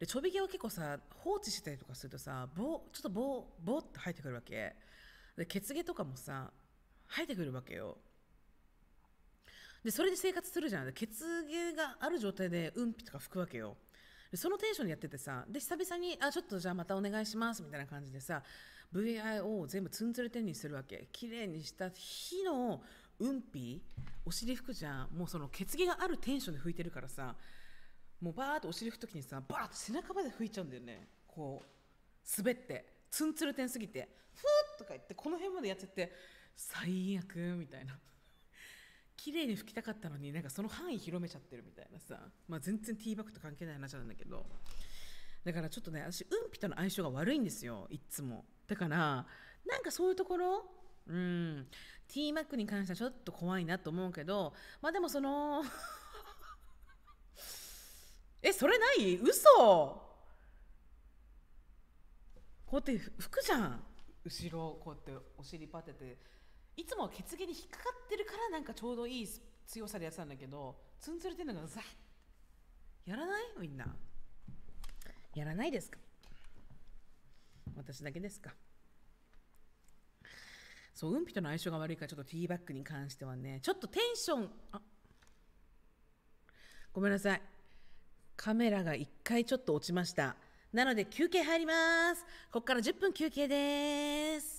[SPEAKER 1] でちょび毛を結構さ放置してたりとかするとさ棒ちょっと棒ーって生えてくるわけで血毛とかもさ生えてくるわけよでそれで生活するじゃん血毛がある状態でうんぴとか拭くわけよでそのテンションでやっててさで久々に「あちょっとじゃあまたお願いします」みたいな感じでさ VIO を全部ツンツルテンにするわけ綺麗にした日のうんぴお尻拭くじゃんもうその血気があるテンションで拭いてるからさもうバーッとお尻拭く時にさバーッと背中まで拭いちゃうんだよねこう滑ってツンツル点すぎてふーっとか言ってこの辺までやっちゃって最悪みたいな (laughs) 綺麗に拭きたかったのになんかその範囲広めちゃってるみたいなさ、まあ、全然ティーバッグと関係ない話なんだけどだからちょっとね私うんぴとの相性が悪いんですよいっつもだからなんかそういうところうん。T マックに関してはちょっと怖いなと思うけど、まあでもその (laughs) え、それない嘘こうやって拭くじゃん。後ろ、こうやってお尻パテて。いつもケツ毛に引っかかってるからなんかちょうどいい強さでやってたんだけど、ツンツルてるのがザッやらないみんな。やらないですか私だけですかそう運費との相性が悪いからちょっとティーバッグに関してはねちょっとテンションあごめんなさいカメラが1回ちょっと落ちましたなので休憩入りますここから10分休憩です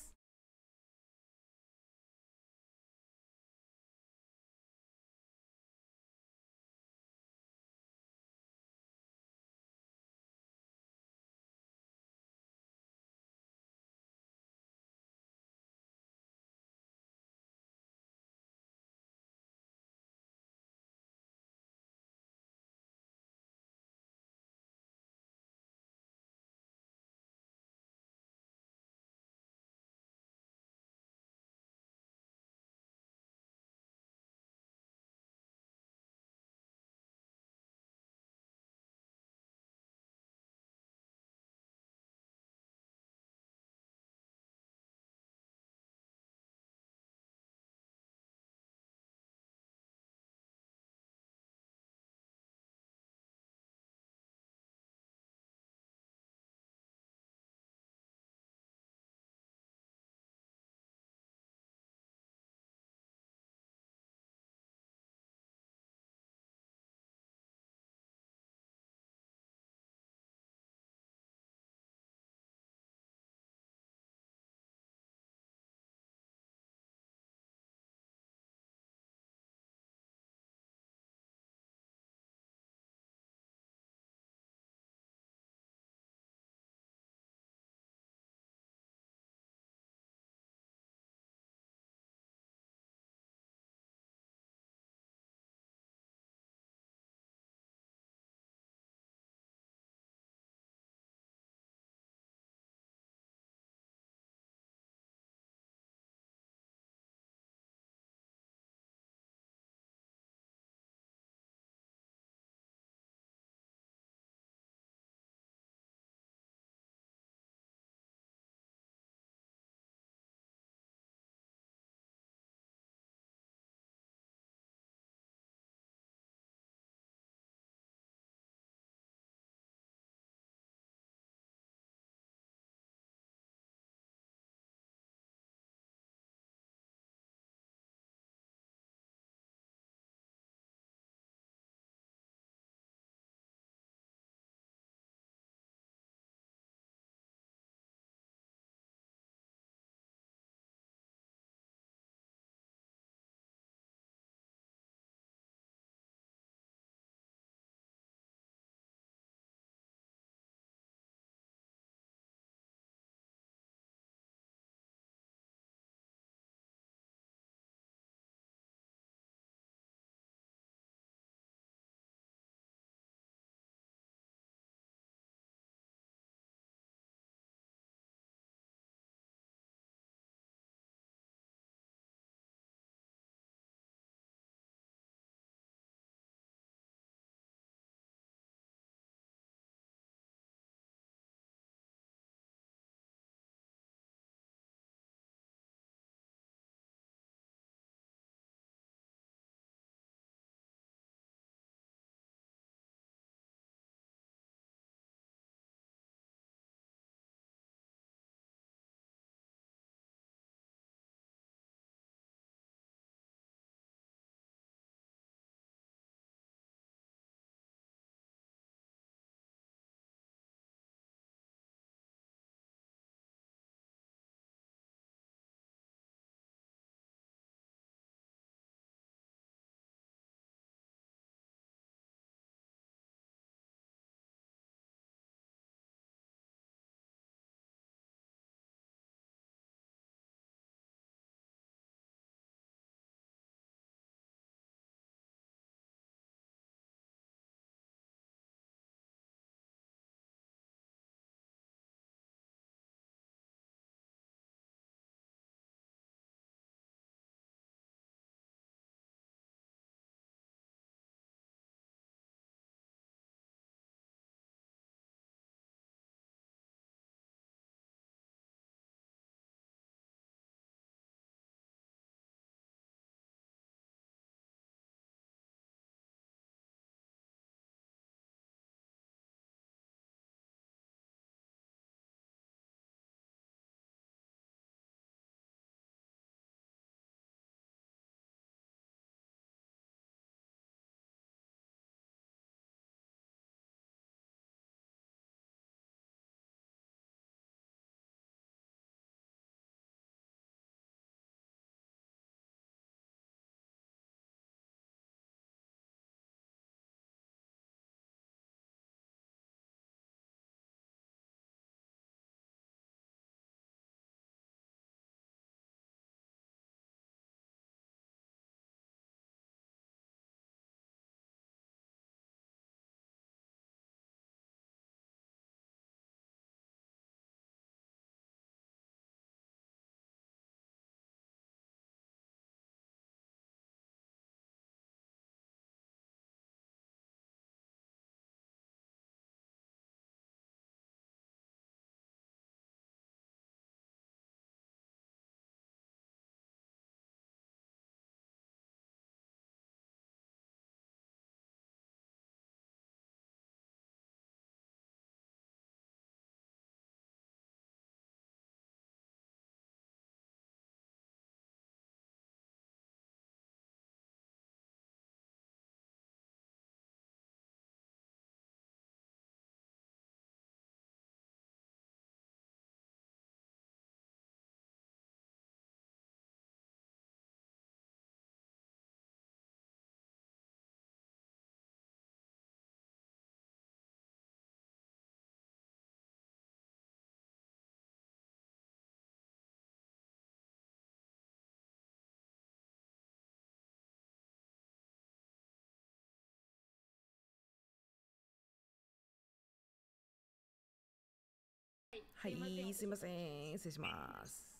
[SPEAKER 1] はい、すいません。失礼します。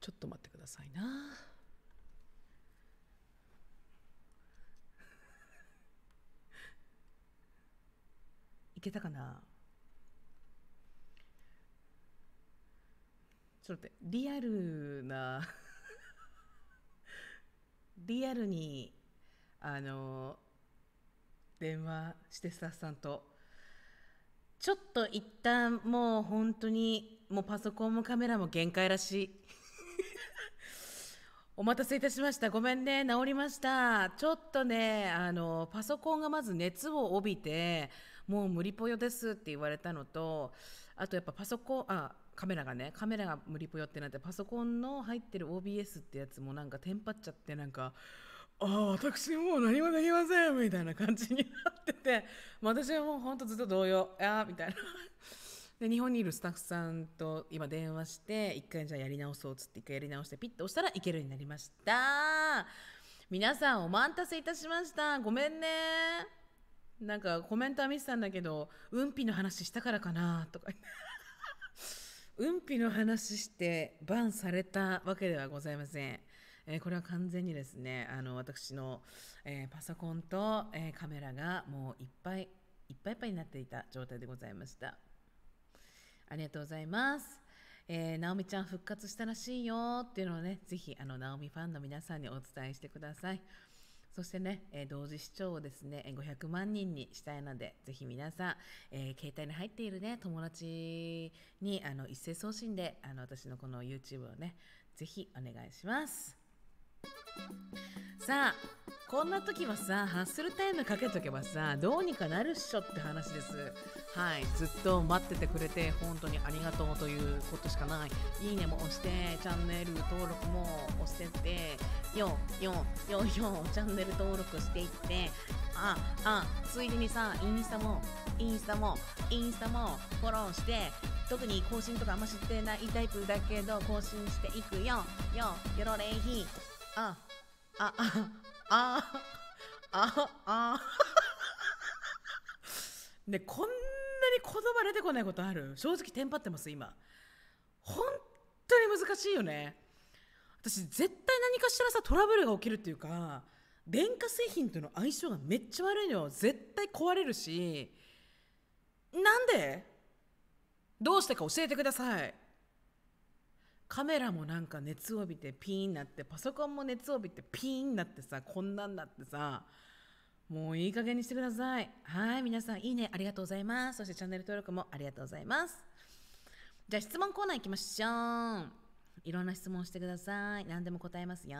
[SPEAKER 2] ちょっと待ってくださいな。
[SPEAKER 1] いけたかなちょっと待って、リアルなリアルに、あの、電話してスタッフさんとちょっと一旦もう本当にもうパソコンもカメラも限界らしい (laughs) お待たせいたしましたごめんね治りましたちょっとねあのパソコンがまず熱を帯びてもう無理ぽよですって言われたのとあとやっぱパソコンあカメラがねカメラが無理ぽよってなってパソコンの入ってる OBS ってやつもなんかテンパっちゃってなんかああ私もう何もできませ
[SPEAKER 2] んみたいな感じになっ
[SPEAKER 1] てて、(laughs) 私はもうほんとずっと動揺ああみたいな。(laughs) で日本にいるスタッフさんと今電話して一回じゃあやり直そうっつって一回やり直してピッと押したらいけるようになりました皆さんお待たせいたしましたごめんねなんかコメントは見てたんだけどうんぴの話したからかなとか (laughs) うんぴの話してバンされたわけではございませんえー、これは完全にですねあの私の、えー、パソコンと、えー、カメラがもういっぱいいっぱいいっぱいになっていた状態でございましたありがとうございますえー、ナオちゃん復活したらしいよっていうのをね、ぜひ、あの、ナオミファンの皆さんにお伝えしてください。そしてね、えー、同時視聴をですね、500万人にしたいので、ぜひ皆さん、えー、携帯に入っているね、友達にあの一斉送信で、あの私のこの YouTube をね、ぜひお願いします。さあこんな時はさハッスルタイムかけとけばさどうにかなるっしょって話ですはいずっと待っててくれて本当にありがとうということしかないいいねも押してチャンネル登録も押してってよよよよチャンネル登録していってああついでにさインスタもインスタもインスタもフォロ
[SPEAKER 3] ーして特に更新とかあんま知ってないタイプだけど更新していくよよよろれいひああああ
[SPEAKER 1] ああねこんなに言葉出てこないことある正直テンパってます今本当に難しいよね私絶対何かしらさトラブルが起きるっていうか電化製品との相性がめっちゃ悪いのよ絶対壊れるしなんでどうしてか教えてくださいカメラもなんか熱を帯びてピーンなってパソコンも熱を帯びてピーンなってさこんなんなってさもういい加減にしてくださいはい皆さんいいねありがとうございますそしてチャンネル登録もありがとうござ
[SPEAKER 3] いますじゃあ質問コーナー行きましょういろんな質問してください何でも答えますよ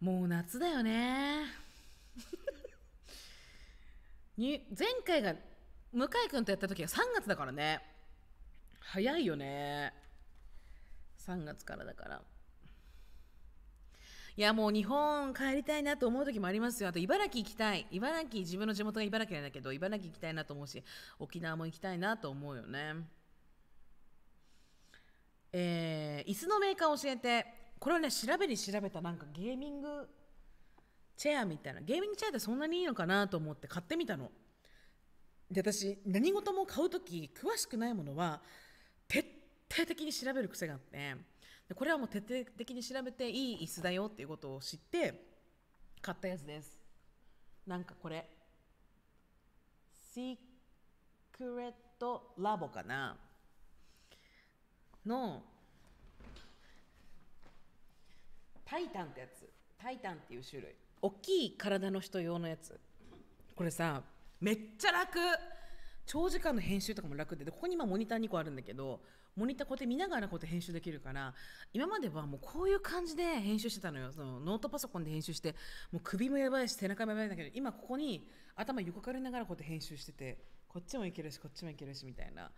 [SPEAKER 3] もう夏だよね (laughs) に前回が向井
[SPEAKER 1] 君とやった時は3月だからね早いよね3月からだからいやもう日本帰りたいなと思う時もありますよあと茨城行きたい茨城自分の地元が茨城なんだけど茨城行きたいなと思うし沖縄も行きたいなと思うよねえー、椅子のメーカー教えてこれはね調べに調べたなんかゲーミングチェアみたいなゲーミングチェアってそんなにいいのかなと思って買ってみたので私何事も買う時詳しくないものは底的に調べる癖があってでこれはもう徹底的に調べていい椅子だよっていうことを知って買ったやつですなんかこれシークレットラボかなのタイタンってやつタイタンっていう種類大きい体の人用のやつこれさめっちゃ楽長時間の編集とかも楽ででここに今モニター2個あるんだけどモニターこうやって見ながらこうやって編集できるから今まではもうこういう感じで編集してたのよそのノートパソコンで編集してもう首もやばいし背中もやばいんだけど今ここに頭横からながらこうやって編集しててこっちもいけるしこっちもいけるしみたいな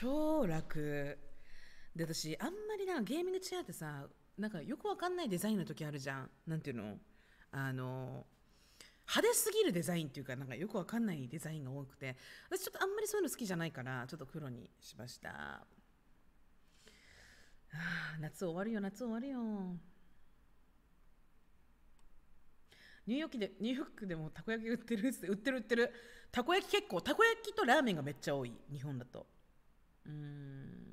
[SPEAKER 1] 超楽で私あんまりなゲーミングチェアってさなんかよくわかんないデザインの時あるじゃん何ていうのあの派手すぎるデザインっていうかなんかよくわかんないデザインが多くて私ちょっとあんまりそういうの好きじゃないからちょっと黒にしました。あ (sighs) あ夏終わるよ夏終わるよニューヨークでニューヨークでもたこ焼き売ってるっ売ってる売ってるたこ焼き結構たこ焼きとラーメンがめっちゃ多い日本だとうん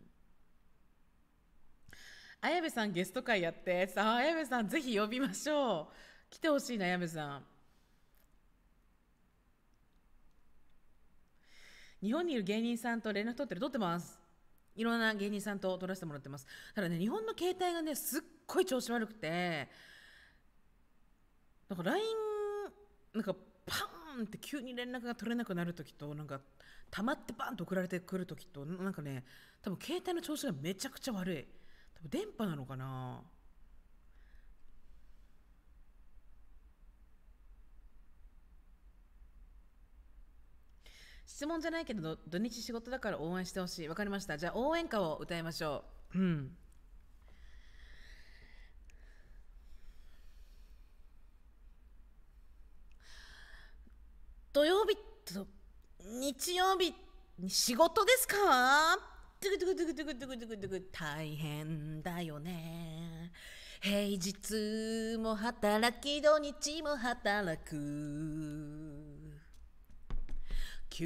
[SPEAKER 1] 綾部さんゲスト会やってさあ綾部さんぜひ呼びましょう来てほしいな綾部さん日本にいる芸人さんと連絡取ってる取ってますいろんな芸人さんと撮らせてもらってますただね日本の携帯がねすっごい調子悪くてなんか LINE なんかパーンって急に連絡が取れなくなる時となんか溜まってバンと送られてくる時となんかね多分携帯の調子がめちゃくちゃ悪い多分電波なのかな質問じゃないけど土日仕事だから応援してほしいわかりましたじゃあ応援歌を歌いましょ
[SPEAKER 5] ううん
[SPEAKER 3] 土曜日と日曜日
[SPEAKER 1] に仕事ですか大変
[SPEAKER 3] だよね平日も働き土日も働く休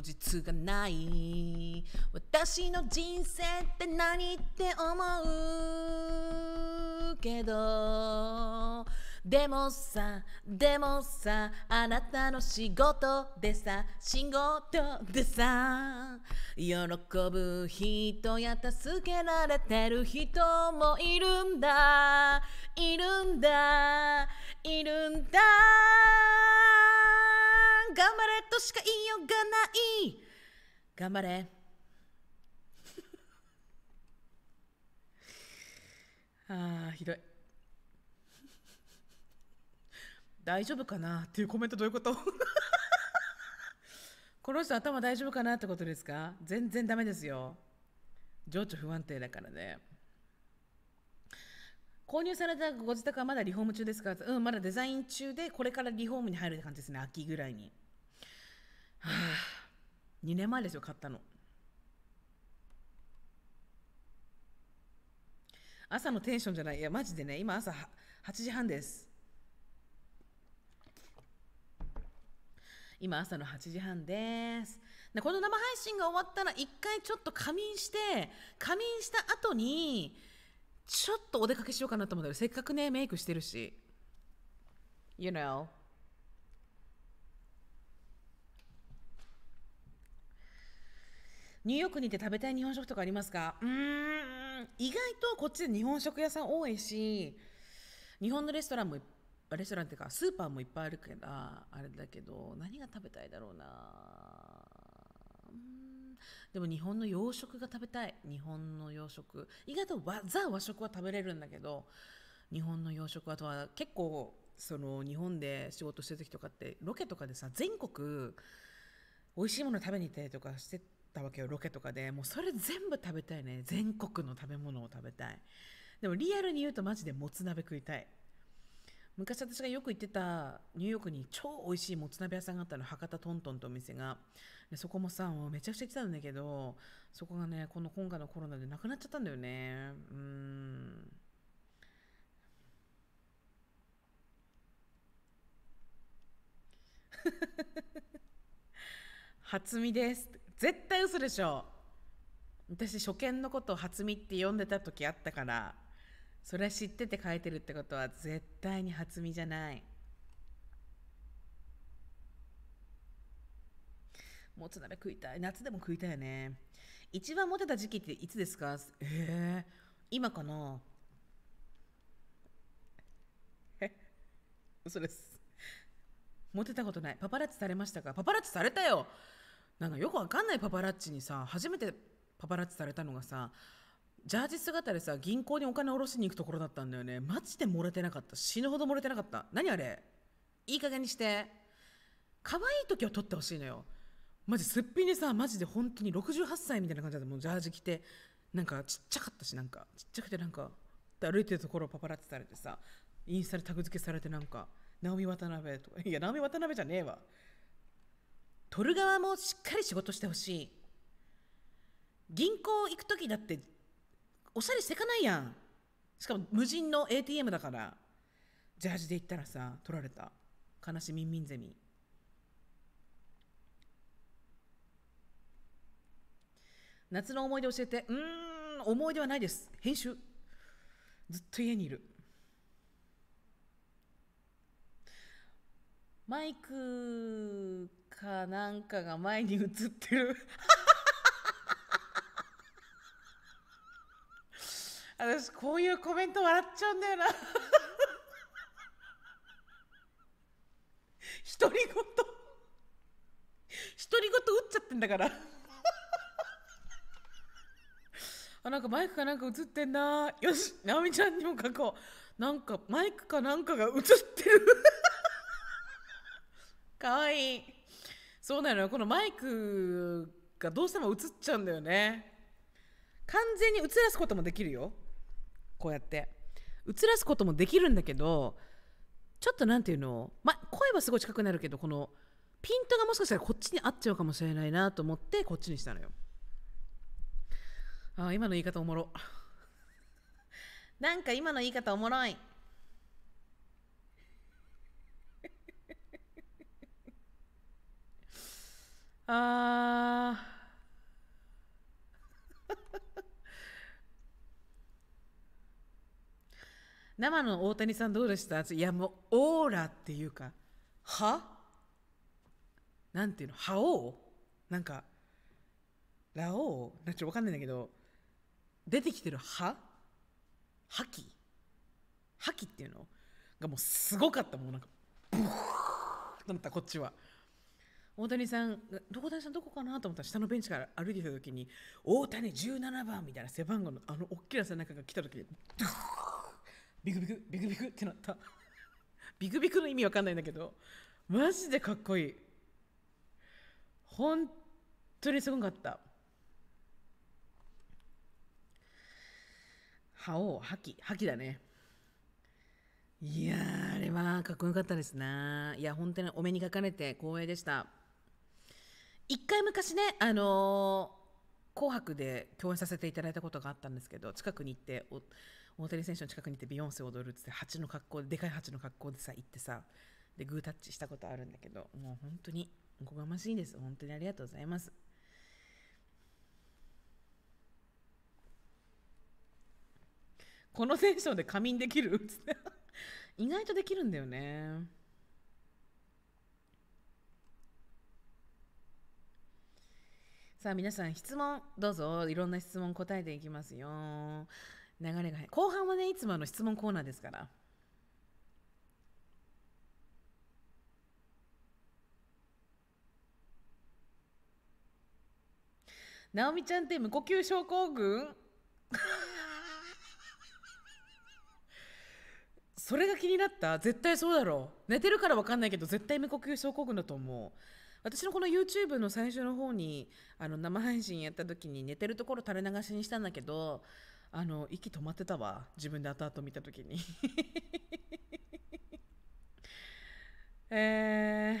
[SPEAKER 1] 日がない私の人生って何って思うけどでもさでもさあなたの仕事でさ仕事でさ喜ぶ人や助けられてる
[SPEAKER 3] 人もいるんだいるんだいるんだ頑張れとしか言いようがない頑張れ (laughs)
[SPEAKER 1] ああひどい大丈夫かなっていうコメントどういうこと (laughs) この人頭大丈夫かなってことですか全然ダメですよ情緒不安定だからね購入されたご自宅はまだリフォーム中ですかうんまだデザイン中でこれからリフォームに入るって感じですね秋ぐらいにはあ、2年前ですよ買ったの朝のテンションじゃないいやマジでね今朝8時半です今朝の8時半ですでこの生配信が終わったら一回ちょっと仮眠して仮眠した後にちょっとお出かけしようかなと思っどせっかくねメイクしてるし You know ニューヨークにて食べたい日本食とかありますかうーん、意外とこっちで日本食屋さん多いし、日本のレストランも、レストランっていうか、スーパーもいっぱいあるけど、あれだけど、何が食べたいだろうなでも日本の洋食が食べたい。日本の洋食。意外とわザ和食は食べれるんだけど、日本の洋食あとは結構その日本で仕事してる時とかってロケとかでさ全国美味しいもの食べに行ったりとかしてたわけよロケとかでもうそれ全部食べたいね全国の食べ物を食べたいでもリアルに言うとマジでもつ鍋食いたい昔私がよく行ってたニューヨークに超美味しいもつ鍋屋さんがあったの博多トントンとお店がでそこもさもうめちゃくちゃ来たんだけどそこがねこの今回のコロナでなくなっちゃったんだよねうん (laughs) 初見です絶対嘘でしょ私初見のことを初見って呼んでた時あったからそれは知ってて書いてるってことは絶対に初見じゃないもつ鍋食いたい夏でも食いたいよね一番モテた時期っていつですかええー、今かなえ嘘ですモテたことないパパラッチされましたかパパラッチされたよなんかよくわかんないパパラッチにさ初めてパパラッチされたのがさジャージ姿でさ銀行にお金下ろしに行くところだったんだよねマジで漏れてなかった死ぬほど漏れてなかった何あれいい加減にして可愛い時を撮ってほしいのよマジすっぴんでさマジで本当に68歳みたいな感じだったもうジャージ着てなんかちっちゃかったしなんかちっちゃくてなんか歩いてるところをパパラッチされてさインスタでタグ付けされてなんか「直美渡辺」とか「いや直美渡辺じゃねえわ取る側もしっかり仕事してほしい銀行行く時だっておしゃれしてかないやんしかも無人の ATM だからジャージで行ったらさ取られた悲しみんみんゼミ夏の思い出教えてうん思い出はないです編集ずっと家にいるマイクかなんかが前に映ってる (laughs) 私こういうコメント笑っちゃうんだよな (laughs) 独り言独り言打っちゃってんだから (laughs) あなんかマイクかなんか映ってんなよし直美ちゃんにも書こうなんかマイクかなんかが映ってるかわいい。そうなのよこのマイクがどうしても映っちゃうんだよね完全に映らすこともできるよこうやって映らすこともできるんだけどちょっと何て言うの、ま、声はすごい近くなるけどこのピントがもしかしたらこっちに合っちゃうかもしれないなと思ってこっちにしたのよあ今の言い方おもろ
[SPEAKER 3] なんか今の言い方おもろい
[SPEAKER 2] あー
[SPEAKER 1] (laughs) 生の大谷さんどうでしたいやもうオーラっていうかはなんていうの覇王なんかラオウなんちょっと分かんないんだけど出てきてる歯覇気覇気っていうのがもうすごかったもうなんかブーッとなったこっちは。大谷さん大谷さんどこかなと思ったら下のベンチから歩いてきた時に大谷17番みたいな背番号のあの大きな背中が来た時にビクビクビクビクってなったビクビクの意味わかんないんだけどマジでかっこいい本当にすごかった覇王覇気覇気だねいやあれはかっこよかったですねいや本当にお目にかかれて光栄でした一回昔ね、あのー紅白」で共演させていただいたことがあったんですけど近くに行って大谷選手の近くに行ってビヨンセ踊るって蜂の格好ででかい蜂の格好でさ行ってさでグータッチしたことあるんだけどもう本当におこがましいです本当にありがとうございますこのテンションで仮眠できるっっ (laughs) 意外とできるんだよねさあ皆さん質問どうぞいろんな質問答えていきますよ流れが後半はねいつもの質問コーナーですからなおみちゃんって無呼吸症候群 (laughs) それが気になった絶対そうだろう寝てるから分かんないけど絶対無呼吸症候群だと思う私のこの YouTube の最初の方にあの生配信やった時に寝てるところ垂れ流しにしたんだけどあの息止まってたわ自分で後々見た時に (laughs) えー、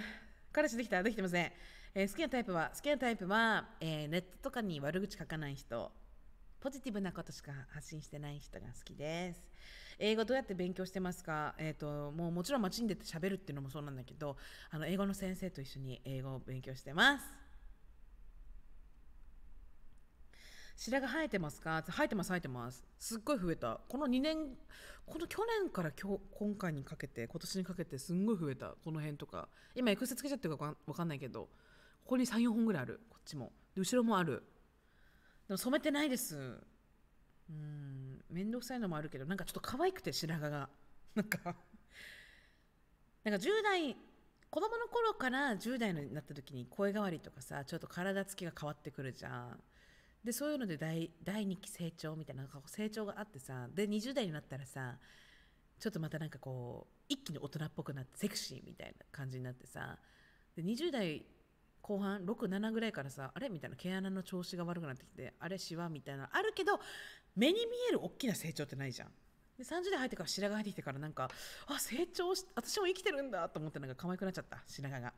[SPEAKER 1] 彼氏できたできてません、えー、好きなタイプは好きなタイプは、えー、ネットとかに悪口書かない人ポジティブなことしか発信してない人が好きです英語どうやって勉強してますか、えーと、もうもちろん街に出て喋るっていうのもそうなんだけどあの英語の先生と一緒に英語を勉強してます白髪生えてますか生えてます生えてますすっごい増えたこの2年この去年から今日今回にかけて今年にかけてすんごい増えたこの辺とか今エクスつけちゃってるか分かんないけどここに34本ぐらいあるこっちもで後ろもあるでも染めてないですうん面倒くさいのもあるけどなんかちょっと可愛くて白髪が (laughs) なんかなんか10代子供の頃から10代になった時に声変わりとかさちょっと体つきが変わってくるじゃんでそういうので第第2期成長みたいな成長があってさで20代になったらさちょっとまたなんかこう一気に大人っぽくなってセクシーみたいな感じになってさで20代後半67ぐらいからさあれみたいな毛穴の調子が悪くなってきてあれしわみたいなあるけど目に見える大きな成長ってないじゃん。で30代入ってから白髪入ってきてからなんかあ成長し私も生きてるんだと思ってなんか可愛くなっちゃった白髪が。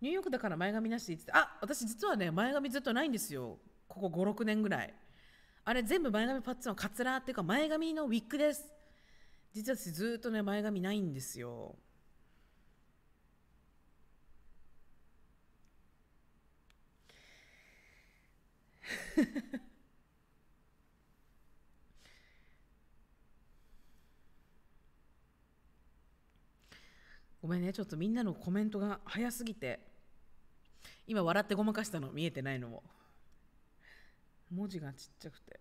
[SPEAKER 1] ニューヨークだから前髪なしで言ってたあ私実はね前髪ずっとないんですよここ56年ぐらいあれ全部前髪パッツンはカツラっていうか前髪のウィッグです実は私ずっとね前髪ないんですよ (laughs) ごめんねちょっとみんなのコメントが早すぎて今笑ってごまかしたの見えてないのも文字がちっちゃくて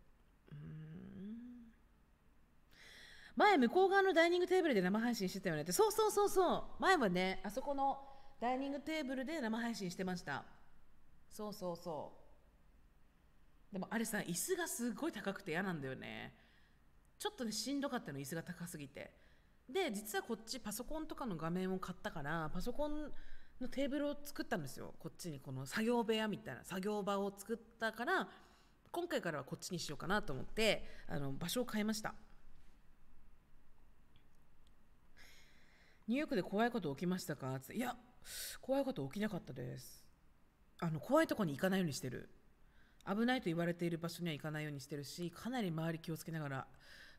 [SPEAKER 1] 前向こう側のダイニングテーブルで生配信してたよねってそうそうそうそう前はねあそこのダイニングテーブルで生配信してましたそうそうそうでもあれさ椅子がすごい高くて嫌なんだよねちょっとねしんどかったの椅子が高すぎてで実はこっちパソコンとかの画面を買ったからパソコンのテーブルを作ったんですよこっちにこの作業部屋みたいな作業場を作ったから今回からはこっちにしようかなと思ってあの場所を変えましたニューヨークで怖いこと起きましたか?」っていや怖いこと起きなかったです」あの怖いとこに行かないようにしてる危ないと言われている場所には行かないようにしてるしかなり周り気をつけながら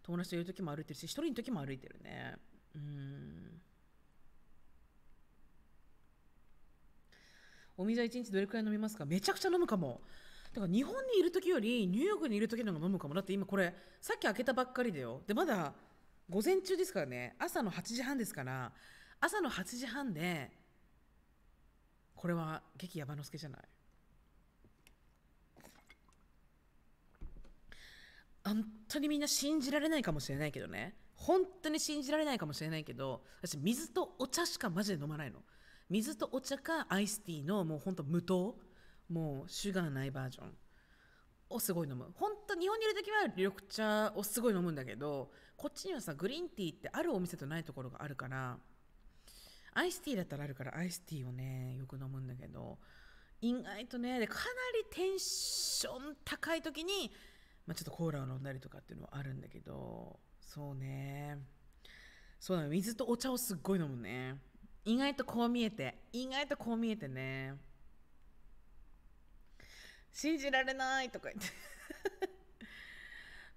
[SPEAKER 1] 友達といる時も歩いてるし一人の時も歩いてるねうんお水は1日どれくらい飲みますかめちゃくちゃ飲むかもだから日本にいる時よりニューヨークにいる時の方が飲むかもだって今これさっき開けたばっかりだよでまだ午前中ですからね朝の8時半ですから朝の8時半でこれは劇山之助じゃない本当にみんな信じられないかもしれないけどね本当に信じられないかもしれないけど私水とお茶しかマジで飲まないの水とお茶かアイスティーのもうほんと無糖もうシュガーないバージョンをすごい飲む本当日本にいる時は緑茶をすごい飲むんだけどこっちにはさグリーンティーってあるお店とないところがあるからアイスティーだったらあるからアイスティーをねよく飲むんだけど意外とねでかなりテンション高い時にまあ、ちょっとコーラを飲んだりとかっていうのはあるんだけどそうねそうだね水とお茶をすっごい飲むね意外とこう見えて意外とこう見えてね信じられないとか言って (laughs)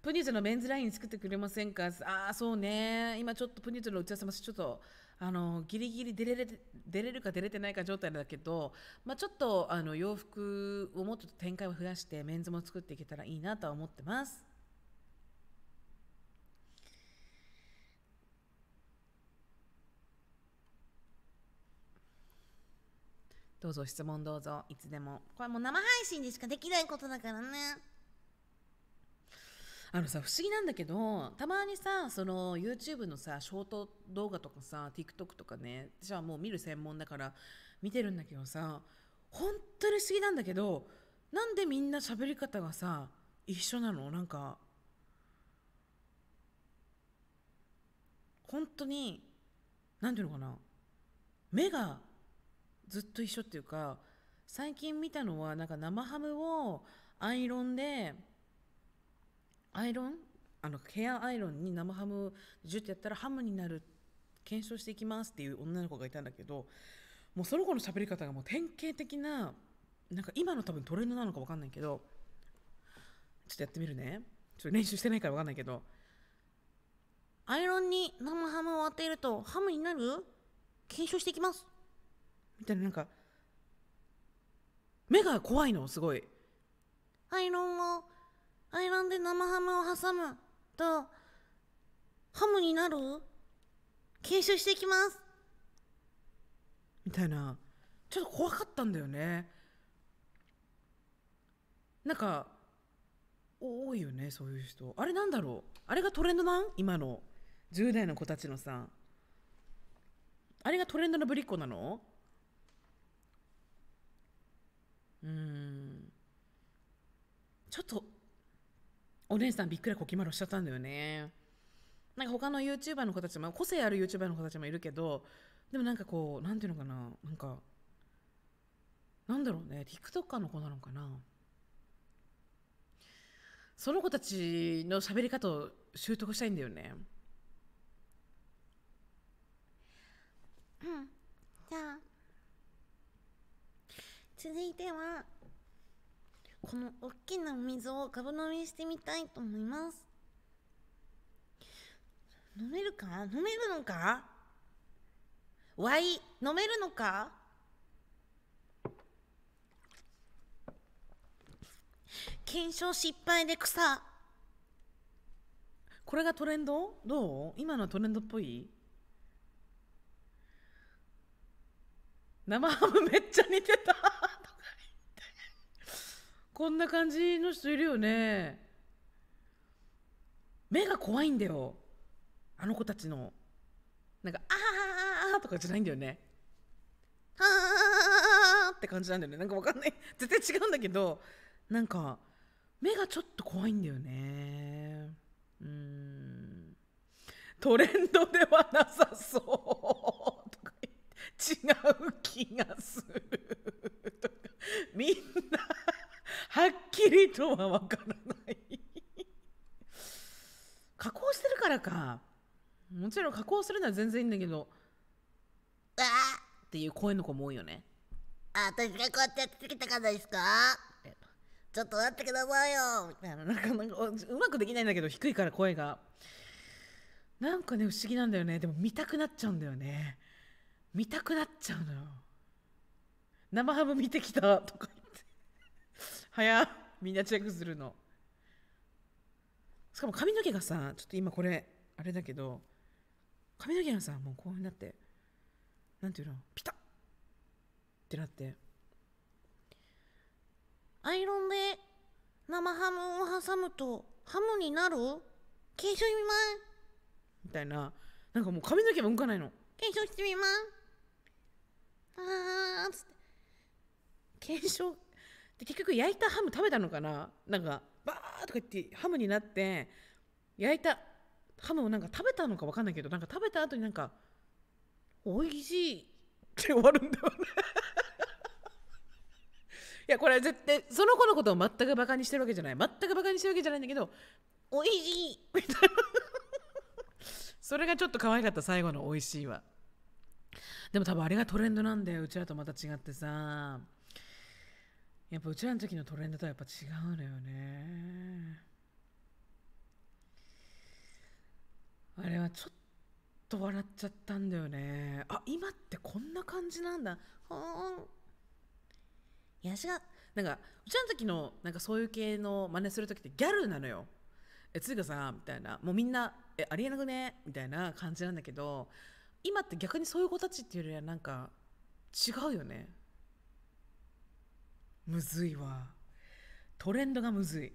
[SPEAKER 1] プニューズのメンズライン作ってくれませんかああそうね今ちょっとプニューズの打ち合わせもちょっとあのギリギリ出れる出れるか出れてないか状態だけど、まあ、ちょっとあの洋服をもっと展開を増やしてメンズも作っていけたらいいなとは思ってます。どうぞ質問どうぞいつでも
[SPEAKER 3] これも生配信でしかできないことだからね
[SPEAKER 1] あのさ不思議なんだけどたまにさその YouTube のさショート動画とかさ TikTok とかね私はもう見る専門だから見てるんだけどさ本当に不思議なんだけどなんでみんな喋り方がさ一緒なのなんか本当に何ていうのかな目がずっと一緒っていうか最近見たのはなんか生ハムをアイロンでアイロンあのヘアアイロンに生ハムジュッてやったらハムになる検証していきますっていう女の子がいたんだけどもうその子の喋り方がもう典型的ななんか今の多分トレンドなのか分かんないけどちょっとやってみるねちょっと練習してないから分かんないけど
[SPEAKER 3] アイロンに生ハムを当てるとハムになる検証していきますみたいななんか
[SPEAKER 1] 目が怖いのすごい
[SPEAKER 3] アイロンをアイロンで生ハムを挟むと、ハムになる検証していきます
[SPEAKER 1] みたいな、ちょっと怖かったんだよね。なんか、多いよね、そういう人。あれなんだろうあれがトレンドなん今の。10代の子たちのさ。あれがトレンドのぶりっ子なのうん。ちょっとお姉さんびっくりこきまろしちゃったんだよねなんか他の YouTuber の子たちも個性ある YouTuber の子たちもいるけどでもなんかこう何ていうのかななんかなんだろうね TikToker の子なのかなその子たちの喋り方を習得したいんだよね
[SPEAKER 3] うんじゃあ続いてはこの大きな水をガブ飲みしてみたいと思います飲めるか飲めるのかわい飲めるのか検証失敗で草
[SPEAKER 1] これがトレンドどう今のトレンドっぽい生ハムめっちゃ似てたこんな感じの人いるよね目が怖いんだよあの子たちのなんか「あー」とかじゃないんだよね「あー」って感じなんだよねなんかわかんない (laughs) 絶対違うんだけどなんか目がちょっと怖いんだよねうんトレンドではなさ
[SPEAKER 2] そうとか違う気がするみんなはっきりとはわからない
[SPEAKER 1] 加工してるからかもちろん加工するのは全然いいんだけどあわっていう声の子も多いよね
[SPEAKER 3] あ私がこうやってやってきたからですかちょっと待ってくださいよみたいななんかなんかう
[SPEAKER 1] まくできないんだけど低いから声がなんかね不思議なんだよねでも見たくなっちゃうんだよね見たくなっちゃうのよ生ハム見てきたとか言って早みんなチェックするのしかも髪の毛がさちょっと今これあれだけど髪の毛がさもうこうなってなんていうのピタッってなって
[SPEAKER 3] アイロンで生ハムを挟むとハムになる検証しますみたいななんかもう髪の毛も動かないの検証してみますあーっつって
[SPEAKER 1] 検証で結局焼いたハム食べたのかななんかバーとか言ってハムになって焼いたハムをなんか食べたのか分かんないけどなんか食べた後になんか「おいしい」って終わるんだよね (laughs) いやこれ絶対その子のことを全くバカにしてるわけじゃない全くバカにしてるわけじゃないんだけど「おいしい」みたいな (laughs) それがちょっと可愛かった最後の「おいしいは」でも多分あれがトレンドなんだようちらとまた違ってさ
[SPEAKER 2] やっぱうちらの時のトレンドとはやっぱ違うのよねあれはちょっと笑っちゃっ
[SPEAKER 1] たんだよねあ今ってこんな感じなんだほんいやしがなんかうちらの時のなんかそういう系の真似する時ってギャルなのよえつうかさみたいなもうみんなえありえなくねみたいな感じなんだけど今って逆にそういう子たちっていうよりはなんか違うよねむずいわトレンドがむずい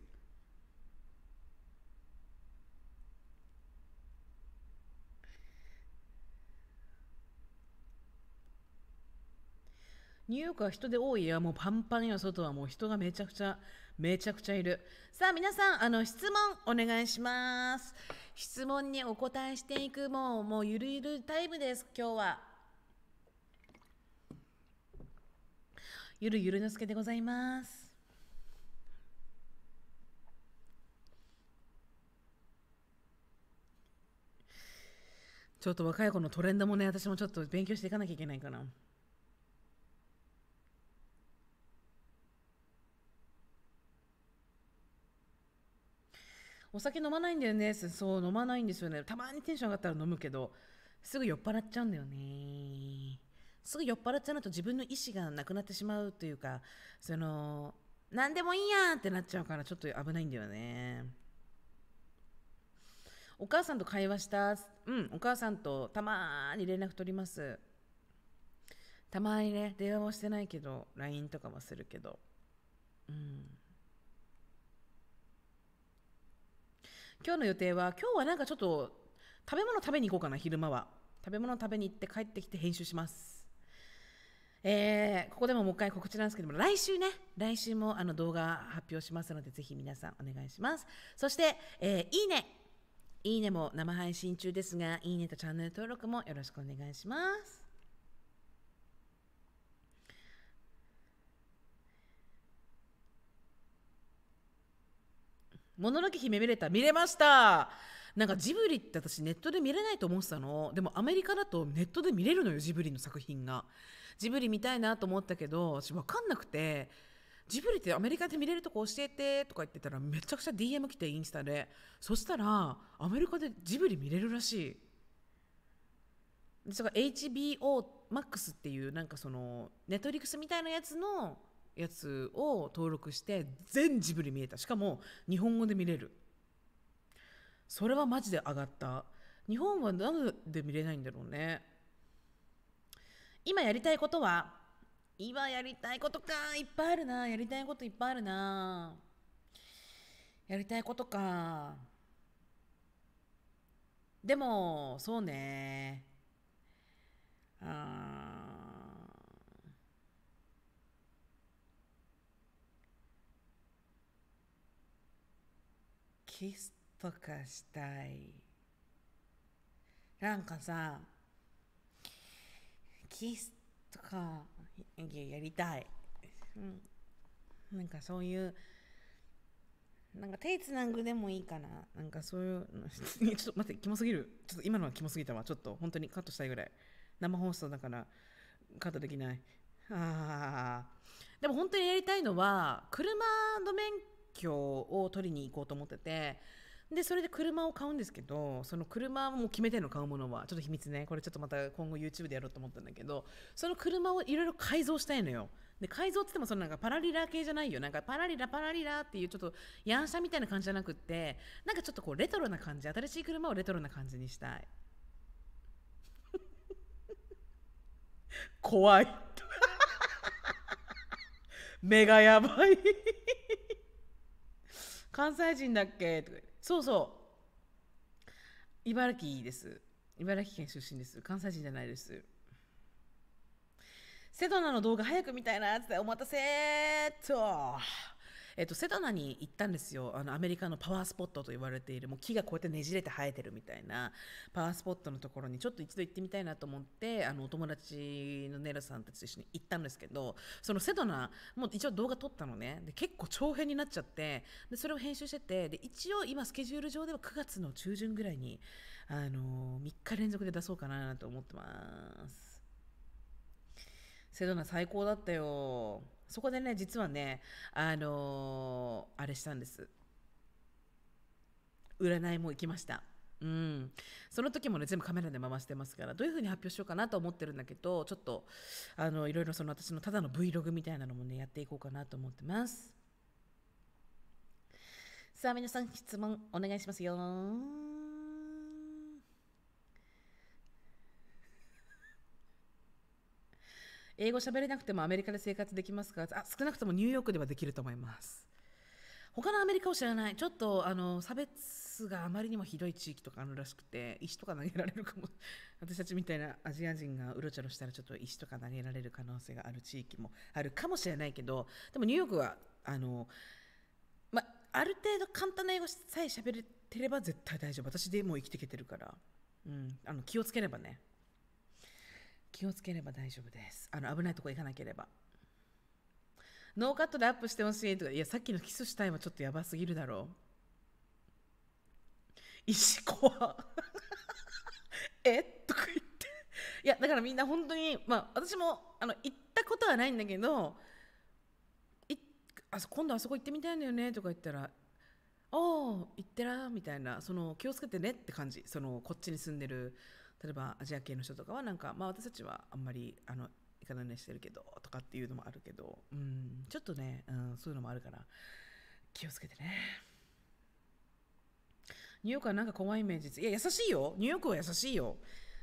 [SPEAKER 1] ニューヨークは人で多いやもうパンパンよ外はもう人がめちゃくちゃめちゃくちゃいるさあ皆さんあの質
[SPEAKER 3] 問お願いします質問にお答えしていくもうもうゆるゆるタイムです今日はゆるゆるのすけでございます。
[SPEAKER 1] ちょっと若い子のトレンドもね、私もちょっと勉強していかなきゃいけないかな。お酒飲まないんだよね。そう、飲まないんですよね。たまにテンション上がったら飲むけど、すぐ酔っ払っちゃうんだよね。すぐ酔っ払っちゃうと自分の意思がなくなってしまうというかその何でもいいやんってなっちゃうからちょっと危ないんだよねお母さんと会話したうんお母さんとたまに連絡取りますたまにね電話もしてないけど LINE とかもするけどうん今日の予定は今日はなんかちょっと食べ物食べに行こうかな昼間は食べ物食べに行って帰ってきて編集しますえー、ここでももう一回告知なんですけども、来週ね、来週もあの動画発表しますので、ぜひ皆さんお願いします。そして、えー、いいね。いいねも生配信中ですが、いいねとチャンネル登録もよろし
[SPEAKER 3] くお願いします。もののけ姫見
[SPEAKER 1] れた見れましたなんかジブリって私ネットで見れないと思ってたのでもアメリカだとネットで見れるのよジブリの作品がジブリ見たいなと思ったけど私分かんなくてジブリってアメリカで見れるとこ教えてとか言ってたらめちゃくちゃ DM 来てインスタでそしたらアメリカでジブリ見れるらしいそれ HBO Max っていうなんかそのネットリックスみたいなやつのやつを登録して全ジブリ見えたしかも日本語で見れるそれはマジで上がった日本はなで見れないんだろうね今やりたいことは今やりたいことかいっぱいあるなやりたいこといっぱいあるなやりたいことかでもそうね
[SPEAKER 2] あキ
[SPEAKER 1] スとかしたいなんかさキスとかやりたい、
[SPEAKER 3] うん、なんかそういうなんか手つなぐでもいいかな
[SPEAKER 1] なんかそういうのちょっと待ってキモすぎるちょっと今のはキモすぎたわちょっと本当にカットしたいぐらい生放送だからカットできないあでも本当にやりたいのは車の免許を取りに行こうと思っててでそれで車を買うんですけどその車も決めての買うものはちょっと秘密ねこれちょっとまた今後 YouTube でやろうと思ったんだけどその車をいろいろ改造したいのよで改造って言ってもそのなんかパラリラ系じゃないよなんかパラリラパラリラっていうちょっとヤンシャみたいな感じじゃなくってなんかちょっとこうレトロな感じ新しい車をレトロな感じにしたい怖い目がやばい関西人だっけとかそうそう茨城です茨城県出身です関西人じゃないですセドナの動画早く見たいなっつってお待たせーっとえっと、セドナに行ったんですよあのアメリカのパワースポットと言われているもう木がこうやってねじれて生えてるみたいなパワースポットのところにちょっと一度行ってみたいなと思ってあのお友達のネルさんたちと一緒に行ったんですけどそのセドナもう一応動画撮ったのねで結構長編になっちゃってでそれを編集しててで一応今スケジュール上では9月の中旬ぐらいに、あのー、3日連続で出そうかなと思ってますセドナ最高だったよそこでね、実はね、あのー、あれしたんです。占いも行きました。うん、その時もね全部カメラで回してますからどういうふうに発表しようかなと思ってるんだけどちょっとあのいろいろその私のただの Vlog みたいなのもねやっていこうかなと思ってますさあ皆さん質問お願いしますよ英語喋れなくてもアメリカで生活できますかあ少なくともニューヨークではできると思います他のアメリカを知らないちょっとあの差別があまりにもひどい地域とかあるらしくて石とか投げられるかも (laughs) 私たちみたいなアジア人がうろちょろしたらちょっと石とか投げられる可能性がある地域もあるかもしれないけどでもニューヨークはあの、ま、ある程度簡単な英語さえ喋れてれば絶対大丈夫私でも生きていけてるから、うん、あの気をつければね気をつければ大丈夫ですあの危ないとこ行かなければノーカットでアップしてほしいとかいやさっきのキスしたいはちょっとやばすぎるだろう石怖 (laughs) えとか言っていやだからみんな本当にまあ私もあの行ったことはないんだけどあ今度あそこ行ってみたいんだよねとか言ったら「おあ、行ってら」みたいなその気をつけてねって感じそのこっちに住んでる例えばアジア系の人とかはなんか、まあ、私たちはあんまりあの行かないようにしてるけどとかっていうのもあるけど、うん、ちょっとね、うん、そういうのもあるから気をつけてね。ニューヨークはなんか怖いイメージいや優しいよニューヨークは優しいよ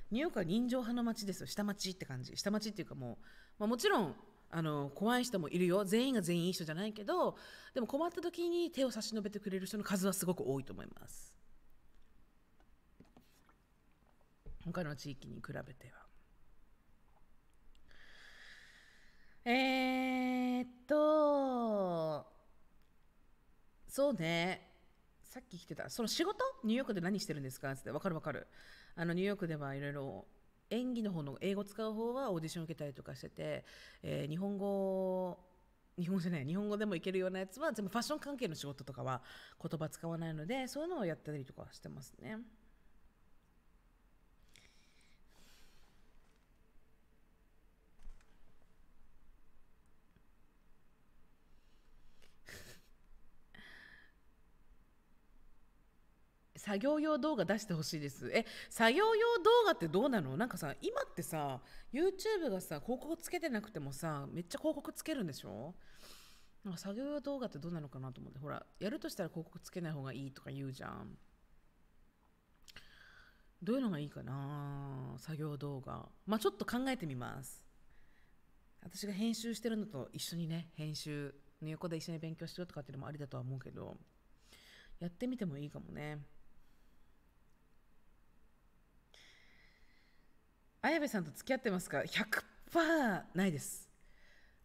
[SPEAKER 1] ニューヨークは人情派の街ですよ下町って感じ下町っていうかもう、まあ、もちろんあの怖い人もいるよ全員が全員一緒じゃないけどでも困った時に手を差し伸べてくれる人の数はすごく多いと思います他の地域に比べては。えー、っと、そうね。さっき来てた、その仕事ニューヨークで何してるんですかってって、わかるわかる。あの、ニューヨークではいろいろ、演技の方の英語使う方はオーディション受けたりとかしてて、えー、日本語、日本じゃない、日本語でもいけるようなやつは、全部ファッション関係の仕事とかは言葉使わないので、そういうのをやったりとかしてますね。作業用動画出してほしいですえ作業用動画ってどうなのなんかさ今ってさ YouTube がさ広告つけてなくてもさめっちゃ広告つけるんでしょなんか作業用動画ってどうなのかなと思ってほらやるとしたら広告つけない方がいいとか言うじゃんどういうのがいいかな作業動画まあちょっと考えてみます私が編集してるのと一緒にね編集の横で一緒に勉強しようとかっていうのもありだとは思うけどやってみてもいいかもね綾部さんと付き合ってますか100%ないです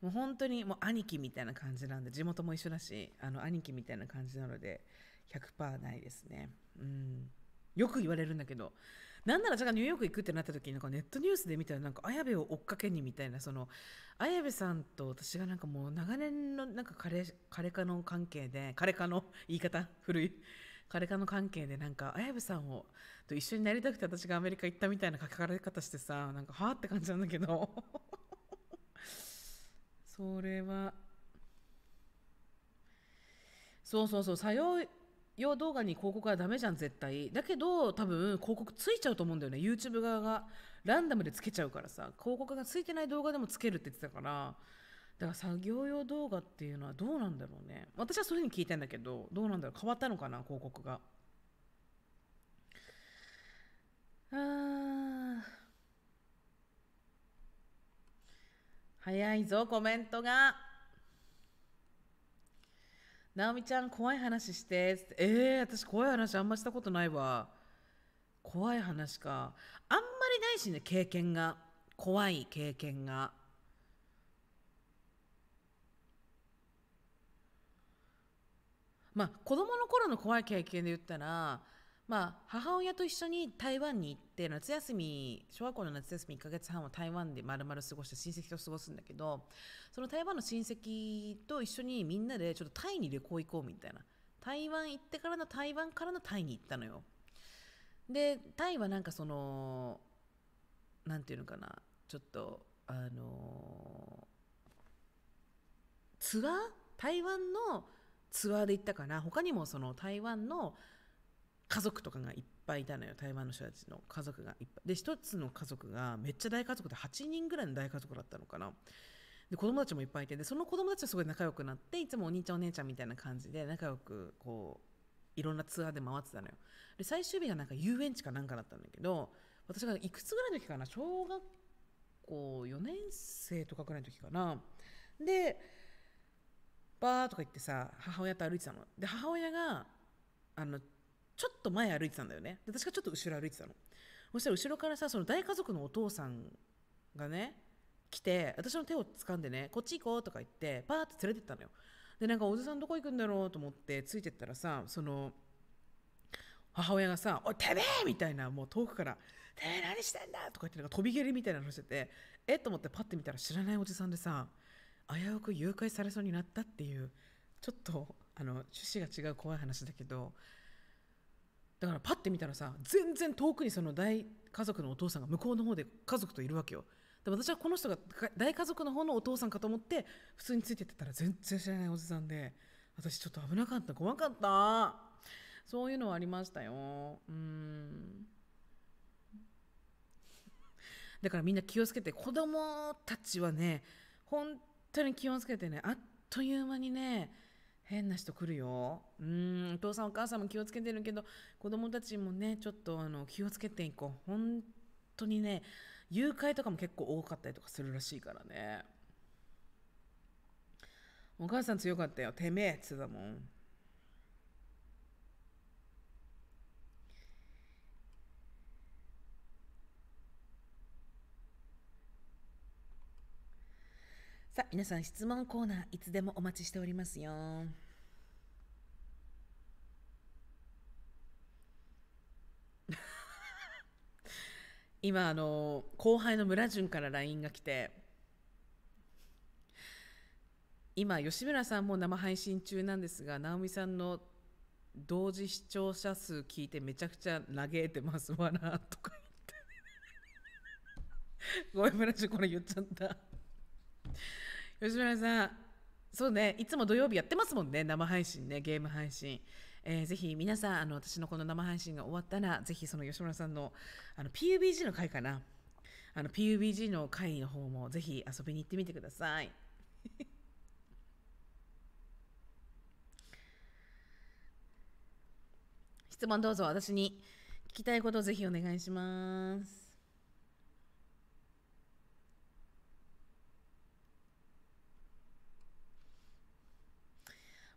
[SPEAKER 1] もう本当にもう兄貴みたいな感じなんで地元も一緒だしあの兄貴みたいな感じなので100%ないですねうんよく言われるんだけどなんならじゃあニューヨーク行くってなった時になんかネットニュースで見たらなんか綾部を追っかけにみたいなその綾部さんと私がなんかもう長年のなんか彼彼化の関係で彼化の言い方古い彼かの関係でなんか綾部さんをと一緒になりたくて私がアメリカ行ったみたいな書かれ方してさなんかはあって感じなんだけど (laughs) それはそうそうそう作用用動画に広告はダメじゃん絶対だけど多分広告ついちゃうと思うんだよね YouTube 側がランダムでつけちゃうからさ広告がついてない動画でもつけるって言ってたからだから作業用動画っていうのはどうなんだろうね私はそういうふうに聞いてんだけどどうなんだろう変わったのかな広告が
[SPEAKER 2] あ
[SPEAKER 1] 早いぞコメントが直美ちゃん怖い話してええー、私怖い話あんましたことないわ怖い話かあんまりないしね経験が怖い経験がまあ、子どもの頃の怖い経験で言ったら、まあ、母親と一緒に台湾に行って夏休み小学校の夏休み1ヶ月半は台湾で丸々過ごして親戚と過ごすんだけどその台湾の親戚と一緒にみんなでちょっとタイに旅行行こうみたいな台湾行ってからの台湾からのタイに行ったのよでタイはなんかその何て言うのかなちょっとあのツアー台湾のツアーで行ったかな他にもその台湾の家族とかがいっぱいいたのよ台湾の人たちの家族がいっぱいで一つの家族がめっちゃ大家族で8人ぐらいの大家族だったのかなで子供たちもいっぱいいてでその子供たちはすごい仲良くなっていつもお兄ちゃんお姉ちゃんみたいな感じで仲良くこういろんなツアーで回ってたのよで最終日がなんか遊園地かなんかだったんだけど私がいくつぐらいの時かな小学校4年生とかぐらいの時かなでバーとか言ってさ母親と歩いてたので母親があのちょっと前歩いてたんだよねで私がちょっと後ろ歩いてたのそしたら後ろからさその大家族のお父さんがね来て私の手を掴んでねこっち行こうとか言ってパーって連れてったのよでなんかおじさんどこ行くんだろうと思ってついてったらさその母親がさ「おいてめえ!」みたいなもう遠くから
[SPEAKER 2] 「てめえ何してんだ!」
[SPEAKER 1] とか言ってなんか飛び蹴りみたいな話しててえっと思ってパッて見たら知らないおじさんでさ危うく誘拐されそうになったっていうちょっとあの趣旨が違う怖い話だけどだからパッて見たらさ全然遠くにその大家族のお父さんが向こうの方で家族といるわけよで私はこの人が大家族の方のお父さんかと思って普通についてってたら全然知らないおじさんで私ちょっと危なかった怖かったそういうのはありましたようんだからみんな気をつけて子供たちはね本当に気をつけてねあっという間にね変な人来るようんお父さんお母さんも気をつけてるけど子供たちもねちょっとあの気をつけていこう本当にね誘拐とかも結構多かったりとかするらしいからねお母さん強かったよてめえっつだもんさあ、皆さん質問コーナーいつでもお待ちしておりますよ。(laughs) 今あの後輩の村淳から LINE が来て今吉村さんも生配信中なんですが直美さんの同時視聴者数聞いてめちゃくちゃ嘆いてますわなとか言ってごめん村淳これ言っちゃった吉村さんそうねいつも土曜日やってますもんね生配信ねゲーム配信、えー、ぜひ皆さんあの私のこの生配信が終わったらぜひその吉村さんのあの PUBG の回かなあの PUBG の会の方もぜひ遊びに行ってみてください (laughs) 質問どうぞ私に聞きたいことをぜひお願いします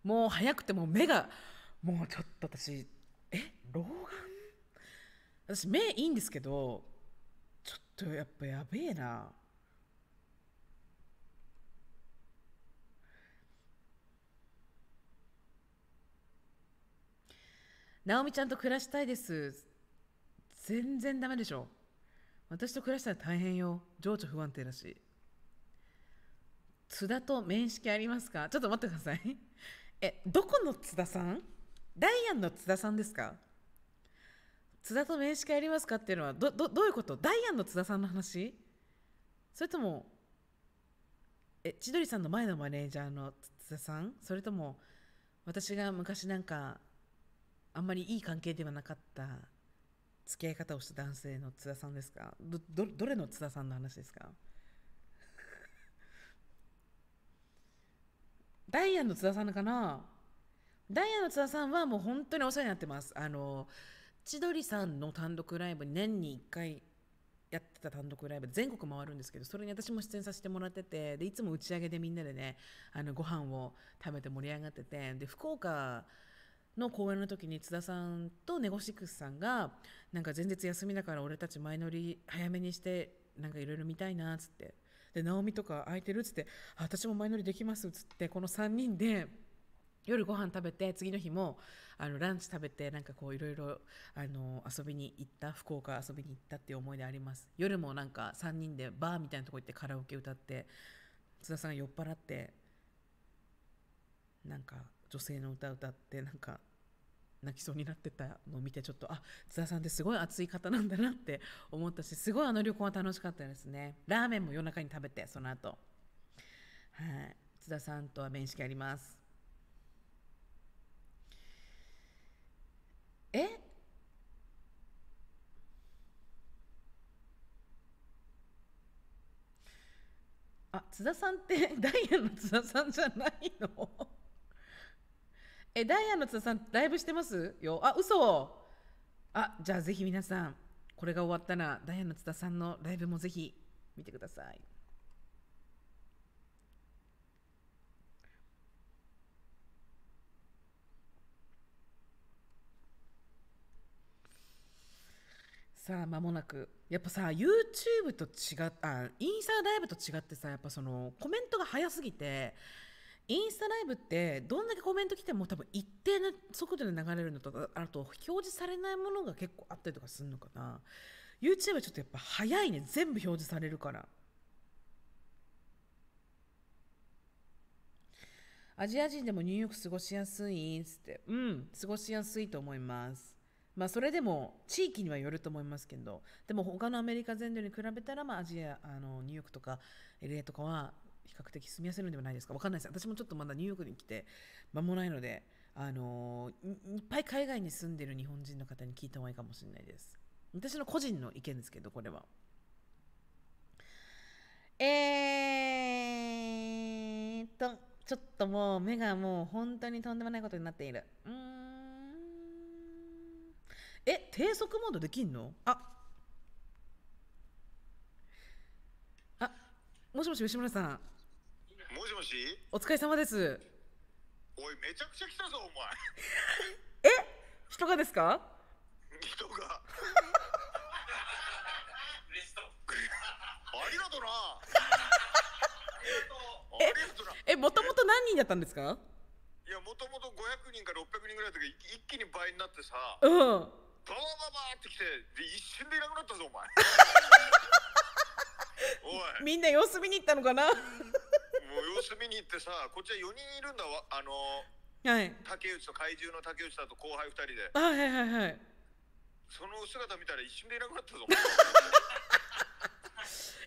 [SPEAKER 1] もう早くても目がもうちょっと私え老眼私目いいんですけどちょっとやっぱやべえな直美ちゃんと暮らしたいです全然ダメでしょ私と暮らしたら大変よ情緒不安定だし津田と面識ありますかちょっと待ってくださいえどこの津田さんダイアンの津田さんですか津田と面識ありますかっていうのはどどどういうことダイアンの津田さんの話それともえ千鳥さんの前のマネージャーの津田さんそれとも私が昔なんかあんまりいい関係ではなかった付き合い方をした男性の津田さんですかどどれの津田さんの話ですかダイアンの津田さんかなダイアンの津田さんはもう本当にお世話になってますあの千鳥さんの単独ライブ年に1回やってた単独ライブ全国回るんですけどそれに私も出演させてもらっててでいつも打ち上げでみんなでねあのご飯を食べて盛り上がっててで福岡の公演の時に津田さんとネゴシックスさんがなんか前日休みだから俺たち前乗り早めにしてなんかいろいろ見たいなっつってで直美とか空いてるっつって私も前乗りできますっつってこの3人で夜ご飯食べて次の日もあのランチ食べてなんかこういろいろ遊びに行った福岡遊びに行ったっていう思い出あります夜もなんか3人でバーみたいなとこ行ってカラオケ歌って津田さんが酔っ払ってなんか女性の歌歌ってなんか泣きそうになってたのを見てちょっとあ津田さんってすごい熱い方なんだなって思ったしすごいあの旅行は楽しかったですねラーメンも夜中に食べてその後はい津田さんとは面識ありますえあ津田さんってダイヤの津田さんじゃないのえダイアンの津田さんライブしてますよあ嘘あじゃあぜひ皆さんこれが終わったらダイアンの津田さんのライブもぜひ見てくださいさあ間もなくやっぱさ YouTube と違っあインスタライブと違ってさやっぱそのコメントが早すぎてインスタライブってどんだけコメント来ても多分一定の速度で流れるのとかあと表示されないものが結構あったりとかするのかな YouTube はちょっとやっぱ早いね全部表示されるからアジア人でもニューヨーク過ごしやすいっつってうん過ごしやすいと思いますまあそれでも地域にはよると思いますけどでも他のアメリカ全土に比べたらまあアジアあのニューヨークとか LA とかは比較的住みやすいのではないですか。わかんないです。私もちょっとまだニューヨークに来て間もないので、あのいっぱい海外に住んでる日本人の方に聞いた方がいいかもしれないです。私の個人の意見ですけど、これは。
[SPEAKER 3] えーと、ちょっともう目がもう本当にとんでもないことになっている。うーん。
[SPEAKER 1] え、低速モードできんのあもしもし吉村さん
[SPEAKER 4] もしもしお疲れ様ですおいめちゃくちゃ来たぞお前
[SPEAKER 1] (laughs) え人がですか人がありがとなありがとうえもともと何人だったんですかいやもともと500人から600人ぐらいとか一気に倍になってさうんババババって来てで一瞬でいなくなった
[SPEAKER 4] ぞお前おいみ
[SPEAKER 1] んな様子見に行ったのかな
[SPEAKER 4] もう様子見に行ってさこっちは4人いるんだわあのはい竹内と怪獣の竹内さんと後輩2人であはいはいはいその姿見たら一瞬でいなくなったぞ (laughs)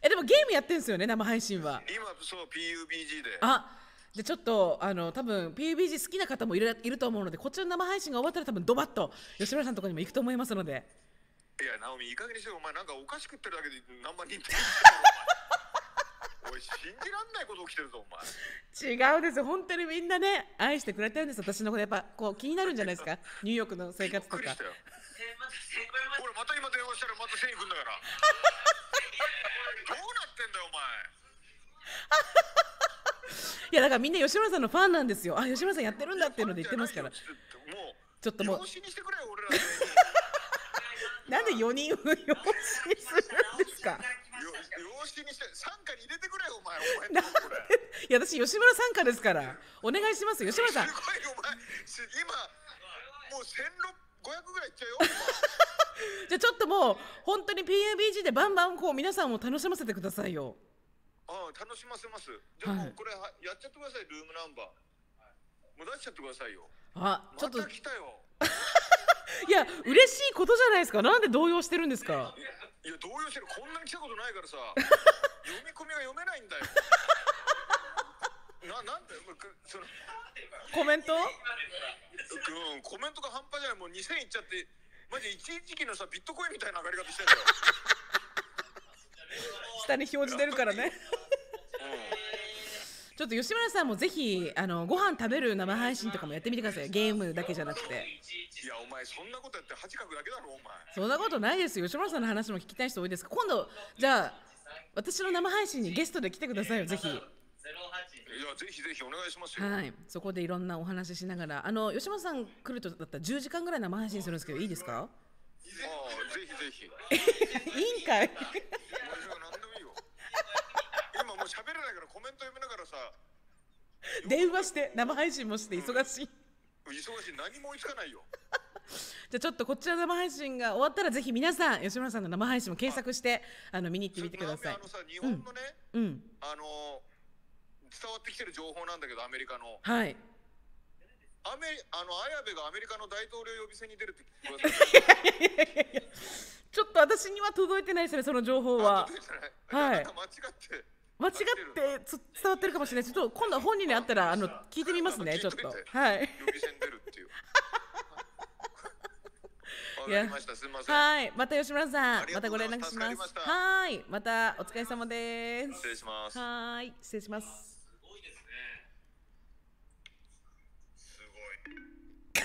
[SPEAKER 1] えでもゲームやってんすよね生配信は
[SPEAKER 4] 今そう PUBG であ
[SPEAKER 1] でちょっとあの多分 PUBG 好きな方もいるいると思うのでこっちの生配信が終わったら多分ドバッと吉村さんのところにも行くと思いますので
[SPEAKER 4] いや直美いい加減にしてお前なんかおかしくってるだけで何万人っておい信じらんないこと起きてるぞお前
[SPEAKER 1] 違うです本当にみんなね愛してくれてるんです私のことやっぱこう気になるんじゃないですか (laughs) ニューヨークの生活とかこれ
[SPEAKER 4] また今電話したらまたせいくんだから (laughs) どうなってんだよお前
[SPEAKER 1] (laughs) いやだからみんな吉村さんのファンなんですよあ吉村さんやってるんだっていうので言ってますからも
[SPEAKER 2] うちょっともうにしてくれよ俺ら
[SPEAKER 1] なんで4人を養子にするんですか
[SPEAKER 4] 式にして参加に入れてくれお前お前
[SPEAKER 1] いや私吉村参加ですからお願いします吉村さんすご
[SPEAKER 4] いお前今もう千六五百ぐらいいっちゃうよ
[SPEAKER 1] (laughs) じゃあちょっともう本当に PUBG でバンバンこう皆さんを楽しませてくださいよ
[SPEAKER 4] ああ楽しませますじゃあもうこれは、やっちゃってくださいルームナンバーもう出しちゃってくださいよ
[SPEAKER 1] あちょっと、ま、来たよ (laughs) いや嬉しいことじゃないですかなんで動揺してるんですか
[SPEAKER 4] いや動揺してるこんなに来たことないからさ (laughs) 読み込みが読めないんだよななんそのコメン
[SPEAKER 1] トう
[SPEAKER 4] んコメントが半端じゃないもう2000いっちゃってマジ一時期のさビットコインみたいな上がり方してんだよ
[SPEAKER 1] (laughs) 下に
[SPEAKER 2] 表示出るからね
[SPEAKER 1] ちょっと吉村さんもぜひあのご飯食べる生配信とかもやってみてくださいゲームだけじゃなくて
[SPEAKER 2] いやお前そんなことやって
[SPEAKER 4] 恥かくだけだろお前
[SPEAKER 1] そんなことないですよ吉村さんの話も聞きたい人多いです今度じゃあ私の生配信にゲストで来てくださいよぜひいや
[SPEAKER 4] ぜひぜひお願いしますよ
[SPEAKER 1] はいそこでいろんなお話ししながらあの吉村さん来るとだったら10時間ぐらい生配信するんですけどいいですかああ
[SPEAKER 4] ぜひぜひ (laughs) いいんかい今もう喋れなメント読みながらさ
[SPEAKER 1] (laughs) 電話して生配信もして忙しい、
[SPEAKER 4] うん、忙しい何も追いつかないよ (laughs)
[SPEAKER 1] じゃあちょっとこっちら生配信が終わったらぜひ皆さん吉村さんの生配信も検索してあの見に行ってみてくださいあのさ日本のね、うん、あの伝わってきてる情報なんだけどアメリカのはいアメあの綾部がアメリカの大統領予備選に出るって聞こえたちょっと私には届いてないですねその情報ははい間違って間違ってつ伝わってるかもしれないちょっと今度は本人に会ったらあの聞いてみますねちょっとはい
[SPEAKER 5] いや (laughs) は
[SPEAKER 1] いまた吉村さんまたご連絡しますはいまたお疲れ様です失礼しますはい失礼しますすごいです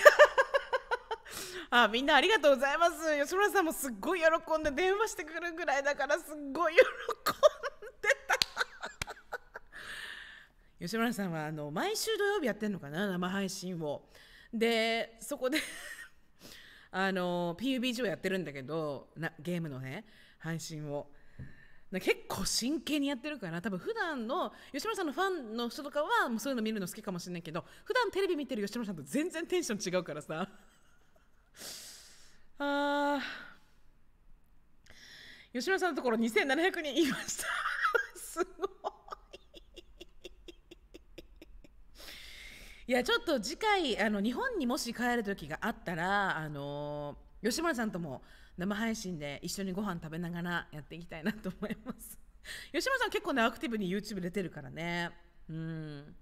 [SPEAKER 1] ねすごい (laughs) あみんなありがとうございます吉村さんもすっごい喜んで電話してくるぐらいだからすっごい喜んで吉村さんはあの毎週土曜日やってるのかな生配信をでそこで (laughs) あの PUBG をやってるんだけどなゲームのね配信を結構真剣にやってるから多分普段の吉村さんのファンの人とかはもうそういうの見るの好きかもしれないけど普段テレビ見てる吉村さんと全然テンション違うからさ (laughs) あ吉村さんのところ2700人いました (laughs) すごいいやちょっと次回あの日本にもし帰る時があったらあの吉村さんとも生配信で一緒にご飯食べながらやっていきたいなと思います (laughs) 吉村さん結構ねアクティブに YouTube 出てるからねうん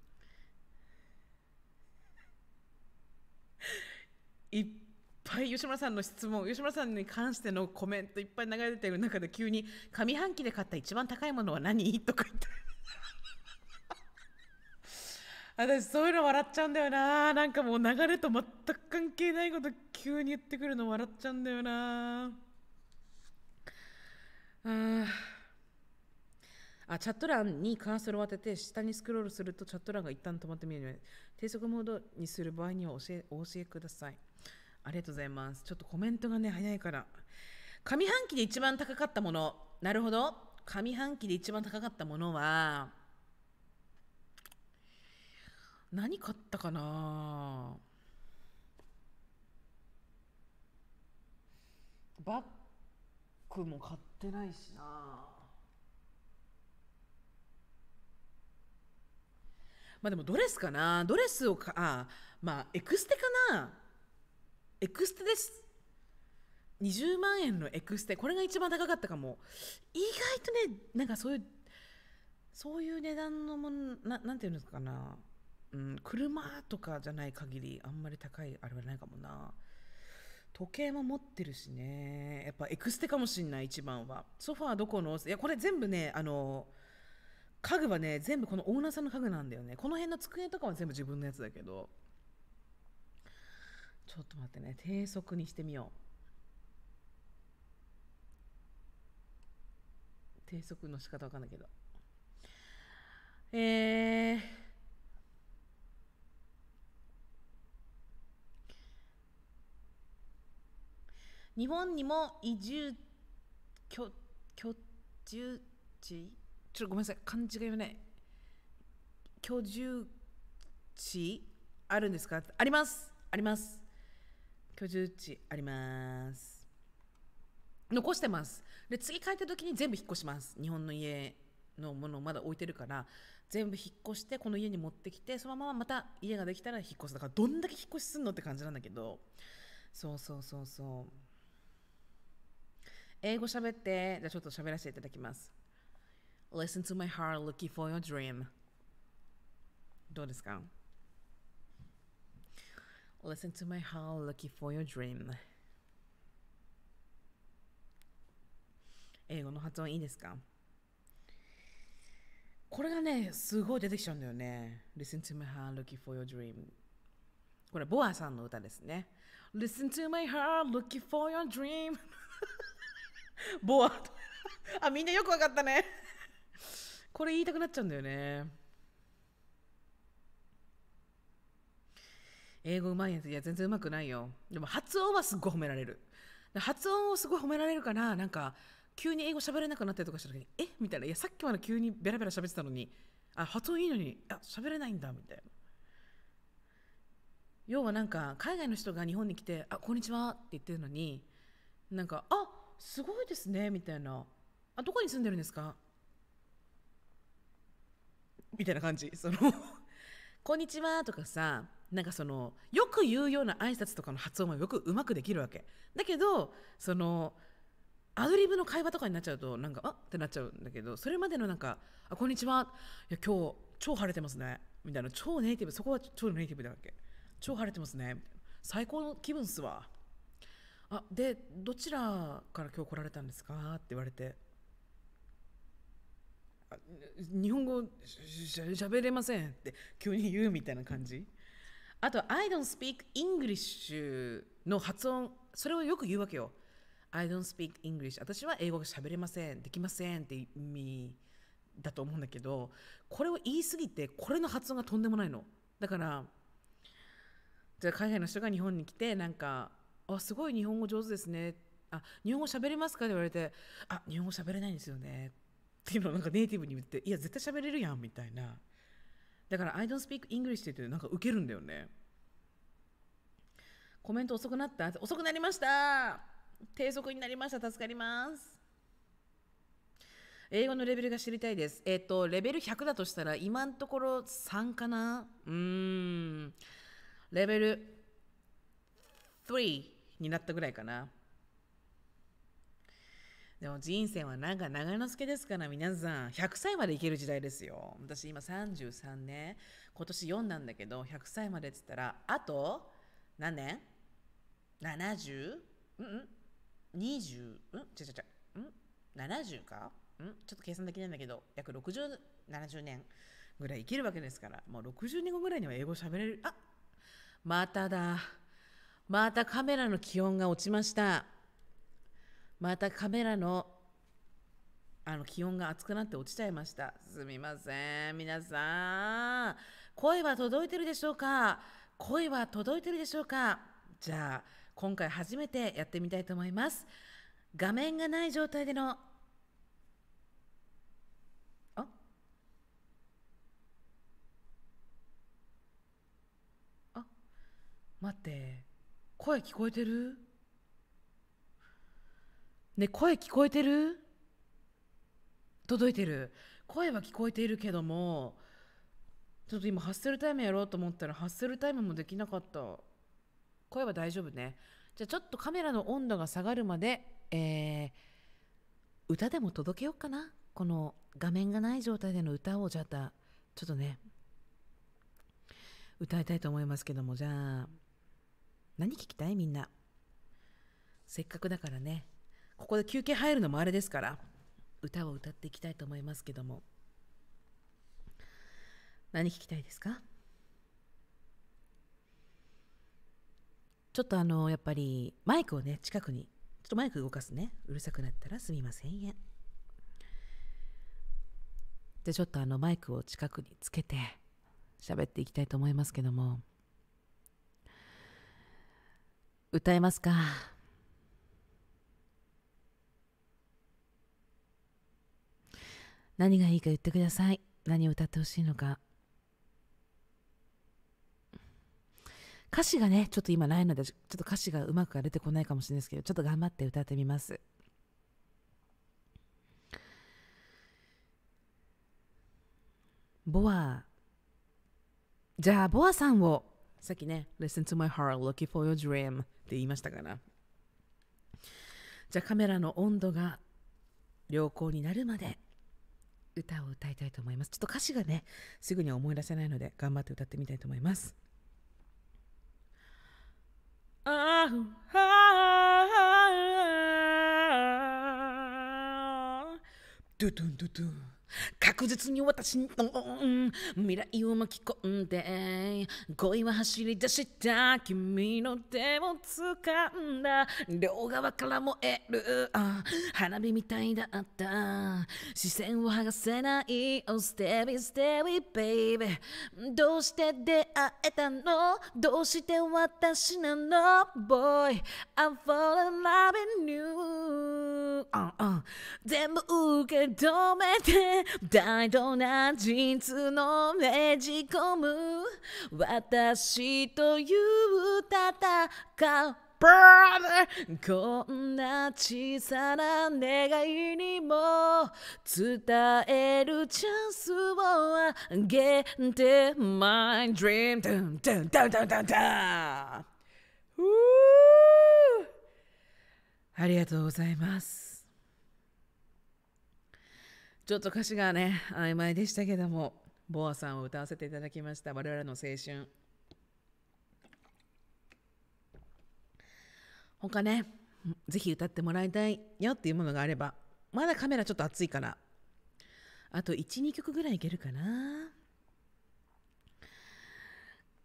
[SPEAKER 1] いっぱい吉村さんの質問吉村さんに関してのコメントいっぱい流れてる中で急に上半期で買った一番高いものは何とか言って私そうい
[SPEAKER 2] うの笑っちゃうんだよななんかもう流れと全く関係ないこと急に言ってくるの笑っちゃうんだよなあ
[SPEAKER 1] あチャット欄にカーソルを当てて下にスクロールするとチャット欄が一旦止まって見えるので低速モードにする場合には教えお教えくださいありがとうございますちょっとコメントがね早いから上半期で一番高かったものなるほど上半期で一番高かったものは何買ったかなバッグも買ってないしなまあでもドレスかなドレスをかあまあエクステかなエクステです20万円のエクステこれが一番高かったかも意外とねなんかそういうそういう値段のものななんていうんですかなうん、車とかじゃない限り、あんまり高いあれはないかもな。時計も持ってるしね。やっぱエクステかもしんない、一番は。ソファーどこのいや、これ全部ね、あの、家具はね、全部このオーナーさんの家具なんだよね。この辺の机とかは全部自分のやつだけど。ちょっと待ってね、低速にしてみよう。低速の仕方わかんないけど。えー日本にも移住居居住地ちょっとごめんなさい漢字が読めない居住地あるんですかありますあります居住地あります残してますで次帰った時に全部引っ越します日本の家のものをまだ置いてるから全部引っ越してこの家に持ってきてそのまままた家ができたら引っ越すだからどんだけ引っ越しすんのって感じなんだけどそうそうそうそう英語喋って、じゃあちょっと喋らせていただきます。Listen to my heart looking for your dream. どうですか ?Listen to my heart looking for your dream. 英語の発音いいですかこれがね、すごい出てきちゃうんだよね。Listen to my heart looking for your dream. これ、ボアさんの歌ですね。Listen to my heart looking for your dream. (laughs) ボア (laughs) あみんなよくわかったねこれ言いたくなっちゃうんだよね英語うまいやついや全然うまくないよでも発音はすっごい褒められる発音をすごい褒められるからなんか急に英語喋れなくなったりとかした時に「えみたいな「いやさっきまで急にベラベラ喋ってたのにあ発音いいのにあ喋れないんだ」みたいな要はなんか海外の人が日本に来て「あこんにちは」って言ってるのになんか「あすごいですねみたいなあどこに住んでるんですかみたいな感じその (laughs) こんにちはとかさなんかそのよく言うような挨拶とかの発音がよくうまくできるわけだけどそのアドリブの会話とかになっちゃうとなんかあってなっちゃうんだけどそれまでのなんか「あこんにちはいや今日超晴れてますね」みたいな超ネイティブそこは超ネイティブだわけ超晴れてますねみたいな最高の気分っすわあでどちらから今日来られたんですか?」って言われて「日本語しゃべれません」って急に言うみたいな感じあと「I don't speak English」の発音それをよく言うわけよ「I don't speak English」私は英語がしゃべれませんできませんって意味だと思うんだけどこれを言い過ぎてこれの発音がとんでもないのだからじゃあ海外の人が日本に来てなんかあすごい日本語上手ですねあ日本語喋れますか?」って言われて「あ日本語喋れないんですよね」っていうのをなんかネイティブに言って「いや絶対喋れるやん」みたいなだから「I don't speak English」って言ってなんか
[SPEAKER 2] ウケるんだよね
[SPEAKER 1] コメント遅くなった遅くなりました低速になりました助かります英語のレベルが知りたいです。えっ、ー、と、レベル100だとしたら、今のところ3かなうーん。レベル3。になったぐらいかな。でも人生はなんか長之助ですから皆さん100歳までいける時代ですよ。私今33年今年4なんだけど100歳までって言ったらあと何年 ?70? うんうん ?20? うんちゃちゃちゃうん70かうんちょっと計算できないんだけど約6070年ぐらい生きるわけですからもう60年後ぐらいには英語喋れるあまただ。またカメラの気温が落ちましたまたカメラのあの気温が熱くなって落ちちゃいましたすみません皆さん声は届いてるでしょうか声は届いてるでしょうかじゃあ今回初めてやってみ
[SPEAKER 3] たいと思います画面がない状態での
[SPEAKER 1] 待って声聞こえてるね声聞こえてる届いてる声は聞こえているけどもちょっと今ハッスルタイムやろうと思ったらハッスルタイムもできなかった声は大丈夫ねじゃあちょっとカメラの温度が下がるまで、えー、歌でも届けようかなこの画面がない状態での歌をじゃあちょっとね歌いたいと思いますけどもじゃあ何聞きたいみんなせっかくだからねここで休憩入るのもあれですから歌を歌っていきたいと思いますけども何聞きたいですかちょっとあのやっぱりマイクをね近くにちょっとマイク動かすねうるさくなったらすみませんやでちょっとあのマイクを近くにつけて喋っていきたいと思いますけども歌えますか
[SPEAKER 3] 何がいいか言ってください何を歌ってほしいのか
[SPEAKER 1] 歌詞がねちょっと今ないのでちょっと歌詞がうまく出てこないかもしれないですけどちょっと頑張って歌ってみますボアじゃあボアさんをさっきね、Listen to my heart, looking for your dream って言いましたかな。じゃあカメラの温度が良好になるまで歌を歌いたいと思います。ちょっと歌詞がね、すぐには思い出せないので頑張って歌ってみたいと思います。
[SPEAKER 2] ああ、ああ、ドゥドゥンドゥドゥン。確実に私の、未来を巻き込んで
[SPEAKER 1] 恋は走り出した君の手を掴んだ両側から燃える花火みたいだった視線を剥が
[SPEAKER 3] せない Oh steady steady baby どうして出会えたのどうして私なの Boy I'm falling loving you 全部受け止めて
[SPEAKER 1] 大度な実のねじ込む私という戦う Brother こんな小さな願いにも伝えるチャンスをあげて My dream ダンダンダンダンダンダンありがとうございますちょっと歌詞がね曖昧でしたけどもボアさんを歌わせていただきました我々の青春他ねぜひ歌ってもらいたいよっていうものがあればまだカメラちょっと熱いからあと12曲ぐらいいけるかな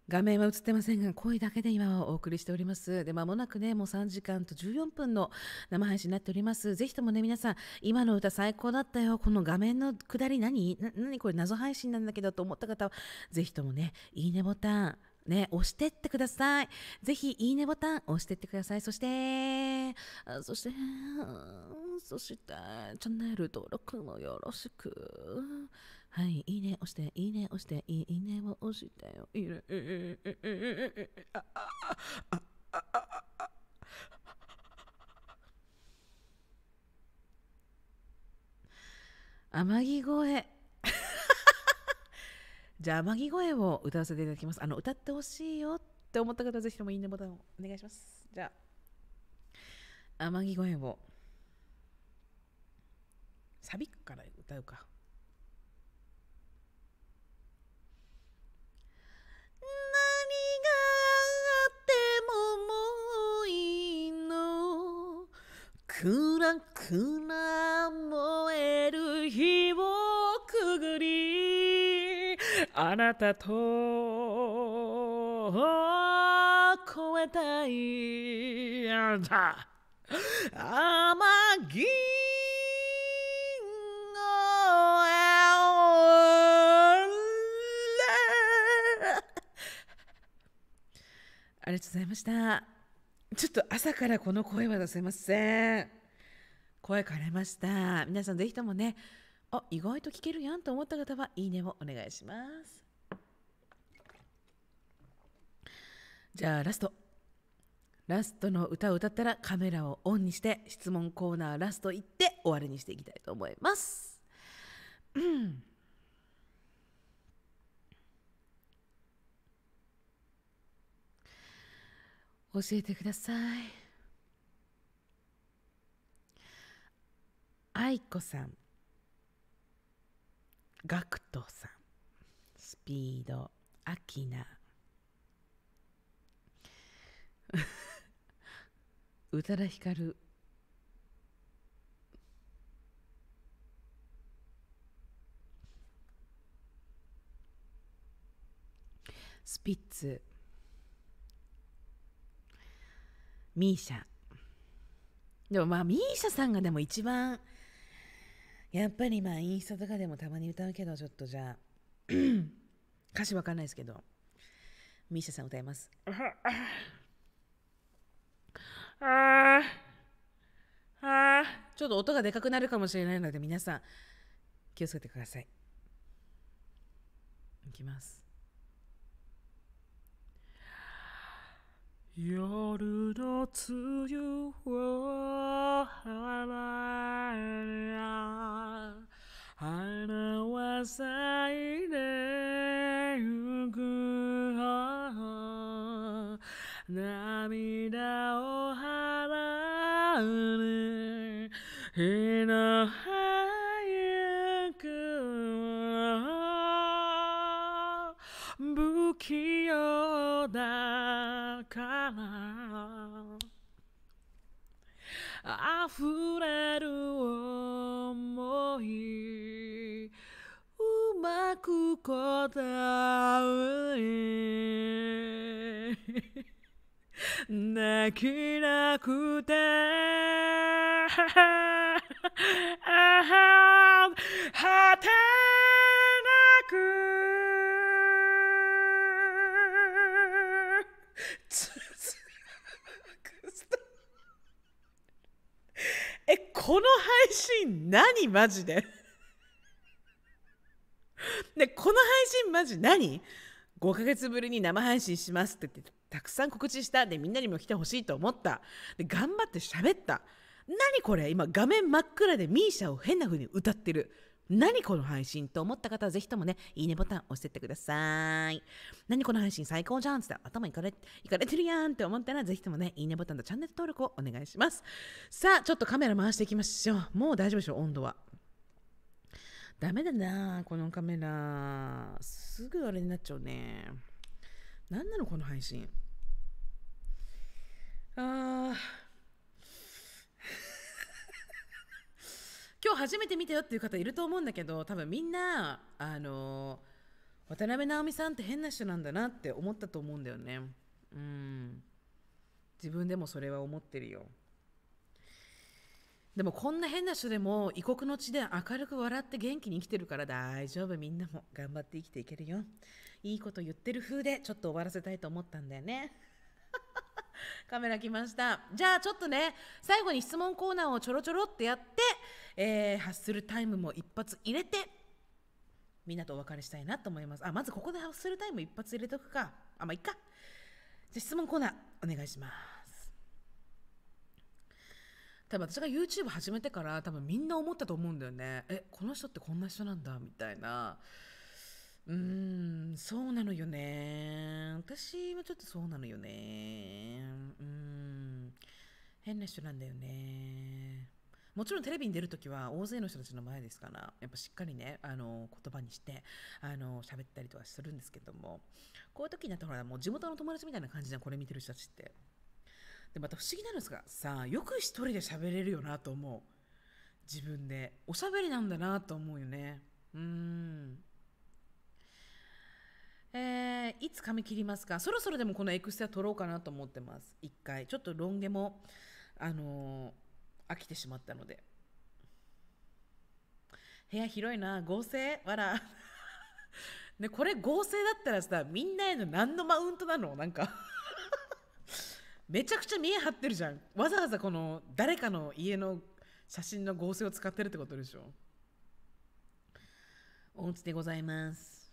[SPEAKER 1] 画面は映ってませんが声だけで今はお送りしておりますでまもなくねもう3時間と14分の生配信になっておりますぜひともね皆さん今の歌最高だったよこの画面の下り何何これ謎配信なんだけどと思った方はぜひともねいいねボタンね、押してってください。ぜひ、いいねボタン押してってください。そして、そして、そして、チャンネル登録もよろしく。はい、いいね押して、いいね押して、いいねを押してよ。いいね、天城じゃあ天城声を歌わせていただきます。あの歌ってほしいよって思った方はぜひともいいねボタンをお願いします。じゃあ天城声をサビから歌うか。
[SPEAKER 2] 暗くら燃える日をくぐりあなたと超えたいあなた天銀
[SPEAKER 1] ありがとうございました。ちょっと朝からこの声は出せません。声枯れました。皆さんぜひともね、あ、意外と聞けるやんと思った方は、いいねをお願いします。じゃあ、ラスト。ラストの歌を歌ったらカメラをオンにして質問コーナーラスト行って終わりにしていきたいと思います。
[SPEAKER 2] うん教えてください
[SPEAKER 1] 愛子さん学クさんスピードアキナ (laughs) 宇多田ヒカルスピッツミーシャでもまあミーシャさんがでも一番やっぱりまあインスタとかでもたまに歌うけどちょっとじゃあ (clears throat) 歌詞わかんないですけどミーシャさん歌いますあああちょっと音がでかくなるかもしれないので皆さん気をつけて
[SPEAKER 2] くださいいきます夜の梅雨を払えや花は咲いてゆく涙を払う日の溢れる想いうまく答え泣きなくてこの配信何マジで
[SPEAKER 1] (laughs) でこの配信マジ何 ?5 ヶ月ぶりに生配信しますって言ってたくさん告知したでみんなにも来てほしいと思ったで頑張って喋った何これ今画面真っ暗で misia を変な風に歌ってる何この配信と思った方はぜひともね、いいねボタン押してってください。何この配信最高じゃんって頭にかいかれてるやんって思ったらぜひともね、いいねボタンとチャンネル登録をお願いします。さあ、ちょっとカメラ回していきましょう。もう大丈夫でしょう、温度は。ダメだなこのカメラ。すぐあれになっちゃうね。何な
[SPEAKER 2] のこの配信。
[SPEAKER 1] ああ。今日初めて見たよっていう方いると思うんだけど多分みんなあの渡辺直美さんって変な人なんだなって思ったと思うんだよねうん自分でもそれは思ってるよでもこんな変な人でも異国の地で明るく笑って元気に生きてるから大丈夫みんなも頑張って生きていけるよいいこと言ってる風でちょっと終わらせたいと思ったんだよね (laughs) カメラ来ましたじゃあちょっとね最後に質問コーナーをちょろちょろってやって、えー、ハッスルタイムも一発入れてみんなとお別れしたいなと思いますあまずここでハッスルタイム一発入れとくかあまあいっかじゃあ質問コーナーお願いします多分私が YouTube 始めてから多分みんな思ったと思うんだよねえこの人ってこんな人なんだみたいなうーん、そうなのよね。私はちょっとそうなのよね。うん。変な人なんだよね。もちろんテレビに出るときは大勢の人たちの前ですから、やっぱしっかりね、あの、言葉にして、あの、喋ったりとかするんですけども、こういう時になったら、もう地元の友達みたいな感じじゃん、これ見てる人たちって。で、また不思議なんですが、さあ、よく一人で喋れるよなと思う。自分で。おしゃべりなんだなと思うよね。うん。えー、いつ髪切りますかそろそろでもこのエクステは取ろうかなと思ってます。一回。ちょっとロン毛も、あのー、飽きてしまったので。部屋広いな。合成わら。(laughs) ね、これ合成だったらさ、みんなへの何のマウントなのなんか (laughs) めちゃくちゃ見え張ってるじゃん。わざわざこの誰かの家の写真の合成を使ってるってことでしょ。おうちでございます。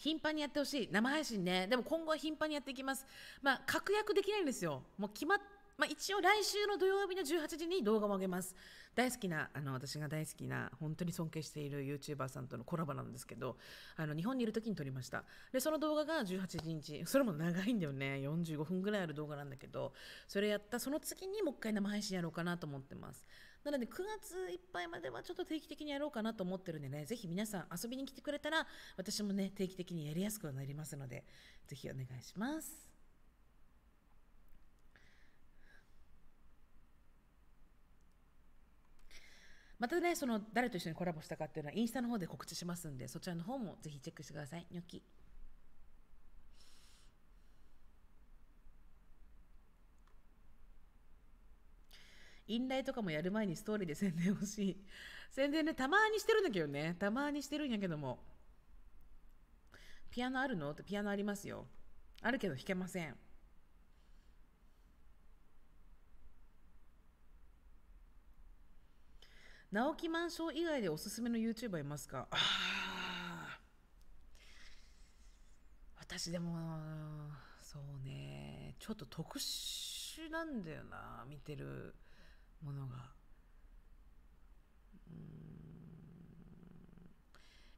[SPEAKER 1] 頻繁にやってほしい。生配信ね。でも今後は頻繁にやっていきます。まあ、確約できないんですよ。もう決まっ、まあ、一応来週の土曜日の18時に動画を上げます。大好きな、あの、私が大好きな、本当に尊敬している YouTuber さんとのコラボなんですけど、あの、日本にいる時に撮りました。で、その動画が18日、それも長いんだよね。45分ぐらいある動画なんだけど、それやった、その次にもう一回生配信やろうかなと思ってます。なので9月いっぱいまではちょっと定期的にやろうかなと思ってるんでね、ぜひ皆さん遊びに来てくれたら、私もね、定期的にやりやすくなりますので、ぜひお願いします。またね、その誰と一緒にコラボしたかっていうのはインスタの方で告知しますんで、そちらの方もぜひチェックしてください。ニョキ。インライとかもやる前にストーリーで宣伝欲しい。(laughs) 宣伝ね、たまにしてるんだけどね。たまにしてるんやけども。ピアノあるのってピアノありますよ。あるけど弾けません。直木マンション以外でおすすめの YouTuber いますかあ私でもそうねちょっと特殊なんだよな見てるものが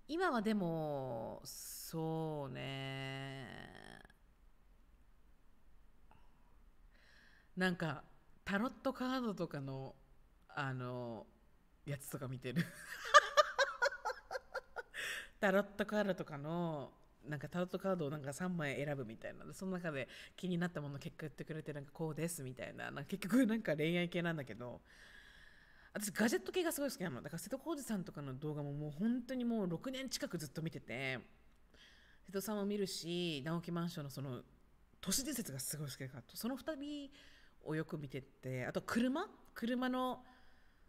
[SPEAKER 1] 今はでもそうねなんかタロットカードとかのあのやつとか見てる (laughs) タロットカードとかのなんかタロットカードをなんか3枚選ぶみたいなその中で気になったもの結果言ってくれてなんかこうですみたいなな結局なんか恋愛系なんだけど私ガジェット系がすごい好きなのだから瀬戸康史さんとかの動画ももう本当にもう6年近くずっと見てて瀬戸さんも見るし直木マンションのその都市伝説がすごい好きだからその2人をよく見ててあと車車の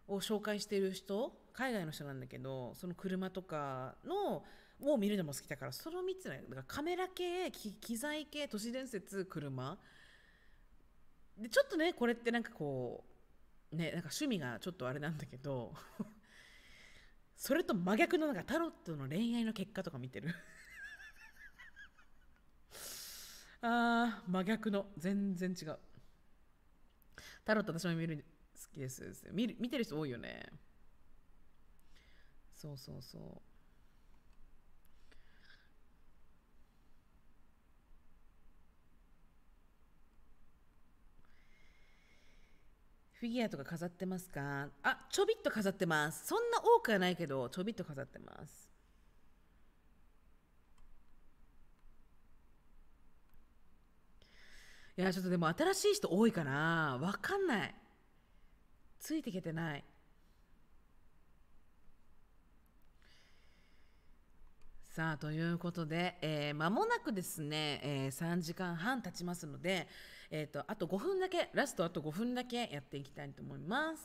[SPEAKER 1] を紹介してる人海外の人なんだけどその車とかのを見るのも好きだからその3つねだからカメラ系機材系都市伝説車でちょっとねこれってなんかこうねなんか趣味がちょっとあれなんだけどそれと真逆のなんかタロットの恋愛の結果とか見てる (laughs) あー真逆の全然違うタロット私も見る好きです見る見てる人多いよねそうそうそうフィギュアとか飾ってますかあちょびっと飾ってますそんな多くはないけどちょびっと飾ってますいやちょっとでも新しい人多いかなわかんないついていけてないさあということで、えー、間もなくですね、えー、3時間半経ちますので、えーと、あと5分だけラストあと5分だけやっていきたいと思います。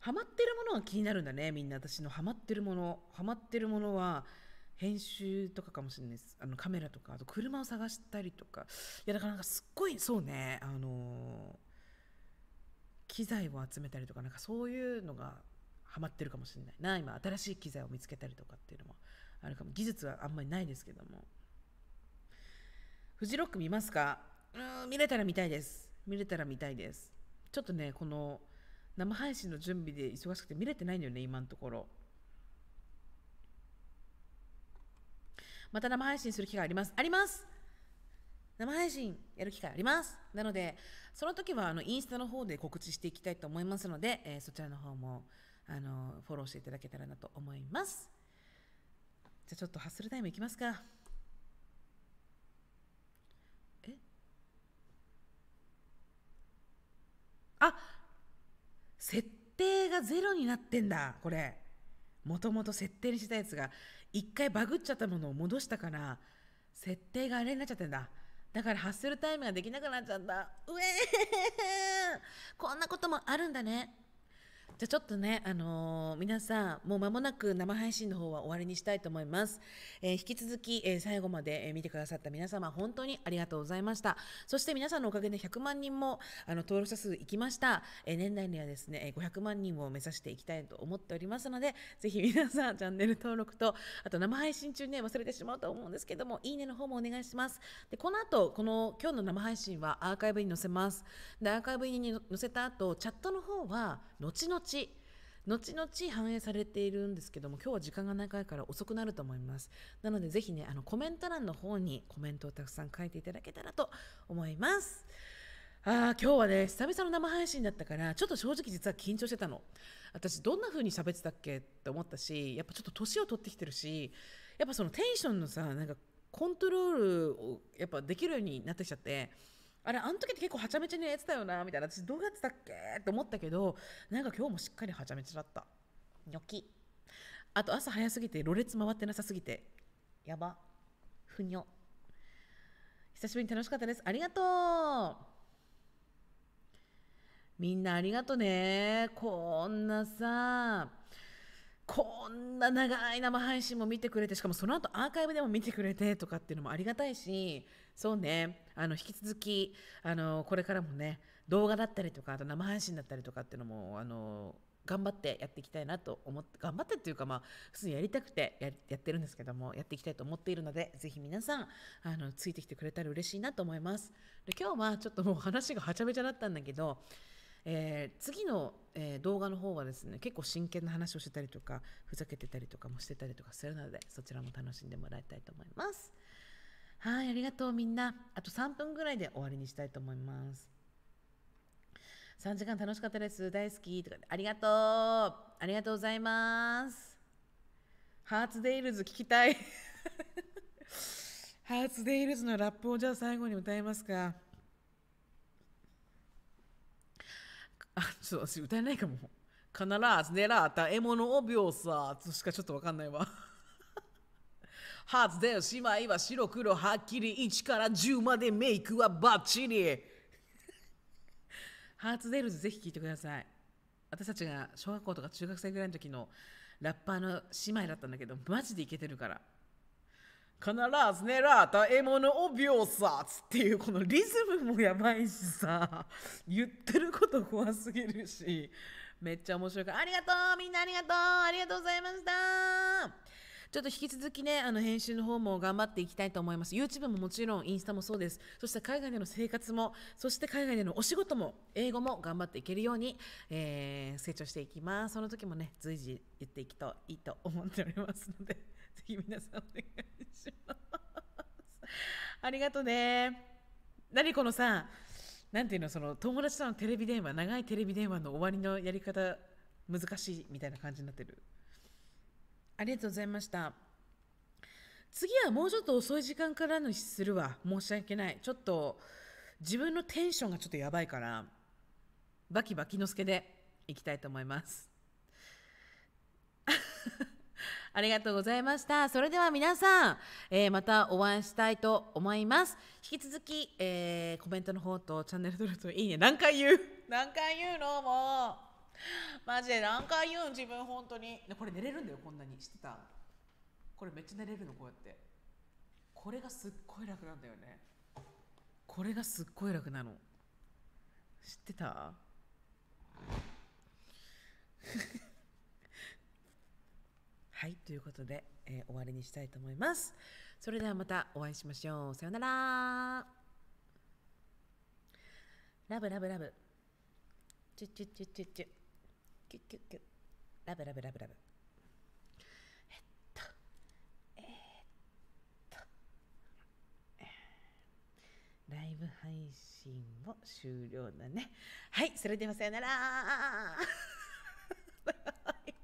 [SPEAKER 1] ハマってるものが気になるんだねみんな私のハマってるものハマってるものは編集とかかもしれないですあのカメラとかあと車を探したりとかいやだからなんかすっごいそうねあの機材を集めたりとかなんかそういうのがハマってるかもしれないな今新しい機材を見つけたりとかっていうのもあるかも技術はあんまりないですけどもフジロック見ますかうん見れたら見たいです見れたら見たいですちょっとねこの生配信の準備で忙しくて見れてないんだよね今のところまた生配信する機会あります。あります生配信やる機会あります。なので、その時はあのインスタの方で告知していきたいと思いますので、えー、そちらの方もあのフォローしていただけたらなと思います。じゃあちょっとハッスルタイムいきますか。えあ設定がゼロになってんだ、これ。もともと設定にしたやつが。一回バグっちゃったものを戻したから設定があれになっちゃってんだだからハッスルタイムができなくなっちゃった
[SPEAKER 3] うえーこんなこともあるんだね
[SPEAKER 1] じゃあちょっとね、あのー、皆さん、もう間もなく生配信の方は終わりにしたいと思います。えー、引き続き、えー、最後まで見てくださった皆様、本当にありがとうございました。そして皆さんのおかげで100万人もあの登録者数いきました。え年内にはですね、500万人を目指していきたいと思っておりますので、ぜひ皆さん、チャンネル登録と、あと生配信中ね、忘れてしまうと思うんですけども、いいねの方もお願いします。で、この後、この今日の生配信はアーカイブに載せます。で、アーカイブに載せた後、チャットの方は、後々後々反映されているんですけども今日は時間が長いから遅くなると思いますなのでぜひねあのコメント欄の方にコメントをたくさん書いていただけたらと思いますあ今日はね久々の生配信だったからちょっと正直実は緊張してたの私どんな風に喋ってたっけって思ったしやっぱちょっと年を取ってきてるしやっぱそのテンションのさなんかコントロールをやっぱできるようになってきちゃってあれあの時って結構はちゃめちゃにやってたよなみたいな私どうやってたっけって思ったけどなんか今日もしっかりはちゃめちゃだったニョキあと朝早すぎてろれつ回ってなさすぎてやばふにょ久しぶりに楽しかったですありがとうみんなありがとねこんなさこんな長い生配信も見てくれてしかもその後アーカイブでも見てくれてとかっていうのもありがたいしそうねあの引き続きあのこれからもね動画だったりとかあと生配信だったりとかっていうのもあの頑張ってやっていきたいなと思って頑張ってっていうかまあ普通にやりたくてややってるんですけどもやっていきたいと思っているのでぜひ皆さんあのついてきてくれたら嬉しいなと思いますで今日はちょっともう話がはちゃめちゃだったんだけどえー、次の、えー、動画の方はですね結構真剣な話をしてたりとかふざけてたりとかもしてたりとかするのでそちらも楽しんでもらいたいと思いますはいありがとうみんなあと3分ぐらいで終わりにしたいと思います3時間楽しかったです大好きとかありがとうありがとうございますハーツデイルズ聞きたいハーツデイルズのラップをじゃあ最後に歌いますかあ、ちょっと私歌えないかも。必ず狙った獲物を秒さ、しかちょっとわかんないわ。はずでしまいは白黒はっきり1から10までメイクはバッチリハーツデールズぜひ聴いてください私たちが小学校とか中学生ぐらいの時のラッパーの姉妹だったんだけどマジでイケてるから必ずねら獲物を秒殺っていうこのリズムもやばいしさ言ってること怖すぎるしめっちゃ面白いから
[SPEAKER 3] ありがとうみんなありがとうありがとうございましたちょっと引き続きねあ
[SPEAKER 1] の編集の方も頑張っていきたいと思います YouTube ももちろんインスタもそうですそして海外での生活もそして海外でのお仕事も英語も頑張っていけるように、えー、成長していきますその時もね随時言っていくといいと思っておりますのでひ皆さんお願いします (laughs) ありがとね何このさなんていうのその友達とのテレビ電話長いテレビ電話の終わりのやり方難しいみたいな感じになってるありがとうございました次はもうちょっと遅い時間からのするわ申し訳ないちょっと自分のテンションがちょっとやばいからバキバキのすけでいきたいと思いますありがとうございましたそれでは皆さん、えー、またお会いしたいと思います引き続き、えー、コメントの方とチャンネル登録といいね何回言う (laughs)
[SPEAKER 3] 何回言うのもうマジ
[SPEAKER 1] で何回言うん自分本当にこれ寝れるんだよこんなに知ってたこれめっちゃ寝れるのこうやってこれがすっごい楽なんだよねこれがすっごい楽なの知ってたはいということで、えー、終わりにしたいと思いますそれではまたお会いしましょうさよならラブラブラブチュチュチュチュチュキュキュキュラブラブラブラブえっとえー、っとえライブ配信も終了だね
[SPEAKER 3] はいそれではさよならバイ (laughs)